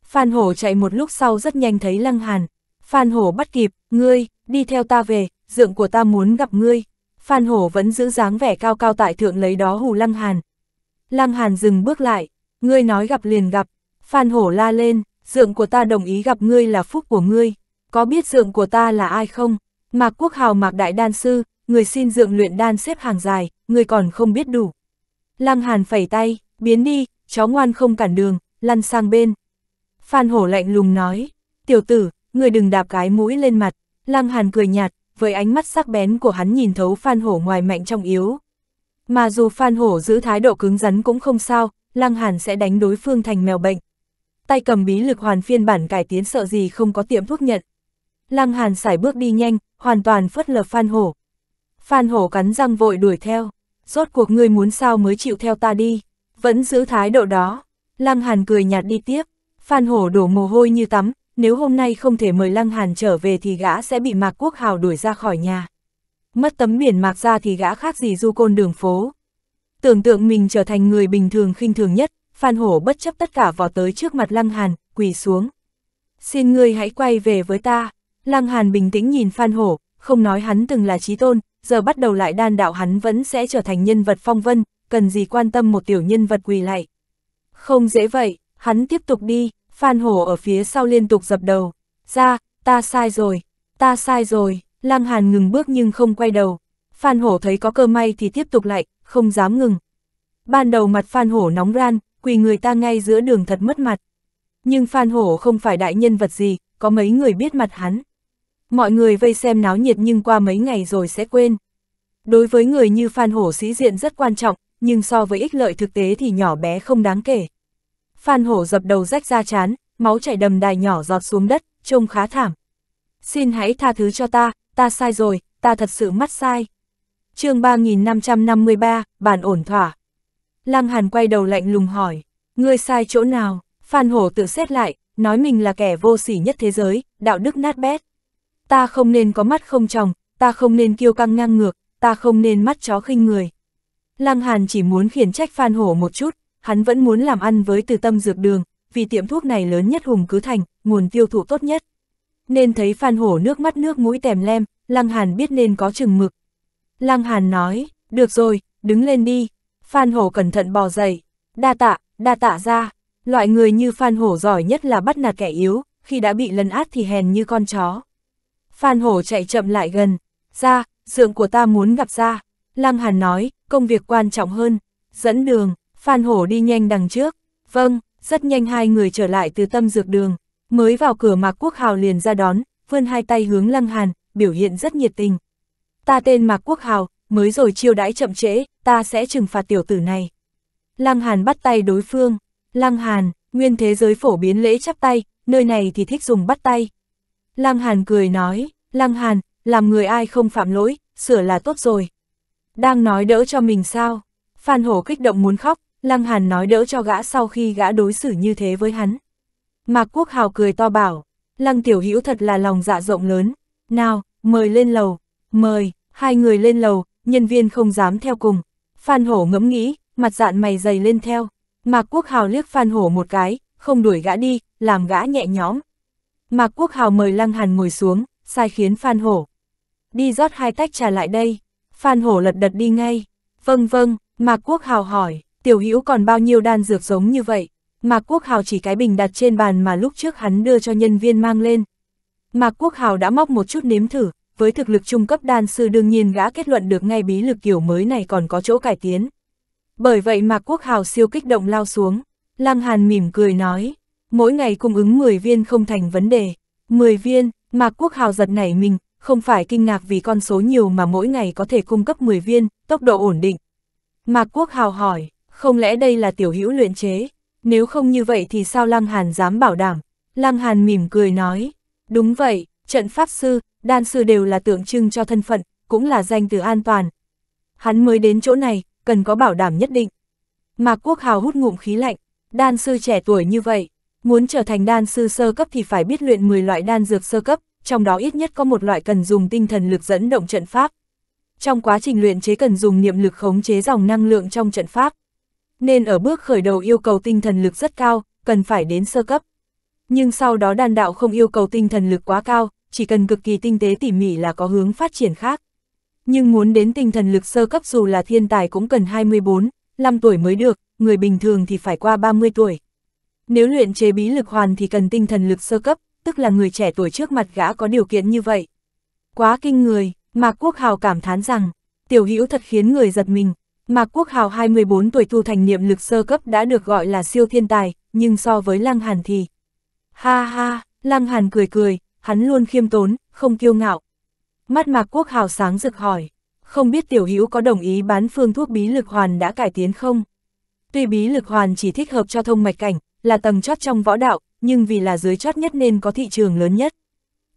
Phan Hổ chạy một lúc sau rất nhanh thấy Lăng Hàn. Phan Hổ bắt kịp, ngươi, đi theo ta về, dượng của ta muốn gặp ngươi. Phan Hổ vẫn giữ dáng vẻ cao cao tại thượng lấy đó hù Lăng Hàn. Lăng Hàn dừng bước lại, ngươi nói gặp liền gặp. Phan Hổ la lên, dượng của ta đồng ý gặp ngươi là phúc của ngươi. Có biết dượng của ta là ai không? Mạc Quốc Hào Mạc Đại Đan Sư, người xin dượng luyện đan xếp hàng dài, người còn không biết đủ. Lăng Hàn phẩy tay, biến đi, chó ngoan không cản đường, lăn sang bên. Phan Hổ lạnh lùng nói, tiểu tử, người đừng đạp cái mũi lên mặt, Lăng Hàn cười nhạt, với ánh mắt sắc bén của hắn nhìn thấu Phan Hổ ngoài mạnh trong yếu. Mà dù Phan Hổ giữ thái độ cứng rắn cũng không sao, Lăng Hàn sẽ đánh đối phương thành mèo bệnh. Tay cầm bí lực hoàn phiên bản cải tiến sợ gì không có tiệm thuốc nhận. Lăng Hàn sải bước đi nhanh, hoàn toàn phất lờ Phan Hổ. Phan Hổ cắn răng vội đuổi theo, rốt cuộc ngươi muốn sao mới chịu theo ta đi, vẫn giữ thái độ đó. Lăng Hàn cười nhạt đi tiếp, Phan Hổ đổ mồ hôi như tắm, nếu hôm nay không thể mời Lăng Hàn trở về thì gã sẽ bị Mạc Quốc Hào đuổi ra khỏi nhà. Mất tấm biển Mạc ra thì gã khác gì du côn đường phố. Tưởng tượng mình trở thành người bình thường khinh thường nhất, Phan Hổ bất chấp tất cả vò tới trước mặt Lăng Hàn, quỳ xuống. Xin ngươi hãy quay về với ta. Lăng Hàn bình tĩnh nhìn Phan Hổ, không nói hắn từng là trí tôn, giờ bắt đầu lại đan đạo hắn vẫn sẽ trở thành nhân vật phong vân, cần gì quan tâm một tiểu nhân vật quỳ lại. Không dễ vậy, hắn tiếp tục đi, Phan Hổ ở phía sau liên tục dập đầu, ra, ta sai rồi, ta sai rồi, Lăng Hàn ngừng bước nhưng không quay đầu. Phan Hổ thấy có cơ may thì tiếp tục lại, không dám ngừng. Ban đầu mặt Phan Hổ nóng ran, quỳ người ta ngay giữa đường thật mất mặt. Nhưng Phan Hổ không phải đại nhân vật gì, có mấy người biết mặt hắn. Mọi người vây xem náo nhiệt nhưng qua mấy ngày rồi sẽ quên. Đối với người như Phan Hổ sĩ diện rất quan trọng, nhưng so với ích lợi thực tế thì nhỏ bé không đáng kể. Phan Hổ dập đầu rách ra chán, máu chảy đầm đài nhỏ giọt xuống đất, trông khá thảm. Xin hãy tha thứ cho ta, ta sai rồi, ta thật sự mắt sai. chương 3553, bàn ổn thỏa. Lăng Hàn quay đầu lạnh lùng hỏi, ngươi sai chỗ nào? Phan Hổ tự xét lại, nói mình là kẻ vô sỉ nhất thế giới, đạo đức nát bét. Ta không nên có mắt không tròng, ta không nên kiêu căng ngang ngược, ta không nên mắt chó khinh người. Lăng Hàn chỉ muốn khiển trách Phan Hổ một chút, hắn vẫn muốn làm ăn với từ tâm dược đường, vì tiệm thuốc này lớn nhất Hùng Cứ Thành, nguồn tiêu thụ tốt nhất. Nên thấy Phan Hổ nước mắt nước mũi tèm lem, Lăng Hàn biết nên có chừng mực. Lăng Hàn nói, được rồi, đứng lên đi. Phan Hổ cẩn thận bò dậy, đa tạ, đa tạ ra. Loại người như Phan Hổ giỏi nhất là bắt nạt kẻ yếu, khi đã bị lấn át thì hèn như con chó. Phan Hổ chạy chậm lại gần, ra, dượng của ta muốn gặp ra. Lăng Hàn nói, công việc quan trọng hơn, dẫn đường, Phan Hổ đi nhanh đằng trước. Vâng, rất nhanh hai người trở lại từ tâm dược đường. Mới vào cửa Mạc Quốc Hào liền ra đón, vươn hai tay hướng Lăng Hàn, biểu hiện rất nhiệt tình. Ta tên Mạc Quốc Hào, mới rồi chiêu đãi chậm trễ, ta sẽ trừng phạt tiểu tử này. Lăng Hàn bắt tay đối phương. Lăng Hàn, nguyên thế giới phổ biến lễ chắp tay, nơi này thì thích dùng bắt tay. Lăng Hàn cười nói, Lăng Hàn, làm người ai không phạm lỗi, sửa là tốt rồi. Đang nói đỡ cho mình sao? Phan Hổ kích động muốn khóc, Lăng Hàn nói đỡ cho gã sau khi gã đối xử như thế với hắn. Mạc Quốc Hào cười to bảo, Lăng Tiểu Hữu thật là lòng dạ rộng lớn, nào, mời lên lầu, mời, hai người lên lầu, nhân viên không dám theo cùng. Phan Hổ ngẫm nghĩ, mặt dạn mày dày lên theo, Mạc Quốc Hào liếc Phan Hổ một cái, không đuổi gã đi, làm gã nhẹ nhõm. Mạc Quốc Hào mời Lăng Hàn ngồi xuống, sai khiến Phan Hổ. Đi rót hai tách trà lại đây, Phan Hổ lật đật đi ngay, vâng vâng, Mạc Quốc Hào hỏi, tiểu hữu còn bao nhiêu đan dược giống như vậy, Mạc Quốc Hào chỉ cái bình đặt trên bàn mà lúc trước hắn đưa cho nhân viên mang lên. Mạc Quốc Hào đã móc một chút nếm thử, với thực lực trung cấp đan sư đương nhiên gã kết luận được ngay bí lực kiểu mới này còn có chỗ cải tiến. Bởi vậy Mạc Quốc Hào siêu kích động lao xuống, Lăng Hàn mỉm cười nói, mỗi ngày cung ứng 10 viên không thành vấn đề, 10 viên, Mạc Quốc Hào giật nảy mình, không phải kinh ngạc vì con số nhiều mà mỗi ngày có thể cung cấp 10 viên, tốc độ ổn định. Mạc Quốc Hào hỏi, không lẽ đây là tiểu hữu luyện chế, nếu không như vậy thì sao Lăng Hàn dám bảo đảm? Lăng Hàn mỉm cười nói, đúng vậy, trận pháp sư, đan sư đều là tượng trưng cho thân phận, cũng là danh từ an toàn. Hắn mới đến chỗ này, cần có bảo đảm nhất định. Mạc Quốc Hào hút ngụm khí lạnh, đan sư trẻ tuổi như vậy, muốn trở thành đan sư sơ cấp thì phải biết luyện 10 loại đan dược sơ cấp, trong đó ít nhất có một loại cần dùng tinh thần lực dẫn động trận pháp. Trong quá trình luyện chế cần dùng niệm lực khống chế dòng năng lượng trong trận pháp nên ở bước khởi đầu yêu cầu tinh thần lực rất cao, cần phải đến sơ cấp. Nhưng sau đó đan đạo không yêu cầu tinh thần lực quá cao, chỉ cần cực kỳ tinh tế tỉ mỉ là có hướng phát triển khác. Nhưng muốn đến tinh thần lực sơ cấp dù là thiên tài cũng cần 24, 5 tuổi mới được, người bình thường thì phải qua 30 tuổi. Nếu luyện chế bí lực hoàn thì cần tinh thần lực sơ cấp, tức là người trẻ tuổi trước mặt gã có điều kiện như vậy. Quá kinh người, Mạc Quốc Hào cảm thán rằng, tiểu hữu thật khiến người giật mình, Mạc Quốc Hào 24 tuổi thu thành niệm lực sơ cấp đã được gọi là siêu thiên tài, nhưng so với Lăng Hàn thì... Ha ha, Lăng Hàn cười cười, hắn luôn khiêm tốn, không kiêu ngạo. Mắt Mạc Quốc Hào sáng rực hỏi, không biết Tiểu Hữu có đồng ý bán phương thuốc bí lực hoàn đã cải tiến không? Tuy bí lực hoàn chỉ thích hợp cho thông mạch cảnh, là tầng chót trong võ đạo, nhưng vì là dưới chót nhất nên có thị trường lớn nhất.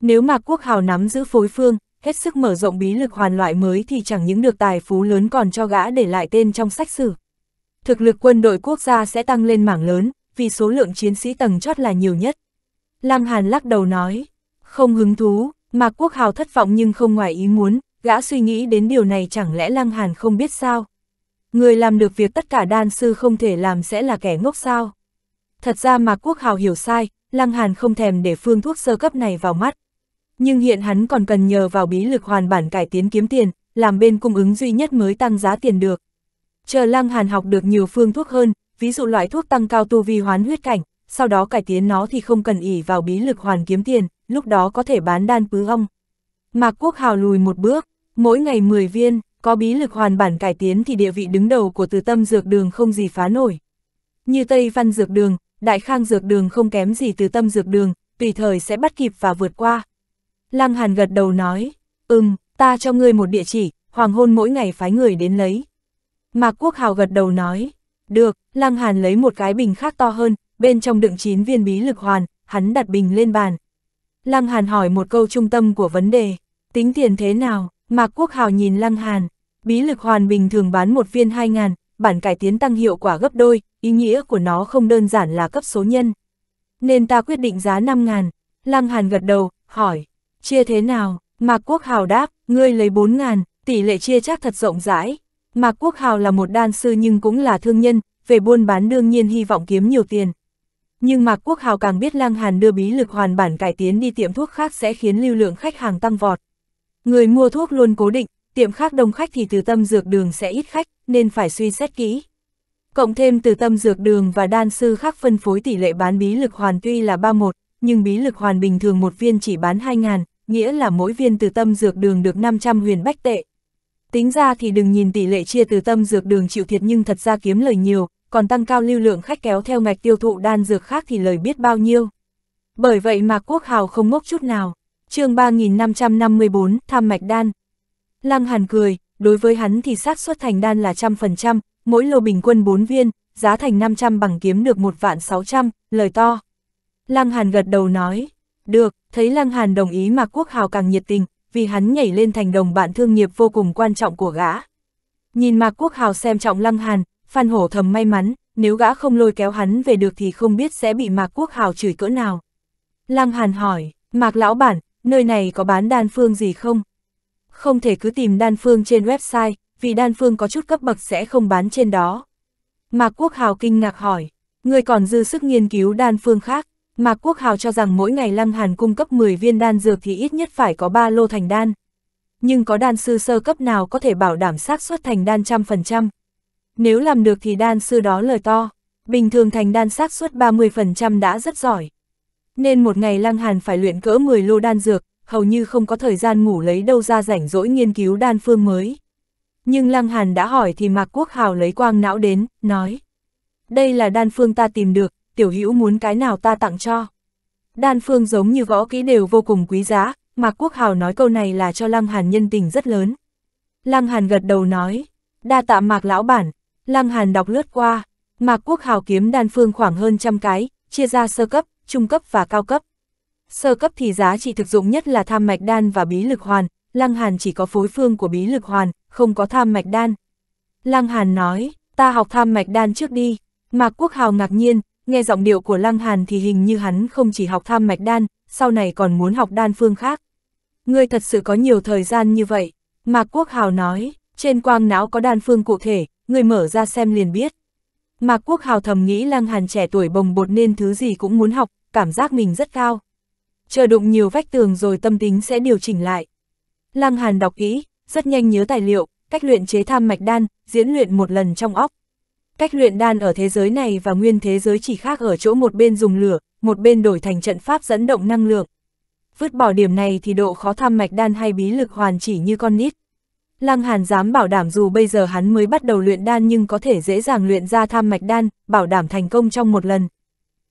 Nếu Mạc Quốc Hào nắm giữ phối phương, hết sức mở rộng bí lực hoàn loại mới thì chẳng những được tài phú lớn còn cho gã để lại tên trong sách sử. Thực lực quân đội quốc gia sẽ tăng lên mảng lớn, vì số lượng chiến sĩ tầng chót là nhiều nhất. Lam Hàn lắc đầu nói, không hứng thú, Mạc Quốc Hào thất vọng nhưng không ngoài ý muốn, gã suy nghĩ đến điều này chẳng lẽ Lam Hàn không biết sao. Người làm được việc tất cả đan sư không thể làm sẽ là kẻ ngốc sao. Thật ra Mạc Quốc Hào hiểu sai, Lăng Hàn không thèm để phương thuốc sơ cấp này vào mắt nhưng hiện hắn còn cần nhờ vào bí lực hoàn bản cải tiến kiếm tiền, làm bên cung ứng duy nhất mới tăng giá tiền được. Chờ Lăng Hàn học được nhiều phương thuốc hơn, ví dụ loại thuốc tăng cao tu vi hoán huyết cảnh, sau đó cải tiến nó thì không cần ỉ vào bí lực hoàn kiếm tiền, lúc đó có thể bán đan pứ ong. Mạc Quốc Hào lùi một bước, mỗi ngày 10 viên, có bí lực hoàn bản cải tiến thì địa vị đứng đầu của từ tâm dược đường không gì phá nổi. Như Tây Văn dược đường, Đại Khang dược đường không kém gì từ tâm dược đường, tùy thời sẽ bắt kịp và vượt qua. Lăng Hàn gật đầu nói, ừm, ta cho ngươi một địa chỉ, hoàng hôn mỗi ngày phái người đến lấy. Mạc Quốc Hào gật đầu nói, được, Lăng Hàn lấy một cái bình khác to hơn, bên trong đựng 9 viên bí lực hoàn, hắn đặt bình lên bàn. Lăng Hàn hỏi một câu trung tâm của vấn đề, tính tiền thế nào, Mạc Quốc Hào nhìn Lăng Hàn, bí lực hoàn bình thường bán một viên 2 ngàn, bản cải tiến tăng hiệu quả gấp đôi, ý nghĩa của nó không đơn giản là cấp số nhân. Nên ta quyết định giá 5 ngàn, Lăng Hàn gật đầu, hỏi, chia thế nào? Mạc Quốc Hào đáp, ngươi lấy 4 ngàn, tỷ lệ chia chắc thật rộng rãi. Mạc Quốc Hào là một đan sư nhưng cũng là thương nhân, về buôn bán đương nhiên hy vọng kiếm nhiều tiền. Nhưng Mạc Quốc Hào càng biết Lăng Hàn đưa bí lực hoàn bản cải tiến đi tiệm thuốc khác sẽ khiến lưu lượng khách hàng tăng vọt. Người mua thuốc luôn cố định, tiệm khác đông khách thì từ tâm dược đường sẽ ít khách, nên phải suy xét kỹ. Cộng thêm từ tâm dược đường và đan sư khác phân phối tỷ lệ bán bí lực hoàn tuy là 31, nhưng bí lực hoàn bình thường một viên chỉ bán 2 ngàn, nghĩa là mỗi viên từ tâm dược đường được 500 huyền bách tệ. Tính ra thì đừng nhìn tỷ lệ chia từ tâm dược đường chịu thiệt nhưng thật ra kiếm lời nhiều, còn tăng cao lưu lượng khách kéo theo ngạch tiêu thụ đan dược khác thì lời biết bao nhiêu. Bởi vậy mà Quốc Hào không ngốc chút nào. chương 3554, tham mạch đan. Lăng Hàn cười, đối với hắn thì xác suất thành đan là trăm phần trăm, mỗi lô bình quân 4 viên, giá thành 500 bằng kiếm được một vạn 600, lời to. Lăng Hàn gật đầu nói, được, thấy Lăng Hàn đồng ý mà Quốc Hào càng nhiệt tình, vì hắn nhảy lên thành đồng bạn thương nghiệp vô cùng quan trọng của gã. Nhìn Mạc Quốc Hào xem trọng Lăng Hàn, Phan Hổ thầm may mắn, nếu gã không lôi kéo hắn về được thì không biết sẽ bị Mạc Quốc Hào chửi cỡ nào. Lăng Hàn hỏi, Mạc Lão Bản, nơi này có bán đan phương gì không? Không thể cứ tìm đan phương trên website, vì đan phương có chút cấp bậc sẽ không bán trên đó. Mạc Quốc Hào kinh ngạc hỏi, người còn dư sức nghiên cứu đan phương khác, Mạc Quốc Hào cho rằng mỗi ngày Lăng Hàn cung cấp 10 viên đan dược thì ít nhất phải có 3 lô thành đan. Nhưng có đan sư sơ cấp nào có thể bảo đảm xác suất thành đan trăm phần trăm? Nếu làm được thì đan sư đó lời to, bình thường thành đan xác suất 30% đã rất giỏi. Nên một ngày Lăng Hàn phải luyện cỡ 10 lô đan dược, hầu như không có thời gian ngủ lấy đâu ra rảnh rỗi nghiên cứu đan phương mới. Nhưng Lăng Hàn đã hỏi thì Mạc Quốc Hào lấy quang não đến, nói. Đây là đan phương ta tìm được, tiểu hữu muốn cái nào ta tặng cho. Đan phương giống như võ kỹ đều vô cùng quý giá, Mạc Quốc Hào nói câu này là cho Lăng Hàn nhân tình rất lớn. Lăng Hàn gật đầu nói, đa tạ Mạc lão bản, Lăng Hàn đọc lướt qua, Mạc Quốc Hào kiếm đan phương khoảng hơn trăm cái, chia ra sơ cấp, trung cấp và cao cấp. Sơ cấp thì giá trị thực dụng nhất là tham mạch đan và bí lực hoàn, Lăng Hàn chỉ có phối phương của bí lực hoàn, không có tham mạch đan. Lăng Hàn nói, ta học tham mạch đan trước đi, Mạc Quốc Hào ngạc nhiên, Nghe giọng điệu của Lăng Hàn thì hình như hắn không chỉ học tham mạch đan, sau này còn muốn học đan phương khác. Ngươi thật sự có nhiều thời gian như vậy. Mạc Quốc Hào nói, trên quang não có đan phương cụ thể, ngươi mở ra xem liền biết. Mạc Quốc Hào thầm nghĩ Lăng Hàn trẻ tuổi bồng bột nên thứ gì cũng muốn học, cảm giác mình rất cao. Chờ đụng nhiều vách tường rồi tâm tính sẽ điều chỉnh lại. Lăng Hàn đọc kỹ, rất nhanh nhớ tài liệu, cách luyện chế tham mạch đan, diễn luyện một lần trong óc. Cách luyện đan ở thế giới này và nguyên thế giới chỉ khác ở chỗ một bên dùng lửa, một bên đổi thành trận pháp dẫn động năng lượng. Vứt bỏ điểm này thì độ khó tham mạch đan hay bí lực hoàn chỉ như con nít. Lăng Hàn dám bảo đảm dù bây giờ hắn mới bắt đầu luyện đan nhưng có thể dễ dàng luyện ra tham mạch đan, bảo đảm thành công trong một lần.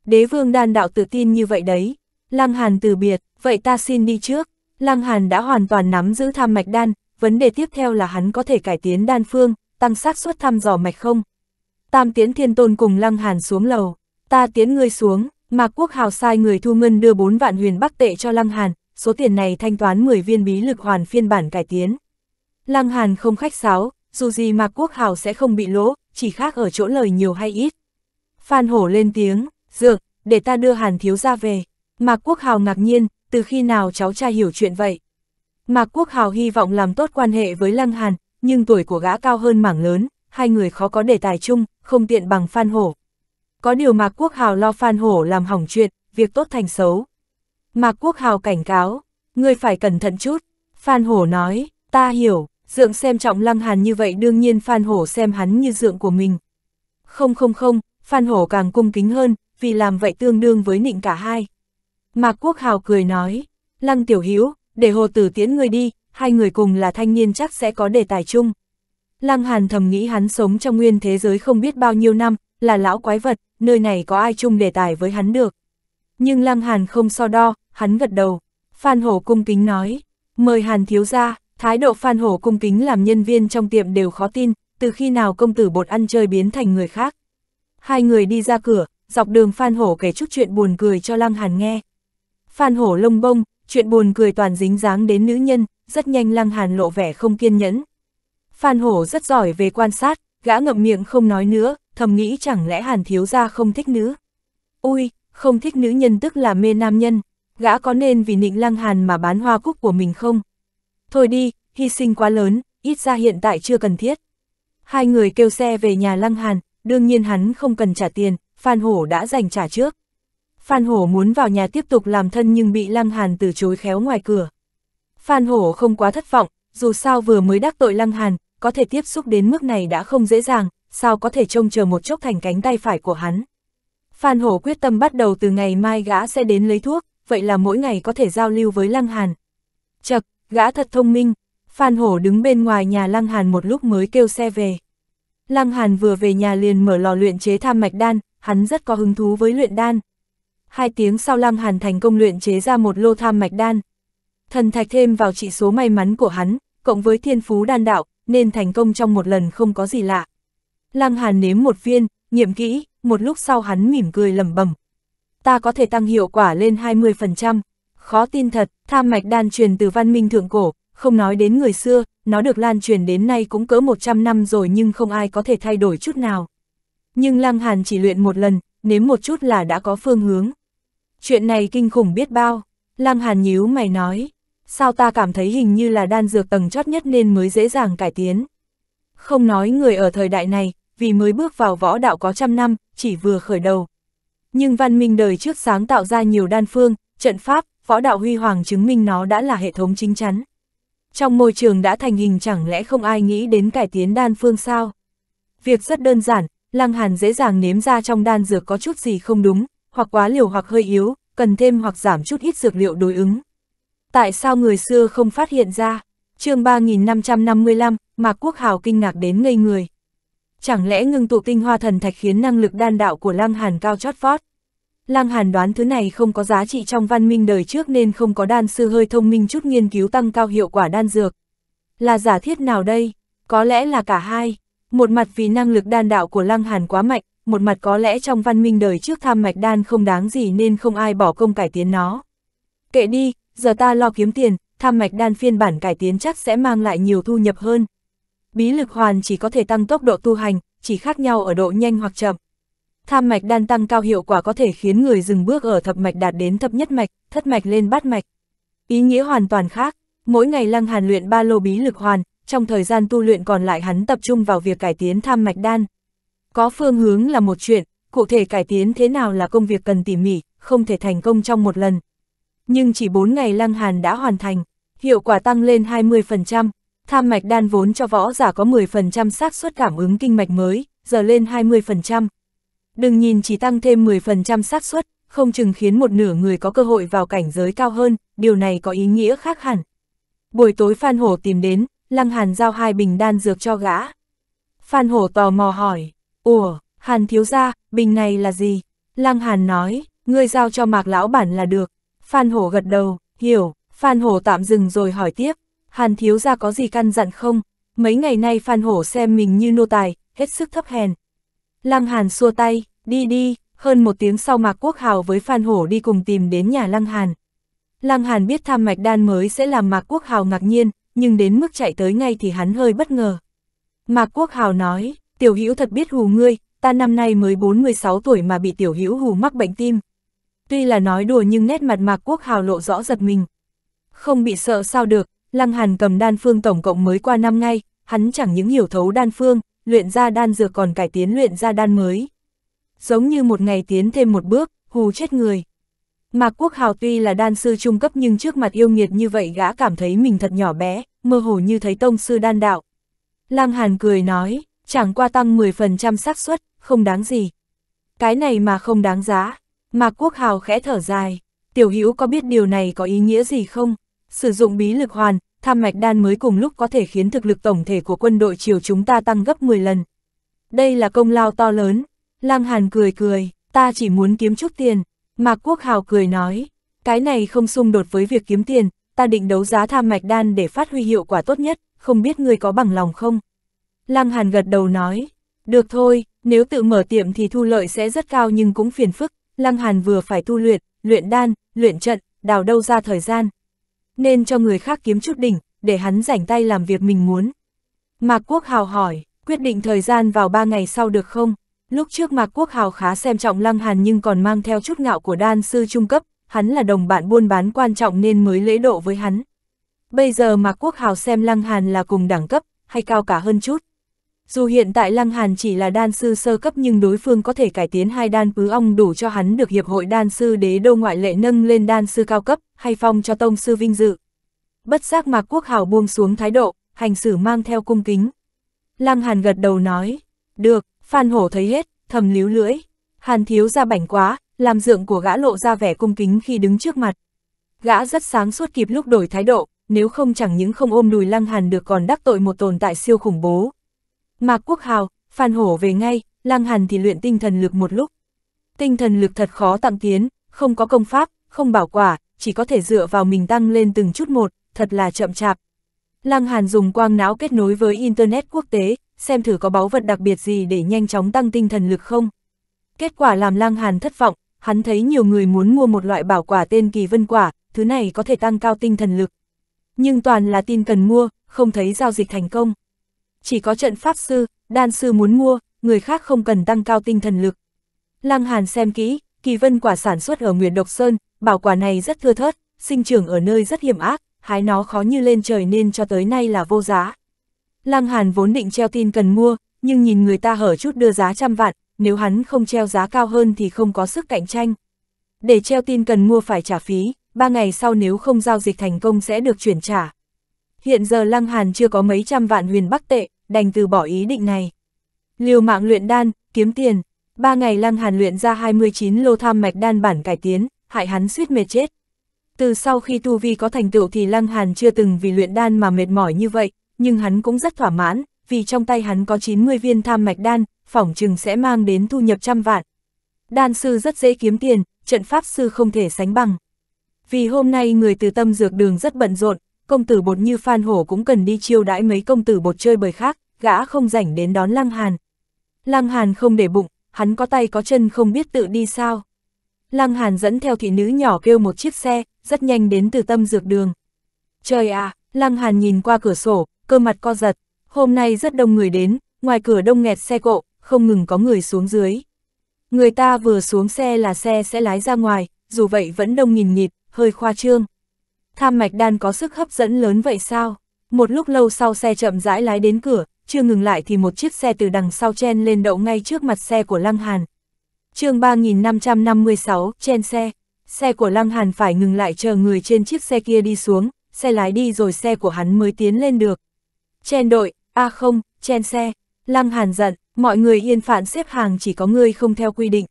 Đế vương đan đạo tự tin như vậy đấy. Lăng Hàn từ biệt, vậy ta xin đi trước. Lăng Hàn đã hoàn toàn nắm giữ tham mạch đan, vấn đề tiếp theo là hắn có thể cải tiến đan phương, tăng xác suất thăm dò mạch không, Tam Tiến Thiên Tôn cùng Lăng Hàn xuống lầu, ta tiến ngươi xuống, Mạc Quốc Hào sai người thu ngân đưa 4 vạn huyền bắc tệ cho Lăng Hàn, số tiền này thanh toán 10 viên bí lực hoàn phiên bản cải tiến. Lăng Hàn không khách sáo, dù gì Mạc Quốc Hào sẽ không bị lỗ, chỉ khác ở chỗ lời nhiều hay ít. Phan Hổ lên tiếng, dược, để ta đưa Hàn Thiếu ra về. Mạc Quốc Hào ngạc nhiên, từ khi nào cháu trai hiểu chuyện vậy? Mạc Quốc Hào hy vọng làm tốt quan hệ với Lăng Hàn, nhưng tuổi của gã cao hơn mảng lớn, hai người khó có đề tài chung, không tiện bằng Phan Hổ. Có điều Mạc Quốc Hào lo Phan Hổ làm hỏng chuyện, việc tốt thành xấu. Mạc Quốc Hào cảnh cáo, ngươi phải cẩn thận chút. Phan Hổ nói, ta hiểu, dượng xem trọng Lăng Hàn như vậy đương nhiên Phan Hổ xem hắn như dượng của mình. Không không không, Phan Hổ càng cung kính hơn, vì làm vậy tương đương với nịnh cả hai. Mạc Quốc Hào cười nói, Lăng Tiểu hiếu, để hồ tử tiễn người đi, hai người cùng là thanh niên chắc sẽ có đề tài chung. Lăng Hàn thầm nghĩ hắn sống trong nguyên thế giới không biết bao nhiêu năm, là lão quái vật, nơi này có ai chung đề tài với hắn được. Nhưng Lăng Hàn không so đo, hắn gật đầu. Phan Hổ cung kính nói, mời Hàn thiếu ra, thái độ Phan Hổ cung kính làm nhân viên trong tiệm đều khó tin, từ khi nào công tử bột ăn chơi biến thành người khác. Hai người đi ra cửa, dọc đường Phan Hổ kể chút chuyện buồn cười cho Lăng Hàn nghe. Phan Hổ lông bông, chuyện buồn cười toàn dính dáng đến nữ nhân, rất nhanh Lăng Hàn lộ vẻ không kiên nhẫn, Phan Hổ rất giỏi về quan sát, gã ngậm miệng không nói nữa, thầm nghĩ chẳng lẽ Hàn Thiếu Gia không thích nữ. Ui, không thích nữ nhân tức là mê nam nhân, gã có nên vì nịnh lăng Hàn mà bán hoa cúc của mình không? Thôi đi, hy sinh quá lớn, ít ra hiện tại chưa cần thiết. Hai người kêu xe về nhà lăng Hàn, đương nhiên hắn không cần trả tiền, Phan Hổ đã dành trả trước. Phan Hổ muốn vào nhà tiếp tục làm thân nhưng bị Lăng Hàn từ chối khéo ngoài cửa. Phan Hổ không quá thất vọng, dù sao vừa mới đắc tội Lăng Hàn, có thể tiếp xúc đến mức này đã không dễ dàng, sao có thể trông chờ một chốc thành cánh tay phải của hắn. Phan Hổ quyết tâm bắt đầu từ ngày mai gã sẽ đến lấy thuốc, vậy là mỗi ngày có thể giao lưu với Lăng Hàn. Chật, gã thật thông minh, Phan Hổ đứng bên ngoài nhà Lăng Hàn một lúc mới kêu xe về. Lăng Hàn vừa về nhà liền mở lò luyện chế tham mạch đan, hắn rất có hứng thú với luyện đan. Hai tiếng sau Lăng Hàn thành công luyện chế ra một lô tham mạch đan. Thần thạch thêm vào chỉ số may mắn của hắn, cộng với thiên phú đan đạo, nên thành công trong một lần không có gì lạ. Lăng Hàn nếm một viên, nghiệm kỹ, một lúc sau hắn mỉm cười lẩm bẩm. Ta có thể tăng hiệu quả lên 20%. Khó tin thật, tham mạch đan truyền từ văn minh thượng cổ, không nói đến người xưa, nó được lan truyền đến nay cũng cỡ 100 năm rồi nhưng không ai có thể thay đổi chút nào. Nhưng Lăng Hàn chỉ luyện một lần, nếm một chút là đã có phương hướng. Chuyện này kinh khủng biết bao, Lăng Hàn nhíu mày nói, sao ta cảm thấy hình như là đan dược tầng chót nhất nên mới dễ dàng cải tiến. Không nói người ở thời đại này, vì mới bước vào võ đạo có trăm năm, chỉ vừa khởi đầu. Nhưng văn minh đời trước sáng tạo ra nhiều đan phương, trận pháp, võ đạo huy hoàng chứng minh nó đã là hệ thống chính chắn. Trong môi trường đã thành hình chẳng lẽ không ai nghĩ đến cải tiến đan phương sao? Việc rất đơn giản, Lăng Hàn dễ dàng nếm ra trong đan dược có chút gì không đúng, hoặc quá liều hoặc hơi yếu, cần thêm hoặc giảm chút ít dược liệu đối ứng. Tại sao người xưa không phát hiện ra? chương 3555, mà Quốc Hào kinh ngạc đến ngây người. Chẳng lẽ ngưng tụ tinh hoa thần thạch khiến năng lực đan đạo của Lăng Hàn cao chót vót? Lăng Hàn đoán thứ này không có giá trị trong văn minh đời trước nên không có đan sư hơi thông minh chút nghiên cứu tăng cao hiệu quả đan dược. Là giả thiết nào đây? Có lẽ là cả hai. Một mặt vì năng lực đan đạo của Lăng Hàn quá mạnh, một mặt có lẽ trong văn minh đời trước tham mạch đan không đáng gì nên không ai bỏ công cải tiến nó. Kệ đi, giờ ta lo kiếm tiền, tham mạch đan phiên bản cải tiến chắc sẽ mang lại nhiều thu nhập hơn. Bí lực hoàn chỉ có thể tăng tốc độ tu hành, chỉ khác nhau ở độ nhanh hoặc chậm. Tham mạch đan tăng cao hiệu quả có thể khiến người dừng bước ở thập mạch đạt đến thập nhất mạch, thất mạch lên bát mạch. Ý nghĩa hoàn toàn khác, mỗi ngày Lăng Hàn luyện ba lô bí lực hoàn, trong thời gian tu luyện còn lại hắn tập trung vào việc cải tiến tham mạch đan. Có phương hướng là một chuyện, cụ thể cải tiến thế nào là công việc cần tỉ mỉ, không thể thành công trong một lần nhưng chỉ 4 ngày Lăng Hàn đã hoàn thành, hiệu quả tăng lên 20%, tham mạch đan vốn cho võ giả có 10% xác suất cảm ứng kinh mạch mới, giờ lên 20%. Đừng nhìn chỉ tăng thêm 10% xác suất, không chừng khiến một nửa người có cơ hội vào cảnh giới cao hơn, điều này có ý nghĩa khác hẳn. Buổi tối Phan Hổ tìm đến, Lăng Hàn giao hai bình đan dược cho gã. Phan Hổ tò mò hỏi, Ủa, Hàn thiếu gia, bình này là gì? Lăng Hàn nói, ngươi giao cho mạc lão bản là được, Phan Hổ gật đầu, hiểu, Phan Hổ tạm dừng rồi hỏi tiếp, Hàn thiếu ra có gì căn dặn không? Mấy ngày nay Phan Hổ xem mình như nô tài, hết sức thấp hèn. Lăng Hàn xua tay, đi đi, hơn một tiếng sau Mạc Quốc Hào với Phan Hổ đi cùng tìm đến nhà Lăng Hàn. Lăng Hàn biết tham mạch đan mới sẽ làm Mạc Quốc Hào ngạc nhiên, nhưng đến mức chạy tới ngay thì hắn hơi bất ngờ. Mạc Quốc Hào nói, tiểu hữu thật biết hù ngươi, ta năm nay mới 46 tuổi mà bị tiểu hữu hù mắc bệnh tim. Tuy là nói đùa nhưng nét mặt Mạc Quốc Hào lộ rõ giật mình. Không bị sợ sao được, Lăng Hàn cầm đan phương tổng cộng mới qua năm ngay, hắn chẳng những hiểu thấu đan phương, luyện ra đan dược còn cải tiến luyện ra đan mới. Giống như một ngày tiến thêm một bước, hù chết người. Mạc Quốc Hào tuy là đan sư trung cấp nhưng trước mặt yêu nghiệt như vậy gã cảm thấy mình thật nhỏ bé, mơ hồ như thấy tông sư đan đạo. Lăng Hàn cười nói, chẳng qua tăng 10% xác suất, không đáng gì. Cái này mà không đáng giá, Mạc Quốc Hào khẽ thở dài, tiểu hữu có biết điều này có ý nghĩa gì không? Sử dụng bí lực hoàn, tham mạch đan mới cùng lúc có thể khiến thực lực tổng thể của quân đội triều chúng ta tăng gấp 10 lần. Đây là công lao to lớn. Lăng Hàn cười cười, ta chỉ muốn kiếm chút tiền. Mạc Quốc Hào cười nói, cái này không xung đột với việc kiếm tiền, ta định đấu giá tham mạch đan để phát huy hiệu quả tốt nhất, không biết ngươi có bằng lòng không? Lăng Hàn gật đầu nói, được thôi, nếu tự mở tiệm thì thu lợi sẽ rất cao nhưng cũng phiền phức, Lăng Hàn vừa phải tu luyện, luyện đan, luyện trận, đào đâu ra thời gian. Nên cho người khác kiếm chút đỉnh, để hắn rảnh tay làm việc mình muốn. Mạc Quốc Hào hỏi, quyết định thời gian vào ba ngày sau được không? Lúc trước Mạc Quốc Hào khá xem trọng Lăng Hàn nhưng còn mang theo chút ngạo của đan sư trung cấp, hắn là đồng bạn buôn bán quan trọng nên mới lễ độ với hắn. Bây giờ Mạc Quốc Hào xem Lăng Hàn là cùng đẳng cấp, hay cao cả hơn chút, dù hiện tại Lăng Hàn chỉ là đan sư sơ cấp nhưng đối phương có thể cải tiến hai đan pứ ong đủ cho hắn được Hiệp hội đan sư đế đô ngoại lệ nâng lên đan sư cao cấp, hay phong cho tông sư vinh dự. Bất giác Mạc Quốc Hảo buông xuống thái độ, hành xử mang theo cung kính. Lăng Hàn gật đầu nói, được, Phan Hổ thấy hết, thầm líu lưỡi. Hàn thiếu ra bảnh quá, làm dượng của gã lộ ra vẻ cung kính khi đứng trước mặt. Gã rất sáng suốt kịp lúc đổi thái độ, nếu không chẳng những không ôm đùi Lăng Hàn được còn đắc tội một tồn tại siêu khủng bố, Mạc Quốc Hào, Phan Hổ về ngay, Lăng Hàn thì luyện tinh thần lực một lúc. Tinh thần lực thật khó tặng tiến, không có công pháp, không bảo quả, chỉ có thể dựa vào mình tăng lên từng chút một, thật là chậm chạp. Lăng Hàn dùng quang não kết nối với Internet quốc tế, xem thử có báu vật đặc biệt gì để nhanh chóng tăng tinh thần lực không. Kết quả làm Lăng Hàn thất vọng, hắn thấy nhiều người muốn mua một loại bảo quả tên kỳ vân quả, thứ này có thể tăng cao tinh thần lực. Nhưng toàn là tin cần mua, không thấy giao dịch thành công chỉ có trận pháp sư, đan sư muốn mua, người khác không cần tăng cao tinh thần lực. Lăng Hàn xem kỹ, kỳ vân quả sản xuất ở Nguyệt Độc Sơn, bảo quả này rất thưa thớt, sinh trưởng ở nơi rất hiểm ác, hái nó khó như lên trời nên cho tới nay là vô giá. Lăng Hàn vốn định treo tin cần mua, nhưng nhìn người ta hở chút đưa giá trăm vạn, nếu hắn không treo giá cao hơn thì không có sức cạnh tranh. Để treo tin cần mua phải trả phí, ba ngày sau nếu không giao dịch thành công sẽ được chuyển trả. Hiện giờ Lăng Hàn chưa có mấy trăm vạn huyền bắc tệ, đành từ bỏ ý định này. Liều mạng luyện đan, kiếm tiền, ba ngày Lăng Hàn luyện ra 29 lô tham mạch đan bản cải tiến, hại hắn suýt mệt chết. Từ sau khi tu vi có thành tựu thì Lăng Hàn chưa từng vì luyện đan mà mệt mỏi như vậy, nhưng hắn cũng rất thỏa mãn, vì trong tay hắn có 90 viên tham mạch đan, phỏng chừng sẽ mang đến thu nhập trăm vạn. Đan sư rất dễ kiếm tiền, trận pháp sư không thể sánh bằng. Vì hôm nay người từ tâm dược đường rất bận rộn, công tử bột như Phan Hổ cũng cần đi chiêu đãi mấy công tử bột chơi bời khác, gã không rảnh đến đón Lăng Hàn. Lăng Hàn không để bụng, hắn có tay có chân không biết tự đi sao. Lăng Hàn dẫn theo thị nữ nhỏ kêu một chiếc xe, rất nhanh đến từ tâm dược đường. Trời à, Lăng Hàn nhìn qua cửa sổ, cơ mặt co giật, hôm nay rất đông người đến, ngoài cửa đông nghẹt xe cộ, không ngừng có người xuống dưới. Người ta vừa xuống xe là xe sẽ lái ra ngoài, dù vậy vẫn đông nghìn nhịp, hơi khoa trương tham mạch đan có sức hấp dẫn lớn vậy sao? Một lúc lâu sau xe chậm rãi lái đến cửa, chưa ngừng lại thì một chiếc xe từ đằng sau chen lên đậu ngay trước mặt xe của Lăng Hàn. chương 3556, chen xe. Xe của Lăng Hàn phải ngừng lại chờ người trên chiếc xe kia đi xuống, xe lái đi rồi xe của hắn mới tiến lên được. Chen đội, a à không, chen xe. Lăng Hàn giận, mọi người yên phản xếp hàng chỉ có người không theo quy định.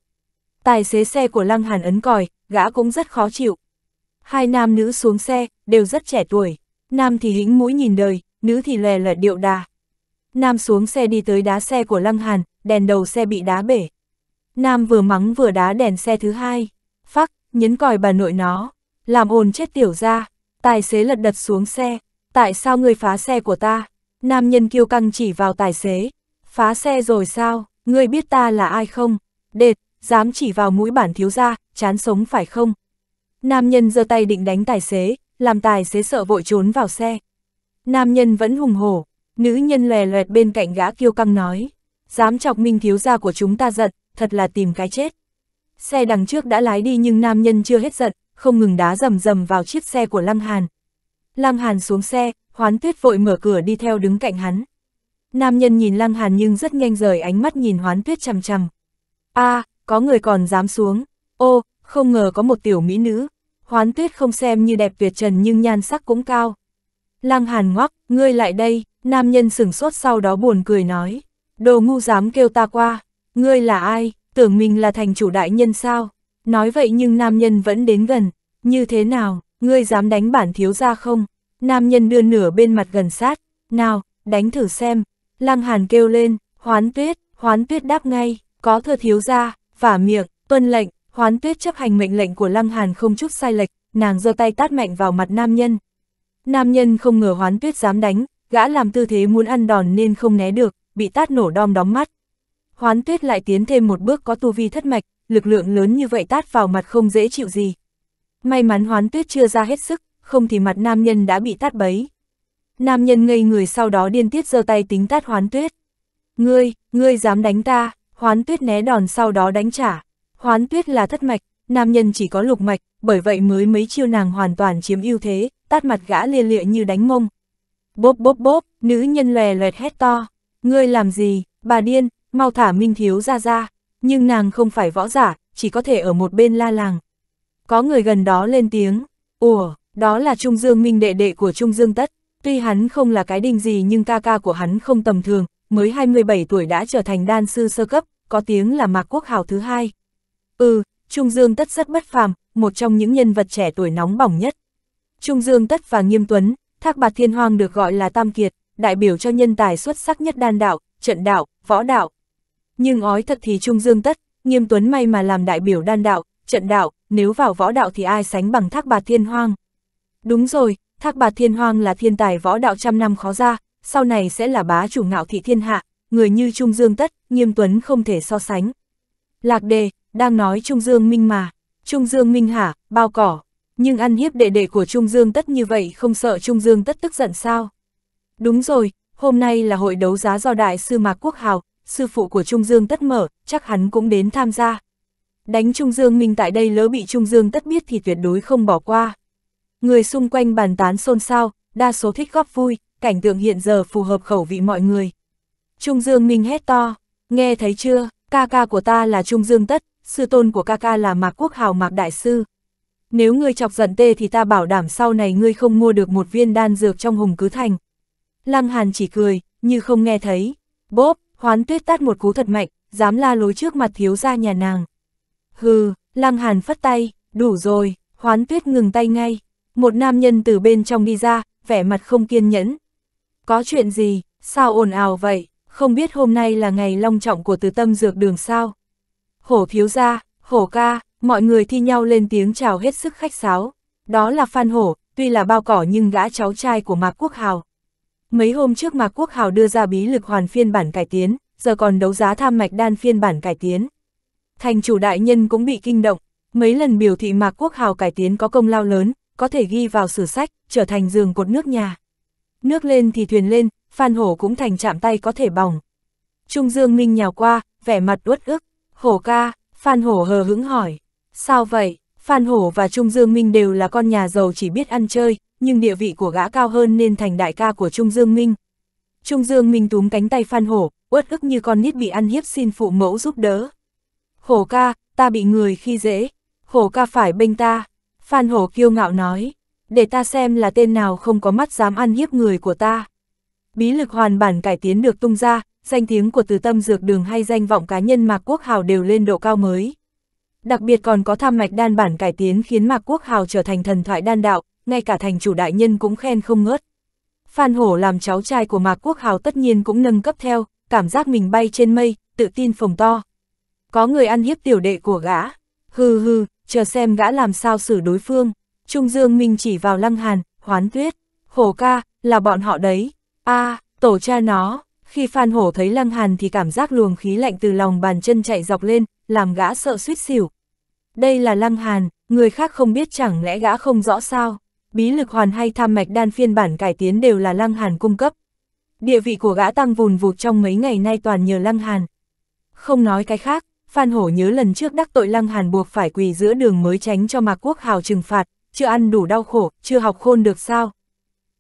Tài xế xe của Lăng Hàn ấn còi, gã cũng rất khó chịu, Hai nam nữ xuống xe, đều rất trẻ tuổi. Nam thì hính mũi nhìn đời, nữ thì lè lẻ điệu đà. Nam xuống xe đi tới đá xe của Lăng Hàn, đèn đầu xe bị đá bể. Nam vừa mắng vừa đá đèn xe thứ hai. Phắc, nhấn còi bà nội nó. Làm ồn chết tiểu ra. Tài xế lật đật xuống xe. Tại sao ngươi phá xe của ta? Nam nhân kiêu căng chỉ vào tài xế. Phá xe rồi sao? Ngươi biết ta là ai không? Đệt, dám chỉ vào mũi bản thiếu ra, chán sống phải không? Nam nhân giơ tay định đánh tài xế, làm tài xế sợ vội trốn vào xe. Nam nhân vẫn hùng hổ, nữ nhân lè loẹt bên cạnh gã kiêu căng nói. Dám chọc minh thiếu gia của chúng ta giận, thật là tìm cái chết. Xe đằng trước đã lái đi nhưng nam nhân chưa hết giận, không ngừng đá rầm rầm vào chiếc xe của Lăng Hàn. Lăng Hàn xuống xe, hoán tuyết vội mở cửa đi theo đứng cạnh hắn. Nam nhân nhìn Lăng Hàn nhưng rất nhanh rời ánh mắt nhìn hoán tuyết chằm chằm. a à, có người còn dám xuống. Ô, không ngờ có một tiểu mỹ nữ, hoán tuyết không xem như đẹp tuyệt trần nhưng nhan sắc cũng cao. Lăng hàn ngoắc, ngươi lại đây, nam nhân sửng sốt sau đó buồn cười nói. Đồ ngu dám kêu ta qua, ngươi là ai, tưởng mình là thành chủ đại nhân sao? Nói vậy nhưng nam nhân vẫn đến gần, như thế nào, ngươi dám đánh bản thiếu ra không? Nam nhân đưa nửa bên mặt gần sát, nào, đánh thử xem. Lăng hàn kêu lên, hoán tuyết, hoán tuyết đáp ngay, có thừa thiếu ra, vả miệng, tuân lệnh, Hoán tuyết chấp hành mệnh lệnh của Lăng Hàn không chút sai lệch, nàng giơ tay tát mạnh vào mặt nam nhân. Nam nhân không ngờ hoán tuyết dám đánh, gã làm tư thế muốn ăn đòn nên không né được, bị tát nổ đom đóm mắt. Hoán tuyết lại tiến thêm một bước có tu vi thất mạch, lực lượng lớn như vậy tát vào mặt không dễ chịu gì. May mắn hoán tuyết chưa ra hết sức, không thì mặt nam nhân đã bị tát bấy. Nam nhân ngây người sau đó điên tiết giơ tay tính tát hoán tuyết. Ngươi, ngươi dám đánh ta, hoán tuyết né đòn sau đó đánh trả. Hoán tuyết là thất mạch, nam nhân chỉ có lục mạch, bởi vậy mới mấy chiêu nàng hoàn toàn chiếm ưu thế, tát mặt gã lia lịa như đánh mông. Bốp bốp bốp, nữ nhân lè loẹt hét to, ngươi làm gì, bà điên, mau thả Minh Thiếu ra ra, nhưng nàng không phải võ giả, chỉ có thể ở một bên la làng. Có người gần đó lên tiếng, ủa, đó là Trung Dương Minh đệ đệ của Trung Dương Tất, tuy hắn không là cái đình gì nhưng ca ca của hắn không tầm thường, mới 27 tuổi đã trở thành đan sư sơ cấp, có tiếng là Mạc Quốc Hào thứ hai. Ừ, Trung Dương Tất rất bất phàm, một trong những nhân vật trẻ tuổi nóng bỏng nhất. Trung Dương Tất và Nghiêm Tuấn, Thác Bạt Thiên Hoang được gọi là Tam Kiệt, đại biểu cho nhân tài xuất sắc nhất đan đạo, trận đạo, võ đạo. Nhưng ói thật thì Trung Dương Tất, Nghiêm Tuấn may mà làm đại biểu đan đạo, trận đạo, nếu vào võ đạo thì ai sánh bằng Thác Bạt Thiên Hoang. Đúng rồi, Thác Bạt Thiên Hoang là thiên tài võ đạo trăm năm khó ra, sau này sẽ là bá chủ ngạo thị thiên hạ, người như Trung Dương Tất, Nghiêm Tuấn không thể so sánh. Lạc đề, đang nói Trung Dương Minh mà, Trung Dương Minh hả, bao cỏ, nhưng ăn hiếp đệ đệ của Trung Dương tất như vậy không sợ Trung Dương tất tức giận sao? Đúng rồi, hôm nay là hội đấu giá do Đại sư Mạc Quốc Hào, sư phụ của Trung Dương tất mở, chắc hắn cũng đến tham gia. Đánh Trung Dương Minh tại đây lỡ bị Trung Dương tất biết thì tuyệt đối không bỏ qua. Người xung quanh bàn tán xôn xao, đa số thích góp vui, cảnh tượng hiện giờ phù hợp khẩu vị mọi người. Trung Dương Minh hét to, nghe thấy chưa, ca ca của ta là Trung Dương Tất, sư tôn của ca ca là Mạc Quốc Hào Mạc Đại Sư. Nếu ngươi chọc giận tê thì ta bảo đảm sau này ngươi không mua được một viên đan dược trong hùng cứ thành. Lăng Hàn chỉ cười, như không nghe thấy. Bốp, hoán tuyết tát một cú thật mạnh, dám la lối trước mặt thiếu gia nhà nàng. Hừ, Lăng Hàn phất tay, đủ rồi, hoán tuyết ngừng tay ngay. Một nam nhân từ bên trong đi ra, vẻ mặt không kiên nhẫn. Có chuyện gì, sao ồn ào vậy, không biết hôm nay là ngày long trọng của từ tâm dược đường sao? hổ thiếu gia, hổ ca, mọi người thi nhau lên tiếng chào hết sức khách sáo. Đó là Phan Hổ, tuy là bao cỏ nhưng gã cháu trai của Mạc Quốc Hào. Mấy hôm trước Mạc Quốc Hào đưa ra bí lực hoàn phiên bản cải tiến, giờ còn đấu giá tham mạch đan phiên bản cải tiến. Thành chủ đại nhân cũng bị kinh động, mấy lần biểu thị Mạc Quốc Hào cải tiến có công lao lớn, có thể ghi vào sử sách, trở thành giường cột nước nhà. Nước lên thì thuyền lên, Phan Hổ cũng thành chạm tay có thể bỏng. Trung Dương Minh nhào qua, vẻ mặt uất ức. Hổ ca, Phan Hổ hờ hững hỏi. Sao vậy? Phan Hổ và Trung Dương Minh đều là con nhà giàu chỉ biết ăn chơi, nhưng địa vị của gã cao hơn nên thành đại ca của Trung Dương Minh. Trung Dương Minh túm cánh tay Phan Hổ, uất ức như con nít bị ăn hiếp xin phụ mẫu giúp đỡ. Hổ ca, ta bị người khi dễ. Hổ ca phải bênh ta. Phan Hổ kiêu ngạo nói. Để ta xem là tên nào không có mắt dám ăn hiếp người của ta. Bí lực hoàn bản cải tiến được tung ra, danh tiếng của từ tâm dược đường hay danh vọng cá nhân Mạc Quốc Hào đều lên độ cao mới. Đặc biệt còn có tham mạch đan bản cải tiến khiến Mạc Quốc Hào trở thành thần thoại đan đạo, ngay cả thành chủ đại nhân cũng khen không ngớt. Phan Hổ làm cháu trai của Mạc Quốc Hào tất nhiên cũng nâng cấp theo, cảm giác mình bay trên mây, tự tin phồng to. Có người ăn hiếp tiểu đệ của gã, hừ hừ, chờ xem gã làm sao xử đối phương. Trung Dương Minh chỉ vào Lăng Hàn, Hoán Tuyết, Hổ ca, là bọn họ đấy. a à, tổ cha nó, khi Phan Hổ thấy Lăng Hàn thì cảm giác luồng khí lạnh từ lòng bàn chân chạy dọc lên, làm gã sợ suýt xỉu. Đây là Lăng Hàn, người khác không biết chẳng lẽ gã không rõ sao. Bí lực hoàn hay tham mạch đan phiên bản cải tiến đều là Lăng Hàn cung cấp. Địa vị của gã tăng vùn vụt trong mấy ngày nay toàn nhờ Lăng Hàn. Không nói cái khác, Phan Hổ nhớ lần trước đắc tội Lăng Hàn buộc phải quỳ giữa đường mới tránh cho Mạc Quốc Hào trừng phạt, chưa ăn đủ đau khổ, chưa học khôn được sao.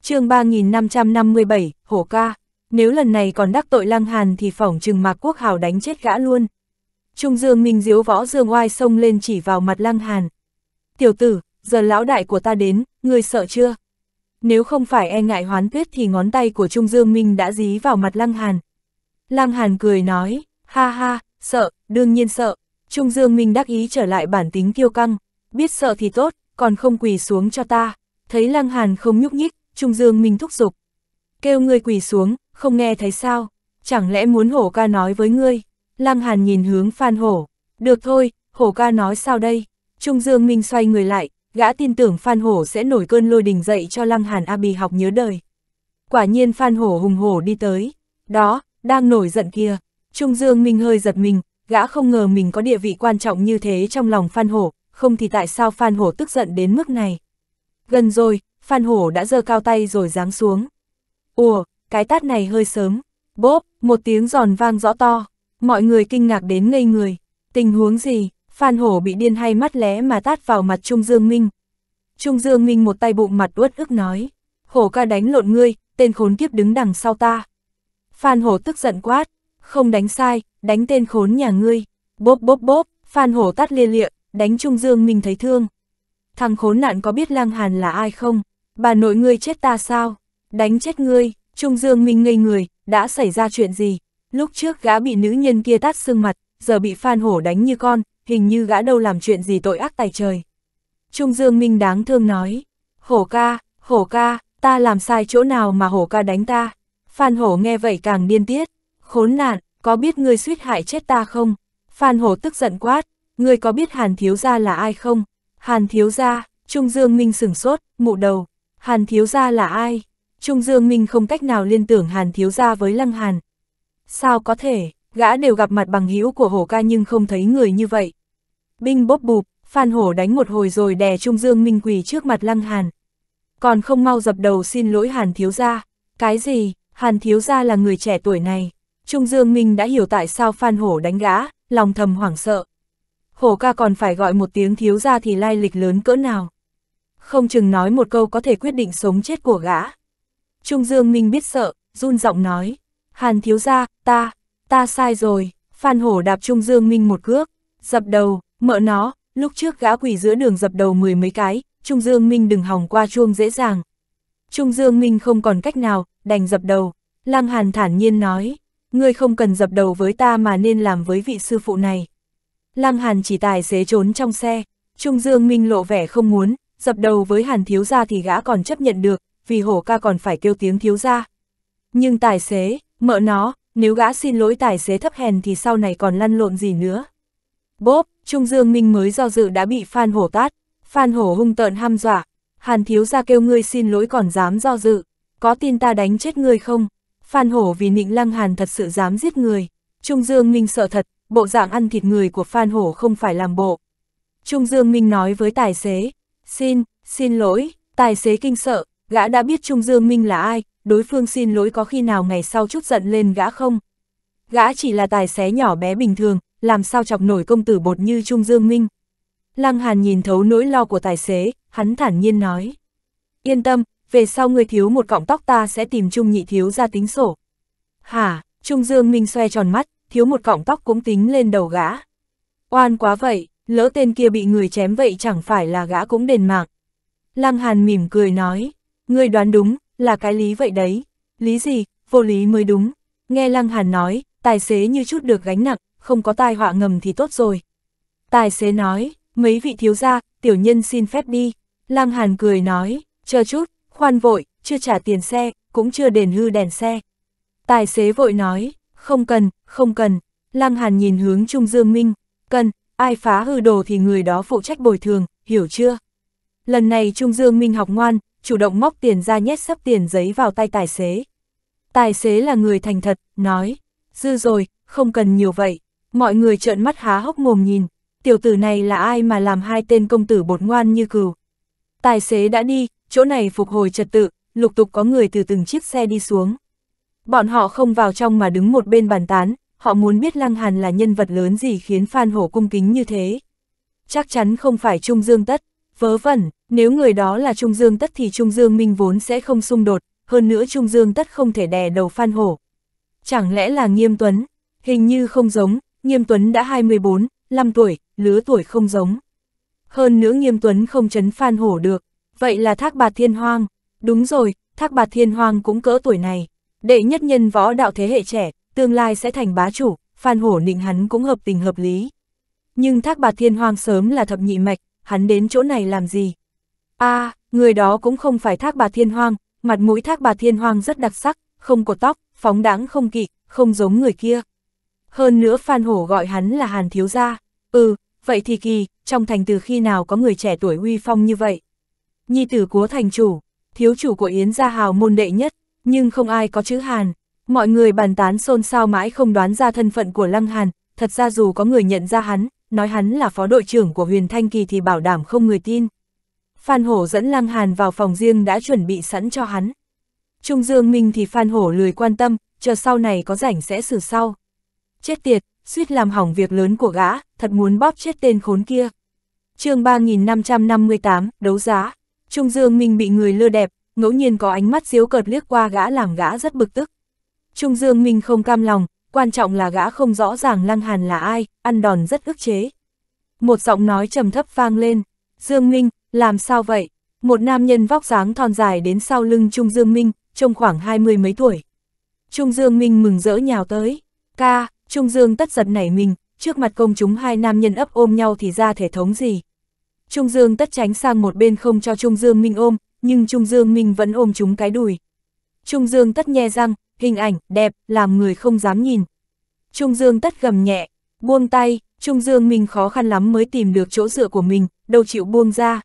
chương 3557, Hổ ca nếu lần này còn đắc tội Lăng Hàn thì phỏng chừng Mạc Quốc Hào đánh chết gã luôn. Trung Dương Minh diếu võ Dương oai xông lên chỉ vào mặt Lăng Hàn. Tiểu tử, giờ lão đại của ta đến, ngươi sợ chưa? Nếu không phải e ngại hoán tuyết thì ngón tay của Trung Dương Minh đã dí vào mặt Lăng Hàn. Lăng Hàn cười nói, ha ha, sợ, đương nhiên sợ. Trung Dương Minh đắc ý trở lại bản tính kiêu căng, biết sợ thì tốt, còn không quỳ xuống cho ta. Thấy Lăng Hàn không nhúc nhích, Trung Dương Minh thúc giục. Kêu người quỳ xuống, không nghe thấy sao, chẳng lẽ muốn hổ ca nói với ngươi? Lăng Hàn nhìn hướng Phan Hổ, được thôi, hổ ca nói sao đây? Trung Dương Minh xoay người lại, gã tin tưởng Phan Hổ sẽ nổi cơn lôi đình dậy cho Lăng Hàn abi học nhớ đời. Quả nhiên Phan Hổ hùng hổ đi tới, đó, đang nổi giận kia. Trung Dương Minh hơi giật mình, gã không ngờ mình có địa vị quan trọng như thế trong lòng Phan Hổ, không thì tại sao Phan Hổ tức giận đến mức này. Gần rồi, Phan Hổ đã giơ cao tay rồi giáng xuống. Ủa, cái tát này hơi sớm. Bốp, một tiếng giòn vang rõ to, mọi người kinh ngạc đến ngây người. Tình huống gì, Phan Hổ bị điên hay mắt lé mà tát vào mặt Trung Dương Minh. Trung Dương Minh một tay bụng mặt uất ức nói, Hổ ca đánh lộn ngươi, tên khốn kiếp đứng đằng sau ta. Phan Hổ tức giận quát, không đánh sai, đánh tên khốn nhà ngươi. Bốp bốp bốp, Phan Hổ tát lia lịa, đánh Trung Dương Minh thấy thương. Thằng khốn nạn có biết Lang Hàn là ai không? Bà nội ngươi chết ta sao? Đánh chết ngươi, Trung Dương Minh ngây người, đã xảy ra chuyện gì? Lúc trước gã bị nữ nhân kia tát sưng mặt, giờ bị Phan Hổ đánh như con, hình như gã đâu làm chuyện gì tội ác tài trời. Trung Dương Minh đáng thương nói, Hổ ca, Hổ ca, ta làm sai chỗ nào mà Hổ ca đánh ta? Phan Hổ nghe vậy càng điên tiết, khốn nạn, có biết ngươi suýt hại chết ta không? Phan Hổ tức giận quát, ngươi có biết Hàn Thiếu Gia là ai không? Hàn Thiếu Gia, Trung Dương Minh sửng sốt, mụ đầu, Hàn Thiếu Gia là ai? Trung Dương Minh không cách nào liên tưởng Hàn Thiếu Gia với Lăng Hàn. Sao có thể, gã đều gặp mặt bằng hữu của hổ ca nhưng không thấy người như vậy. Binh bốp bụp, Phan Hổ đánh một hồi rồi đè Trung Dương Minh quỳ trước mặt Lăng Hàn. Còn không mau dập đầu xin lỗi Hàn Thiếu Gia. Cái gì, Hàn Thiếu Gia là người trẻ tuổi này. Trung Dương Minh đã hiểu tại sao Phan Hổ đánh gã, lòng thầm hoảng sợ. Hổ ca còn phải gọi một tiếng Thiếu Gia thì lai lịch lớn cỡ nào. Không chừng nói một câu có thể quyết định sống chết của gã. Trung Dương Minh biết sợ, run giọng nói, Hàn thiếu gia, ta, ta sai rồi, Phan Hổ đạp Trung Dương Minh một cước, dập đầu, mợ nó, lúc trước gã quỷ giữa đường dập đầu mười mấy cái, Trung Dương Minh đừng hỏng qua chuông dễ dàng. Trung Dương Minh không còn cách nào, đành dập đầu, Lăng Hàn thản nhiên nói, ngươi không cần dập đầu với ta mà nên làm với vị sư phụ này. Lăng Hàn chỉ tài xế trốn trong xe, Trung Dương Minh lộ vẻ không muốn, dập đầu với Hàn thiếu gia thì gã còn chấp nhận được, vì hổ ca còn phải kêu tiếng thiếu ra. Nhưng tài xế, mợ nó, nếu gã xin lỗi tài xế thấp hèn thì sau này còn lăn lộn gì nữa. Bốp, Trung Dương Minh mới do dự đã bị Phan Hổ tát, Phan Hổ hung tợn ham dọa, Hàn thiếu ra kêu ngươi xin lỗi còn dám do dự, có tin ta đánh chết ngươi không? Phan Hổ vì nịnh lăng Hàn thật sự dám giết người, Trung Dương Minh sợ thật, bộ dạng ăn thịt người của Phan Hổ không phải làm bộ. Trung Dương Minh nói với tài xế, xin, xin lỗi, tài xế kinh sợ, Gã đã biết Trung Dương Minh là ai, đối phương xin lỗi có khi nào ngày sau chút giận lên gã không? Gã chỉ là tài xế nhỏ bé bình thường, làm sao chọc nổi công tử bột như Trung Dương Minh. Lăng Hàn nhìn thấu nỗi lo của tài xế, hắn thản nhiên nói. Yên tâm, về sau người thiếu một cọng tóc ta sẽ tìm Trung nhị thiếu ra tính sổ. Hả, Trung Dương Minh xoe tròn mắt, thiếu một cọng tóc cũng tính lên đầu gã. Oan quá vậy, lỡ tên kia bị người chém vậy chẳng phải là gã cũng đền mạng. Lăng Hàn mỉm cười nói, Người đoán đúng, là cái lý vậy đấy. Lý gì, vô lý mới đúng. Nghe Lăng Hàn nói, tài xế như chút được gánh nặng, không có tai họa ngầm thì tốt rồi. Tài xế nói, mấy vị thiếu gia, tiểu nhân xin phép đi. Lăng Hàn cười nói, chờ chút, khoan vội, chưa trả tiền xe, cũng chưa đền hư đèn xe. Tài xế vội nói, không cần, không cần. Lăng Hàn nhìn hướng Trung Dương Minh, cần, ai phá hư đồ thì người đó phụ trách bồi thường, hiểu chưa? Lần này Trung Dương Minh học ngoan, chủ động móc tiền ra nhét sắp tiền giấy vào tay tài xế. Tài xế là người thành thật, nói, dư rồi, không cần nhiều vậy. Mọi người trợn mắt há hốc mồm nhìn, tiểu tử này là ai mà làm hai tên công tử bột ngoan như cừu. Tài xế đã đi, chỗ này phục hồi trật tự, lục tục có người từ từng chiếc xe đi xuống. Bọn họ không vào trong mà đứng một bên bàn tán, họ muốn biết Lăng Hàn là nhân vật lớn gì khiến Phan Hổ cung kính như thế. Chắc chắn không phải Trung Dương Tất, Vớ vẩn, nếu người đó là Trung Dương Tất thì Trung Dương Minh vốn sẽ không xung đột, hơn nữa Trung Dương Tất không thể đè đầu Phan Hổ. Chẳng lẽ là Nghiêm Tuấn? Hình như không giống, Nghiêm Tuấn đã 24, 5 tuổi, lứa tuổi không giống. Hơn nữa Nghiêm Tuấn không chấn Phan Hổ được, vậy là Thác Bạt Thiên Hoang. Đúng rồi, Thác Bạt Thiên Hoang cũng cỡ tuổi này. Đệ nhất nhân võ đạo thế hệ trẻ, tương lai sẽ thành bá chủ, Phan Hổ nịnh hắn cũng hợp tình hợp lý. Nhưng Thác Bạt Thiên Hoang sớm là thập nhị mạch, hắn đến chỗ này làm gì? a à, người đó cũng không phải thác bà thiên hoang, mặt mũi thác bà thiên hoang rất đặc sắc, không có tóc, phóng đáng không kỵ, không giống người kia. Hơn nữa Phan Hổ gọi hắn là Hàn Thiếu Gia. Ừ, vậy thì kỳ, trong thành từ khi nào có người trẻ tuổi uy phong như vậy? Nhi tử của thành chủ, thiếu chủ của Yến Gia Hào môn đệ nhất, nhưng không ai có chữ Hàn. Mọi người bàn tán xôn xao mãi không đoán ra thân phận của Lăng Hàn, thật ra dù có người nhận ra hắn, nói hắn là phó đội trưởng của huyền Thanh Kỳ thì bảo đảm không người tin. Phan Hổ dẫn Lăng Hàn vào phòng riêng đã chuẩn bị sẵn cho hắn. Trung Dương Minh thì Phan Hổ lười quan tâm, chờ sau này có rảnh sẽ xử sau. Chết tiệt, suýt làm hỏng việc lớn của gã, thật muốn bóp chết tên khốn kia. chương 3558, đấu giá. Trung Dương Minh bị người lừa đẹp, ngẫu nhiên có ánh mắt diếu cợt liếc qua gã làm gã rất bực tức. Trung Dương Minh không cam lòng, quan trọng là gã không rõ ràng Lăng Hàn là ai, ăn đòn rất ức chế. Một giọng nói trầm thấp vang lên, Dương Minh, làm sao vậy? Một nam nhân vóc dáng thon dài đến sau lưng Trung Dương Minh, trông khoảng hai mươi mấy tuổi. Trung Dương Minh mừng rỡ nhào tới, ca, Trung Dương tất giật nảy mình, trước mặt công chúng hai nam nhân ấp ôm nhau thì ra thể thống gì. Trung Dương tất tránh sang một bên không cho Trung Dương Minh ôm, nhưng Trung Dương Minh vẫn ôm chúng cái đùi. Trung Dương tất nhe răng, hình ảnh, đẹp, làm người không dám nhìn. Trung Dương tất gầm nhẹ, buông tay, Trung Dương mình khó khăn lắm mới tìm được chỗ dựa của mình, đâu chịu buông ra.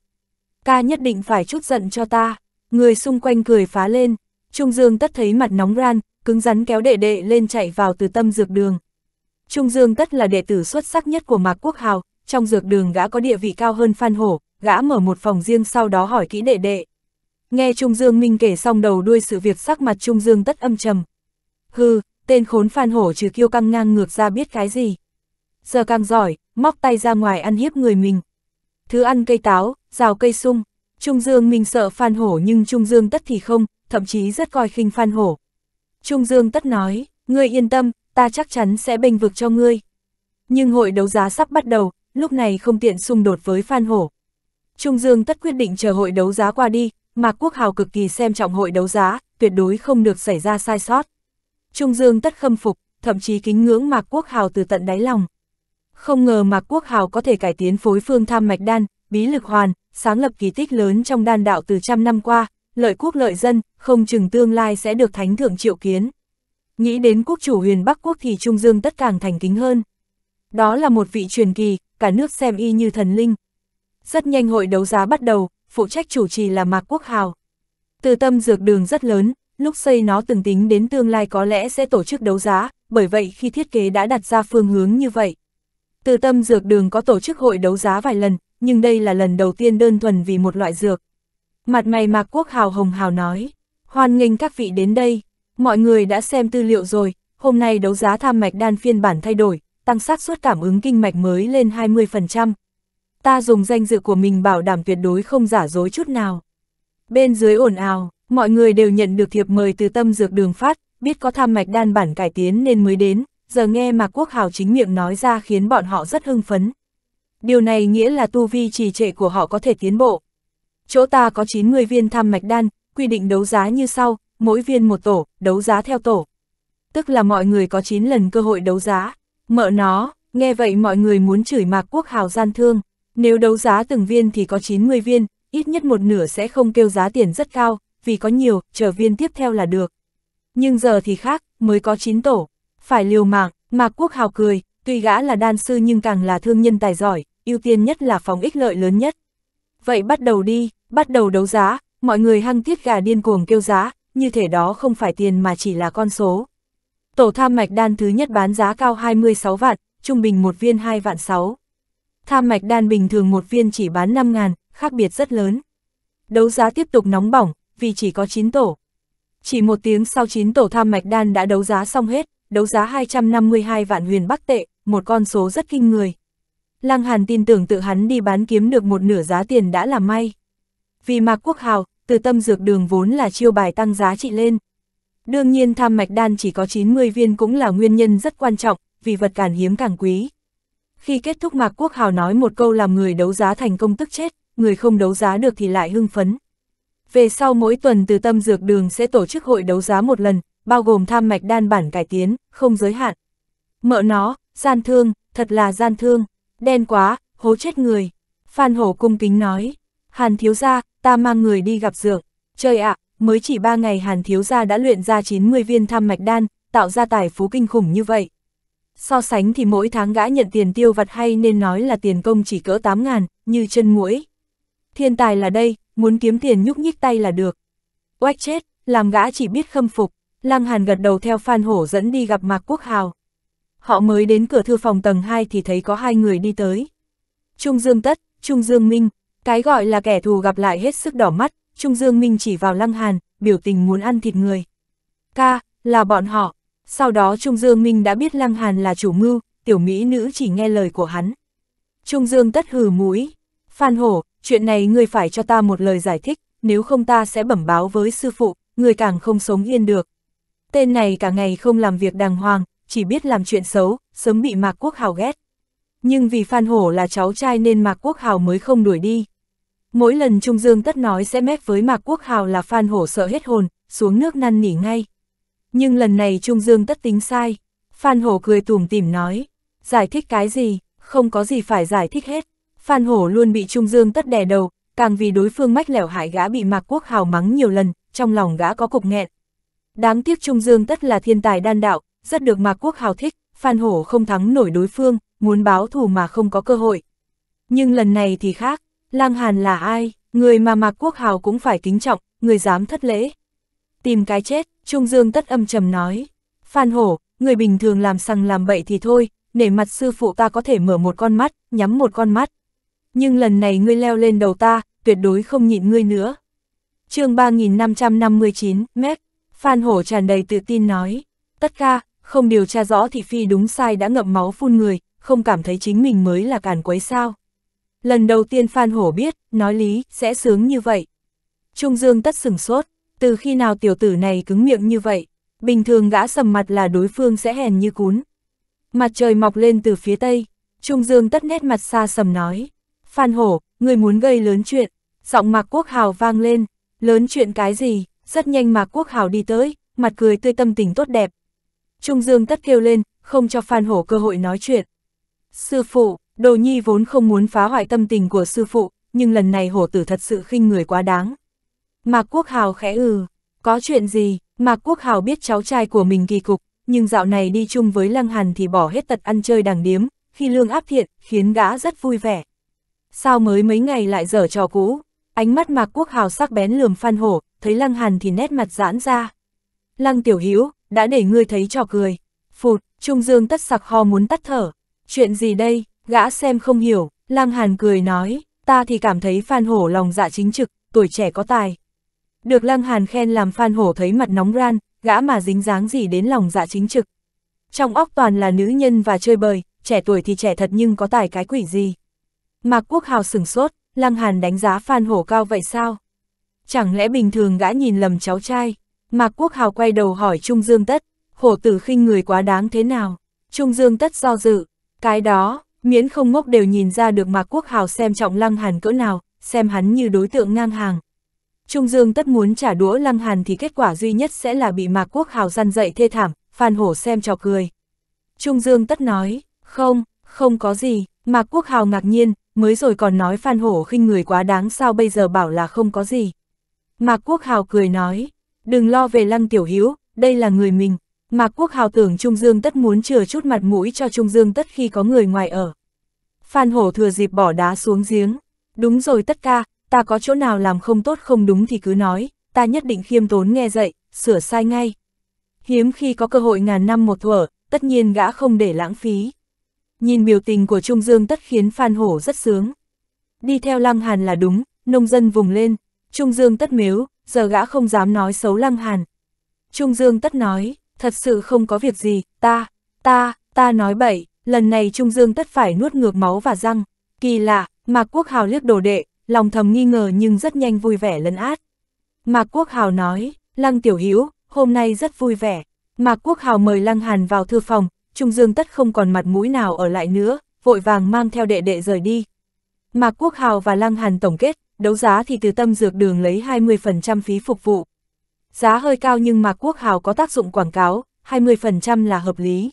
Ca nhất định phải chút giận cho ta, người xung quanh cười phá lên, Trung Dương tất thấy mặt nóng ran, cứng rắn kéo đệ đệ lên chạy vào từ tâm dược đường. Trung Dương tất là đệ tử xuất sắc nhất của Mạc Quốc Hào, trong dược đường gã có địa vị cao hơn Phan Hổ, gã mở một phòng riêng sau đó hỏi kỹ đệ đệ, Nghe Trung Dương Minh kể xong đầu đuôi sự việc sắc mặt Trung Dương tất âm trầm. Hừ, tên khốn Phan Hổ trừ kiêu căng ngang ngược ra biết cái gì. Giờ càng giỏi, móc tay ra ngoài ăn hiếp người mình. Thứ ăn cây táo, rào cây sung. Trung Dương Minh sợ Phan Hổ nhưng Trung Dương tất thì không, thậm chí rất coi khinh Phan Hổ. Trung Dương tất nói, ngươi yên tâm, ta chắc chắn sẽ bênh vực cho ngươi. Nhưng hội đấu giá sắp bắt đầu, lúc này không tiện xung đột với Phan Hổ. Trung Dương tất quyết định chờ hội đấu giá qua đi, Mạc Quốc Hào cực kỳ xem trọng hội đấu giá, tuyệt đối không được xảy ra sai sót. Trung Dương tất khâm phục, thậm chí kính ngưỡng Mạc Quốc Hào từ tận đáy lòng. Không ngờ Mạc Quốc Hào có thể cải tiến phối phương tham mạch đan, bí lực hoàn, sáng lập kỳ tích lớn trong đan đạo từ trăm năm qua, lợi quốc lợi dân, không chừng tương lai sẽ được thánh thượng triệu kiến. Nghĩ đến quốc chủ huyền Bắc Quốc thì Trung Dương tất càng thành kính hơn. Đó là một vị truyền kỳ, cả nước xem y như thần linh. Rất nhanh hội đấu giá bắt đầu, phụ trách chủ trì là Mạc Quốc Hào. Từ tâm dược đường rất lớn, lúc xây nó từng tính đến tương lai có lẽ sẽ tổ chức đấu giá, bởi vậy khi thiết kế đã đặt ra phương hướng như vậy. Từ tâm dược đường có tổ chức hội đấu giá vài lần, nhưng đây là lần đầu tiên đơn thuần vì một loại dược. Mặt mày Mạc Quốc Hào hồng hào nói, hoan nghênh các vị đến đây, mọi người đã xem tư liệu rồi, hôm nay đấu giá tham mạch đan phiên bản thay đổi, tăng xác suất cảm ứng kinh mạch mới lên 20%, ta dùng danh dự của mình bảo đảm tuyệt đối không giả dối chút nào. Bên dưới ồn ào, mọi người đều nhận được thiệp mời từ tâm dược đường phát, biết có tham mạch đan bản cải tiến nên mới đến, giờ nghe mà quốc hào chính miệng nói ra khiến bọn họ rất hưng phấn. Điều này nghĩa là tu vi trì trệ của họ có thể tiến bộ. Chỗ ta có 9 người viên tham mạch đan, quy định đấu giá như sau, mỗi viên một tổ, đấu giá theo tổ. Tức là mọi người có 9 lần cơ hội đấu giá. mở nó, nghe vậy mọi người muốn chửi mạc quốc hào gian thương. Nếu đấu giá từng viên thì có 90 viên, ít nhất một nửa sẽ không kêu giá tiền rất cao, vì có nhiều, chờ viên tiếp theo là được. Nhưng giờ thì khác, mới có 9 tổ, phải liều mạng, Mạc Quốc Hào cười, tuy gã là đan sư nhưng càng là thương nhân tài giỏi, ưu tiên nhất là phòng ích lợi lớn nhất. Vậy bắt đầu đi, bắt đầu đấu giá, mọi người hăng thiết gà điên cuồng kêu giá, như thể đó không phải tiền mà chỉ là con số. Tổ tham mạch đan thứ nhất bán giá cao 26 vạn, trung bình một viên 2 vạn 6. Tham mạch đan bình thường một viên chỉ bán 5 ngàn, khác biệt rất lớn. Đấu giá tiếp tục nóng bỏng, vì chỉ có 9 tổ. Chỉ một tiếng sau 9 tổ tham mạch đan đã đấu giá xong hết, đấu giá 252 vạn huyền bắc tệ, một con số rất kinh người. Lăng Hàn tin tưởng tự hắn đi bán kiếm được một nửa giá tiền đã là may. Vì Mạc Quốc Hào, từ tâm dược đường vốn là chiêu bài tăng giá trị lên. Đương nhiên tham mạch đan chỉ có 90 viên cũng là nguyên nhân rất quan trọng, vì vật càng hiếm càng quý. Khi kết thúc Mạc Quốc Hào nói một câu làm người đấu giá thành công tức chết, người không đấu giá được thì lại hưng phấn. Về sau mỗi tuần từ tâm dược đường sẽ tổ chức hội đấu giá một lần, bao gồm tham mạch đan bản cải tiến, không giới hạn. Mợ nó, gian thương, thật là gian thương, đen quá, hố chết người. Phan Hổ cung kính nói, Hàn Thiếu Gia, ta mang người đi gặp dược. Trời ạ, mới chỉ ba ngày Hàn Thiếu Gia đã luyện ra 90 viên tham mạch đan, tạo ra tài phú kinh khủng như vậy. So sánh thì mỗi tháng gã nhận tiền tiêu vặt hay nên nói là tiền công chỉ cỡ 8 ngàn, như chân muỗi. Thiên tài là đây, muốn kiếm tiền nhúc nhích tay là được. Oách chết, làm gã chỉ biết khâm phục, Lăng Hàn gật đầu theo Phan Hổ dẫn đi gặp Mạc Quốc Hào. Họ mới đến cửa thư phòng tầng 2 thì thấy có hai người đi tới. Trung Dương Tất, Trung Dương Minh, cái gọi là kẻ thù gặp lại hết sức đỏ mắt, Trung Dương Minh chỉ vào Lăng Hàn, biểu tình muốn ăn thịt người. Ca, là bọn họ, sau đó Trung Dương Minh đã biết Lăng Hàn là chủ mưu, tiểu mỹ nữ chỉ nghe lời của hắn. Trung Dương tất hừ mũi. Phan Hổ, chuyện này ngươi phải cho ta một lời giải thích, nếu không ta sẽ bẩm báo với sư phụ, ngươi càng không sống yên được. Tên này cả ngày không làm việc đàng hoàng, chỉ biết làm chuyện xấu, sớm bị Mạc Quốc Hào ghét. Nhưng vì Phan Hổ là cháu trai nên Mạc Quốc Hào mới không đuổi đi. Mỗi lần Trung Dương tất nói sẽ mép với Mạc Quốc Hào là Phan Hổ sợ hết hồn, xuống nước năn nỉ ngay. Nhưng lần này Trung Dương tất tính sai. Phan Hổ cười tủm tỉm nói, giải thích cái gì, không có gì phải giải thích hết. Phan Hổ luôn bị Trung Dương tất đè đầu, càng vì đối phương mách lẻo hại gã bị Mạc Quốc Hào mắng nhiều lần, trong lòng gã có cục nghẹn. Đáng tiếc Trung Dương tất là thiên tài đan đạo, rất được Mạc Quốc Hào thích, Phan Hổ không thắng nổi đối phương, muốn báo thù mà không có cơ hội. Nhưng lần này thì khác, Lang Hàn là ai, người mà Mạc Quốc Hào cũng phải kính trọng, người dám thất lễ. Tìm cái chết, Trung Dương tất âm trầm nói, Phan Hổ, người bình thường làm sằng làm bậy thì thôi, nể mặt sư phụ ta có thể mở một con mắt, nhắm một con mắt. Nhưng lần này ngươi leo lên đầu ta, tuyệt đối không nhịn ngươi nữa. chương 3559, mét, Phan Hổ tràn đầy tự tin nói, tất ca, không điều tra rõ thì phi đúng sai đã ngậm máu phun người, không cảm thấy chính mình mới là càn quấy sao. Lần đầu tiên Phan Hổ biết, nói lý, sẽ sướng như vậy. Trung Dương tất sừng sốt, từ khi nào tiểu tử này cứng miệng như vậy, bình thường gã sầm mặt là đối phương sẽ hèn như cún. Mặt trời mọc lên từ phía tây, Trung Dương tất nét mặt xa sầm nói, Phan Hổ, người muốn gây lớn chuyện, giọng Mạc Quốc Hào vang lên, lớn chuyện cái gì, rất nhanh Mạc Quốc Hào đi tới, mặt cười tươi tâm tình tốt đẹp. Trung Dương tất kêu lên, không cho Phan Hổ cơ hội nói chuyện. Sư phụ, Đồ Nhi vốn không muốn phá hoại tâm tình của sư phụ, nhưng lần này hổ tử thật sự khinh người quá đáng. Mạc Quốc Hào khẽ ừ, có chuyện gì, Mạc Quốc Hào biết cháu trai của mình kỳ cục, nhưng dạo này đi chung với Lăng Hàn thì bỏ hết tật ăn chơi đàng điếm, khi lương áp thiện, khiến gã rất vui vẻ. Sao mới mấy ngày lại dở trò cũ, ánh mắt Mạc Quốc Hào sắc bén lườm Phan Hổ, thấy Lăng Hàn thì nét mặt giãn ra. Lăng Tiểu Hiếu, đã để ngươi thấy trò cười. Phụt, Trung Dương tất sặc ho muốn tắt thở. Chuyện gì đây, gã xem không hiểu, Lăng Hàn cười nói, ta thì cảm thấy Phan Hổ lòng dạ chính trực, tuổi trẻ có tài, được Lăng Hàn khen làm Phan Hổ thấy mặt nóng ran, gã mà dính dáng gì đến lòng dạ chính trực. Trong óc toàn là nữ nhân và chơi bời, trẻ tuổi thì trẻ thật nhưng có tài cái quỷ gì. Mạc Quốc Hào sửng sốt, Lăng Hàn đánh giá Phan Hổ cao vậy sao? Chẳng lẽ bình thường gã nhìn lầm cháu trai? Mạc Quốc Hào quay đầu hỏi Trung Dương Tất, hổ tử khinh người quá đáng thế nào? Trung Dương Tất do dự, cái đó, miễn không ngốc đều nhìn ra được Mạc Quốc Hào xem trọng Lăng Hàn cỡ nào, xem hắn như đối tượng ngang hàng. Trung Dương tất muốn trả đũa Lăng Hàn thì kết quả duy nhất sẽ là bị Mạc Quốc Hào răn dậy thê thảm, Phan Hổ xem trò cười. Trung Dương tất nói, không, không có gì, Mạc Quốc Hào ngạc nhiên, mới rồi còn nói Phan Hổ khinh người quá đáng sao bây giờ bảo là không có gì. Mạc Quốc Hào cười nói, đừng lo về Lăng Tiểu Hiếu, đây là người mình. Mạc Quốc Hào tưởng Trung Dương tất muốn chừa chút mặt mũi cho Trung Dương tất khi có người ngoài ở. Phan Hổ thừa dịp bỏ đá xuống giếng. Đúng rồi tất ca, ta có chỗ nào làm không tốt không đúng thì cứ nói, ta nhất định khiêm tốn nghe dậy, sửa sai ngay. Hiếm khi có cơ hội ngàn năm một thuở, tất nhiên gã không để lãng phí. Nhìn biểu tình của Trung Dương tất khiến Phan Hổ rất sướng. Đi theo Lăng Hàn là đúng, nông dân vùng lên, Trung Dương tất mếu, giờ gã không dám nói xấu Lăng Hàn. Trung Dương tất nói, thật sự không có việc gì, ta, ta, ta nói bậy, lần này Trung Dương tất phải nuốt ngược máu và răng. Kỳ lạ, mà Quốc Hào liếc đồ đệ, lòng thầm nghi ngờ nhưng rất nhanh vui vẻ lấn át. Mạc Quốc Hào nói, Lăng Tiểu Hữu hôm nay rất vui vẻ. Mạc Quốc Hào mời Lăng Hàn vào thư phòng, Trung Dương Tất không còn mặt mũi nào ở lại nữa, vội vàng mang theo đệ đệ rời đi. Mạc Quốc Hào và Lăng Hàn tổng kết, đấu giá thì từ tâm dược đường lấy 20% phí phục vụ. Giá hơi cao nhưng Mạc Quốc Hào có tác dụng quảng cáo, 20% là hợp lý.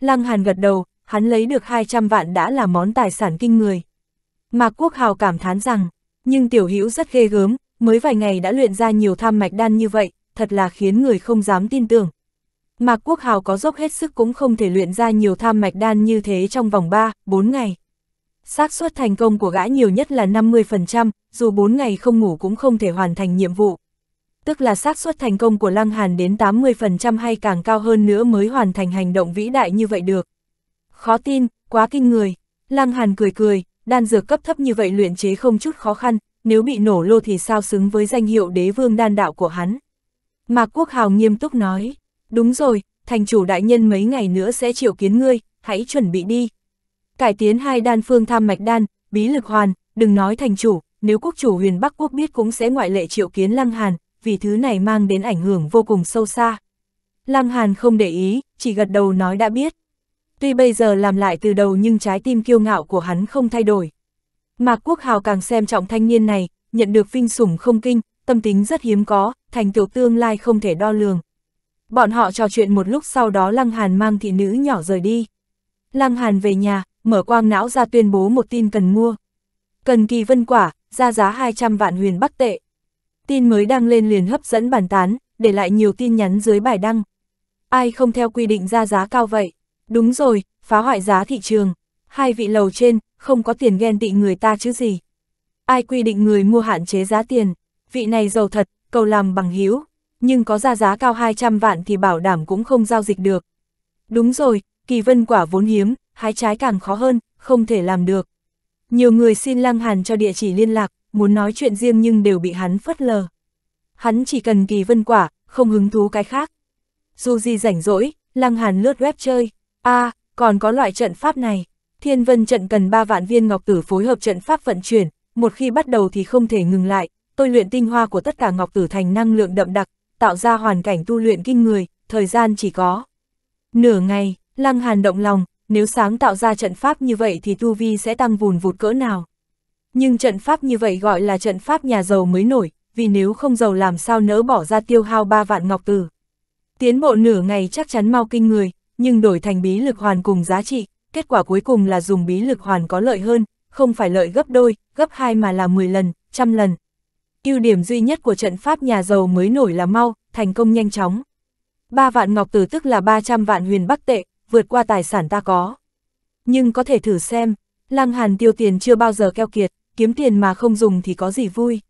Lăng Hàn gật đầu, hắn lấy được 200 vạn đã là món tài sản kinh người. Mạc Quốc Hào cảm thán rằng, nhưng tiểu hữu rất ghê gớm, mới vài ngày đã luyện ra nhiều tham mạch đan như vậy, thật là khiến người không dám tin tưởng. Mạc Quốc Hào có dốc hết sức cũng không thể luyện ra nhiều tham mạch đan như thế trong vòng 3, 4 ngày. xác suất thành công của gã nhiều nhất là 50%, dù 4 ngày không ngủ cũng không thể hoàn thành nhiệm vụ. Tức là xác suất thành công của Lăng Hàn đến 80% hay càng cao hơn nữa mới hoàn thành hành động vĩ đại như vậy được. Khó tin, quá kinh người. Lăng Hàn cười cười, đan dược cấp thấp như vậy luyện chế không chút khó khăn, nếu bị nổ lô thì sao xứng với danh hiệu đế vương đan đạo của hắn. Mạc Quốc Hào nghiêm túc nói, đúng rồi, thành chủ đại nhân mấy ngày nữa sẽ triệu kiến ngươi, hãy chuẩn bị đi. Cải tiến hai đan phương tham mạch đan, bí lực hoàn, đừng nói thành chủ, nếu quốc chủ huyền Bắc Quốc biết cũng sẽ ngoại lệ triệu kiến Lăng Hàn, vì thứ này mang đến ảnh hưởng vô cùng sâu xa. Lăng Hàn không để ý, chỉ gật đầu nói đã biết. Tuy bây giờ làm lại từ đầu nhưng trái tim kiêu ngạo của hắn không thay đổi. Mạc Quốc Hào càng xem trọng thanh niên này, nhận được vinh sủng không kinh, tâm tính rất hiếm có, thành tựu tương lai không thể đo lường. Bọn họ trò chuyện một lúc sau đó Lăng Hàn mang thị nữ nhỏ rời đi. Lăng Hàn về nhà, mở quang não ra tuyên bố một tin cần mua. Cần kỳ vân quả, ra giá 200 vạn huyền bắc tệ. Tin mới đăng lên liền hấp dẫn bàn tán, để lại nhiều tin nhắn dưới bài đăng. Ai không theo quy định ra giá cao vậy? Đúng rồi, phá hoại giá thị trường. Hai vị lầu trên, không có tiền ghen tị người ta chứ gì. Ai quy định người mua hạn chế giá tiền. Vị này giàu thật, cầu làm bằng hiếu. Nhưng có ra giá cao 200 vạn thì bảo đảm cũng không giao dịch được. Đúng rồi, kỳ vân quả vốn hiếm, hái trái càng khó hơn, không thể làm được. Nhiều người xin Lăng Hàn cho địa chỉ liên lạc, muốn nói chuyện riêng nhưng đều bị hắn phất lờ. Hắn chỉ cần kỳ vân quả, không hứng thú cái khác. Dù gì rảnh rỗi, Lăng Hàn lướt web chơi a à, còn có loại trận pháp này. Thiên vân trận cần 3 vạn viên ngọc tử phối hợp trận pháp vận chuyển, một khi bắt đầu thì không thể ngừng lại. Tôi luyện tinh hoa của tất cả ngọc tử thành năng lượng đậm đặc, tạo ra hoàn cảnh tu luyện kinh người, thời gian chỉ có. Nửa ngày, Lăng Hàn động lòng, nếu sáng tạo ra trận pháp như vậy thì tu vi sẽ tăng vùn vụt cỡ nào. Nhưng trận pháp như vậy gọi là trận pháp nhà giàu mới nổi, vì nếu không giàu làm sao nỡ bỏ ra tiêu hao 3 vạn ngọc tử. Tiến bộ nửa ngày chắc chắn mau kinh người, nhưng đổi thành bí lực hoàn cùng giá trị, kết quả cuối cùng là dùng bí lực hoàn có lợi hơn, không phải lợi gấp đôi, gấp hai mà là 10 lần, trăm lần. ưu điểm duy nhất của trận pháp nhà giàu mới nổi là mau, thành công nhanh chóng. 3 vạn ngọc tử tức là 300 vạn huyền bắc tệ, vượt qua tài sản ta có. Nhưng có thể thử xem, Lăng Hàn tiêu tiền chưa bao giờ keo kiệt, kiếm tiền mà không dùng thì có gì vui.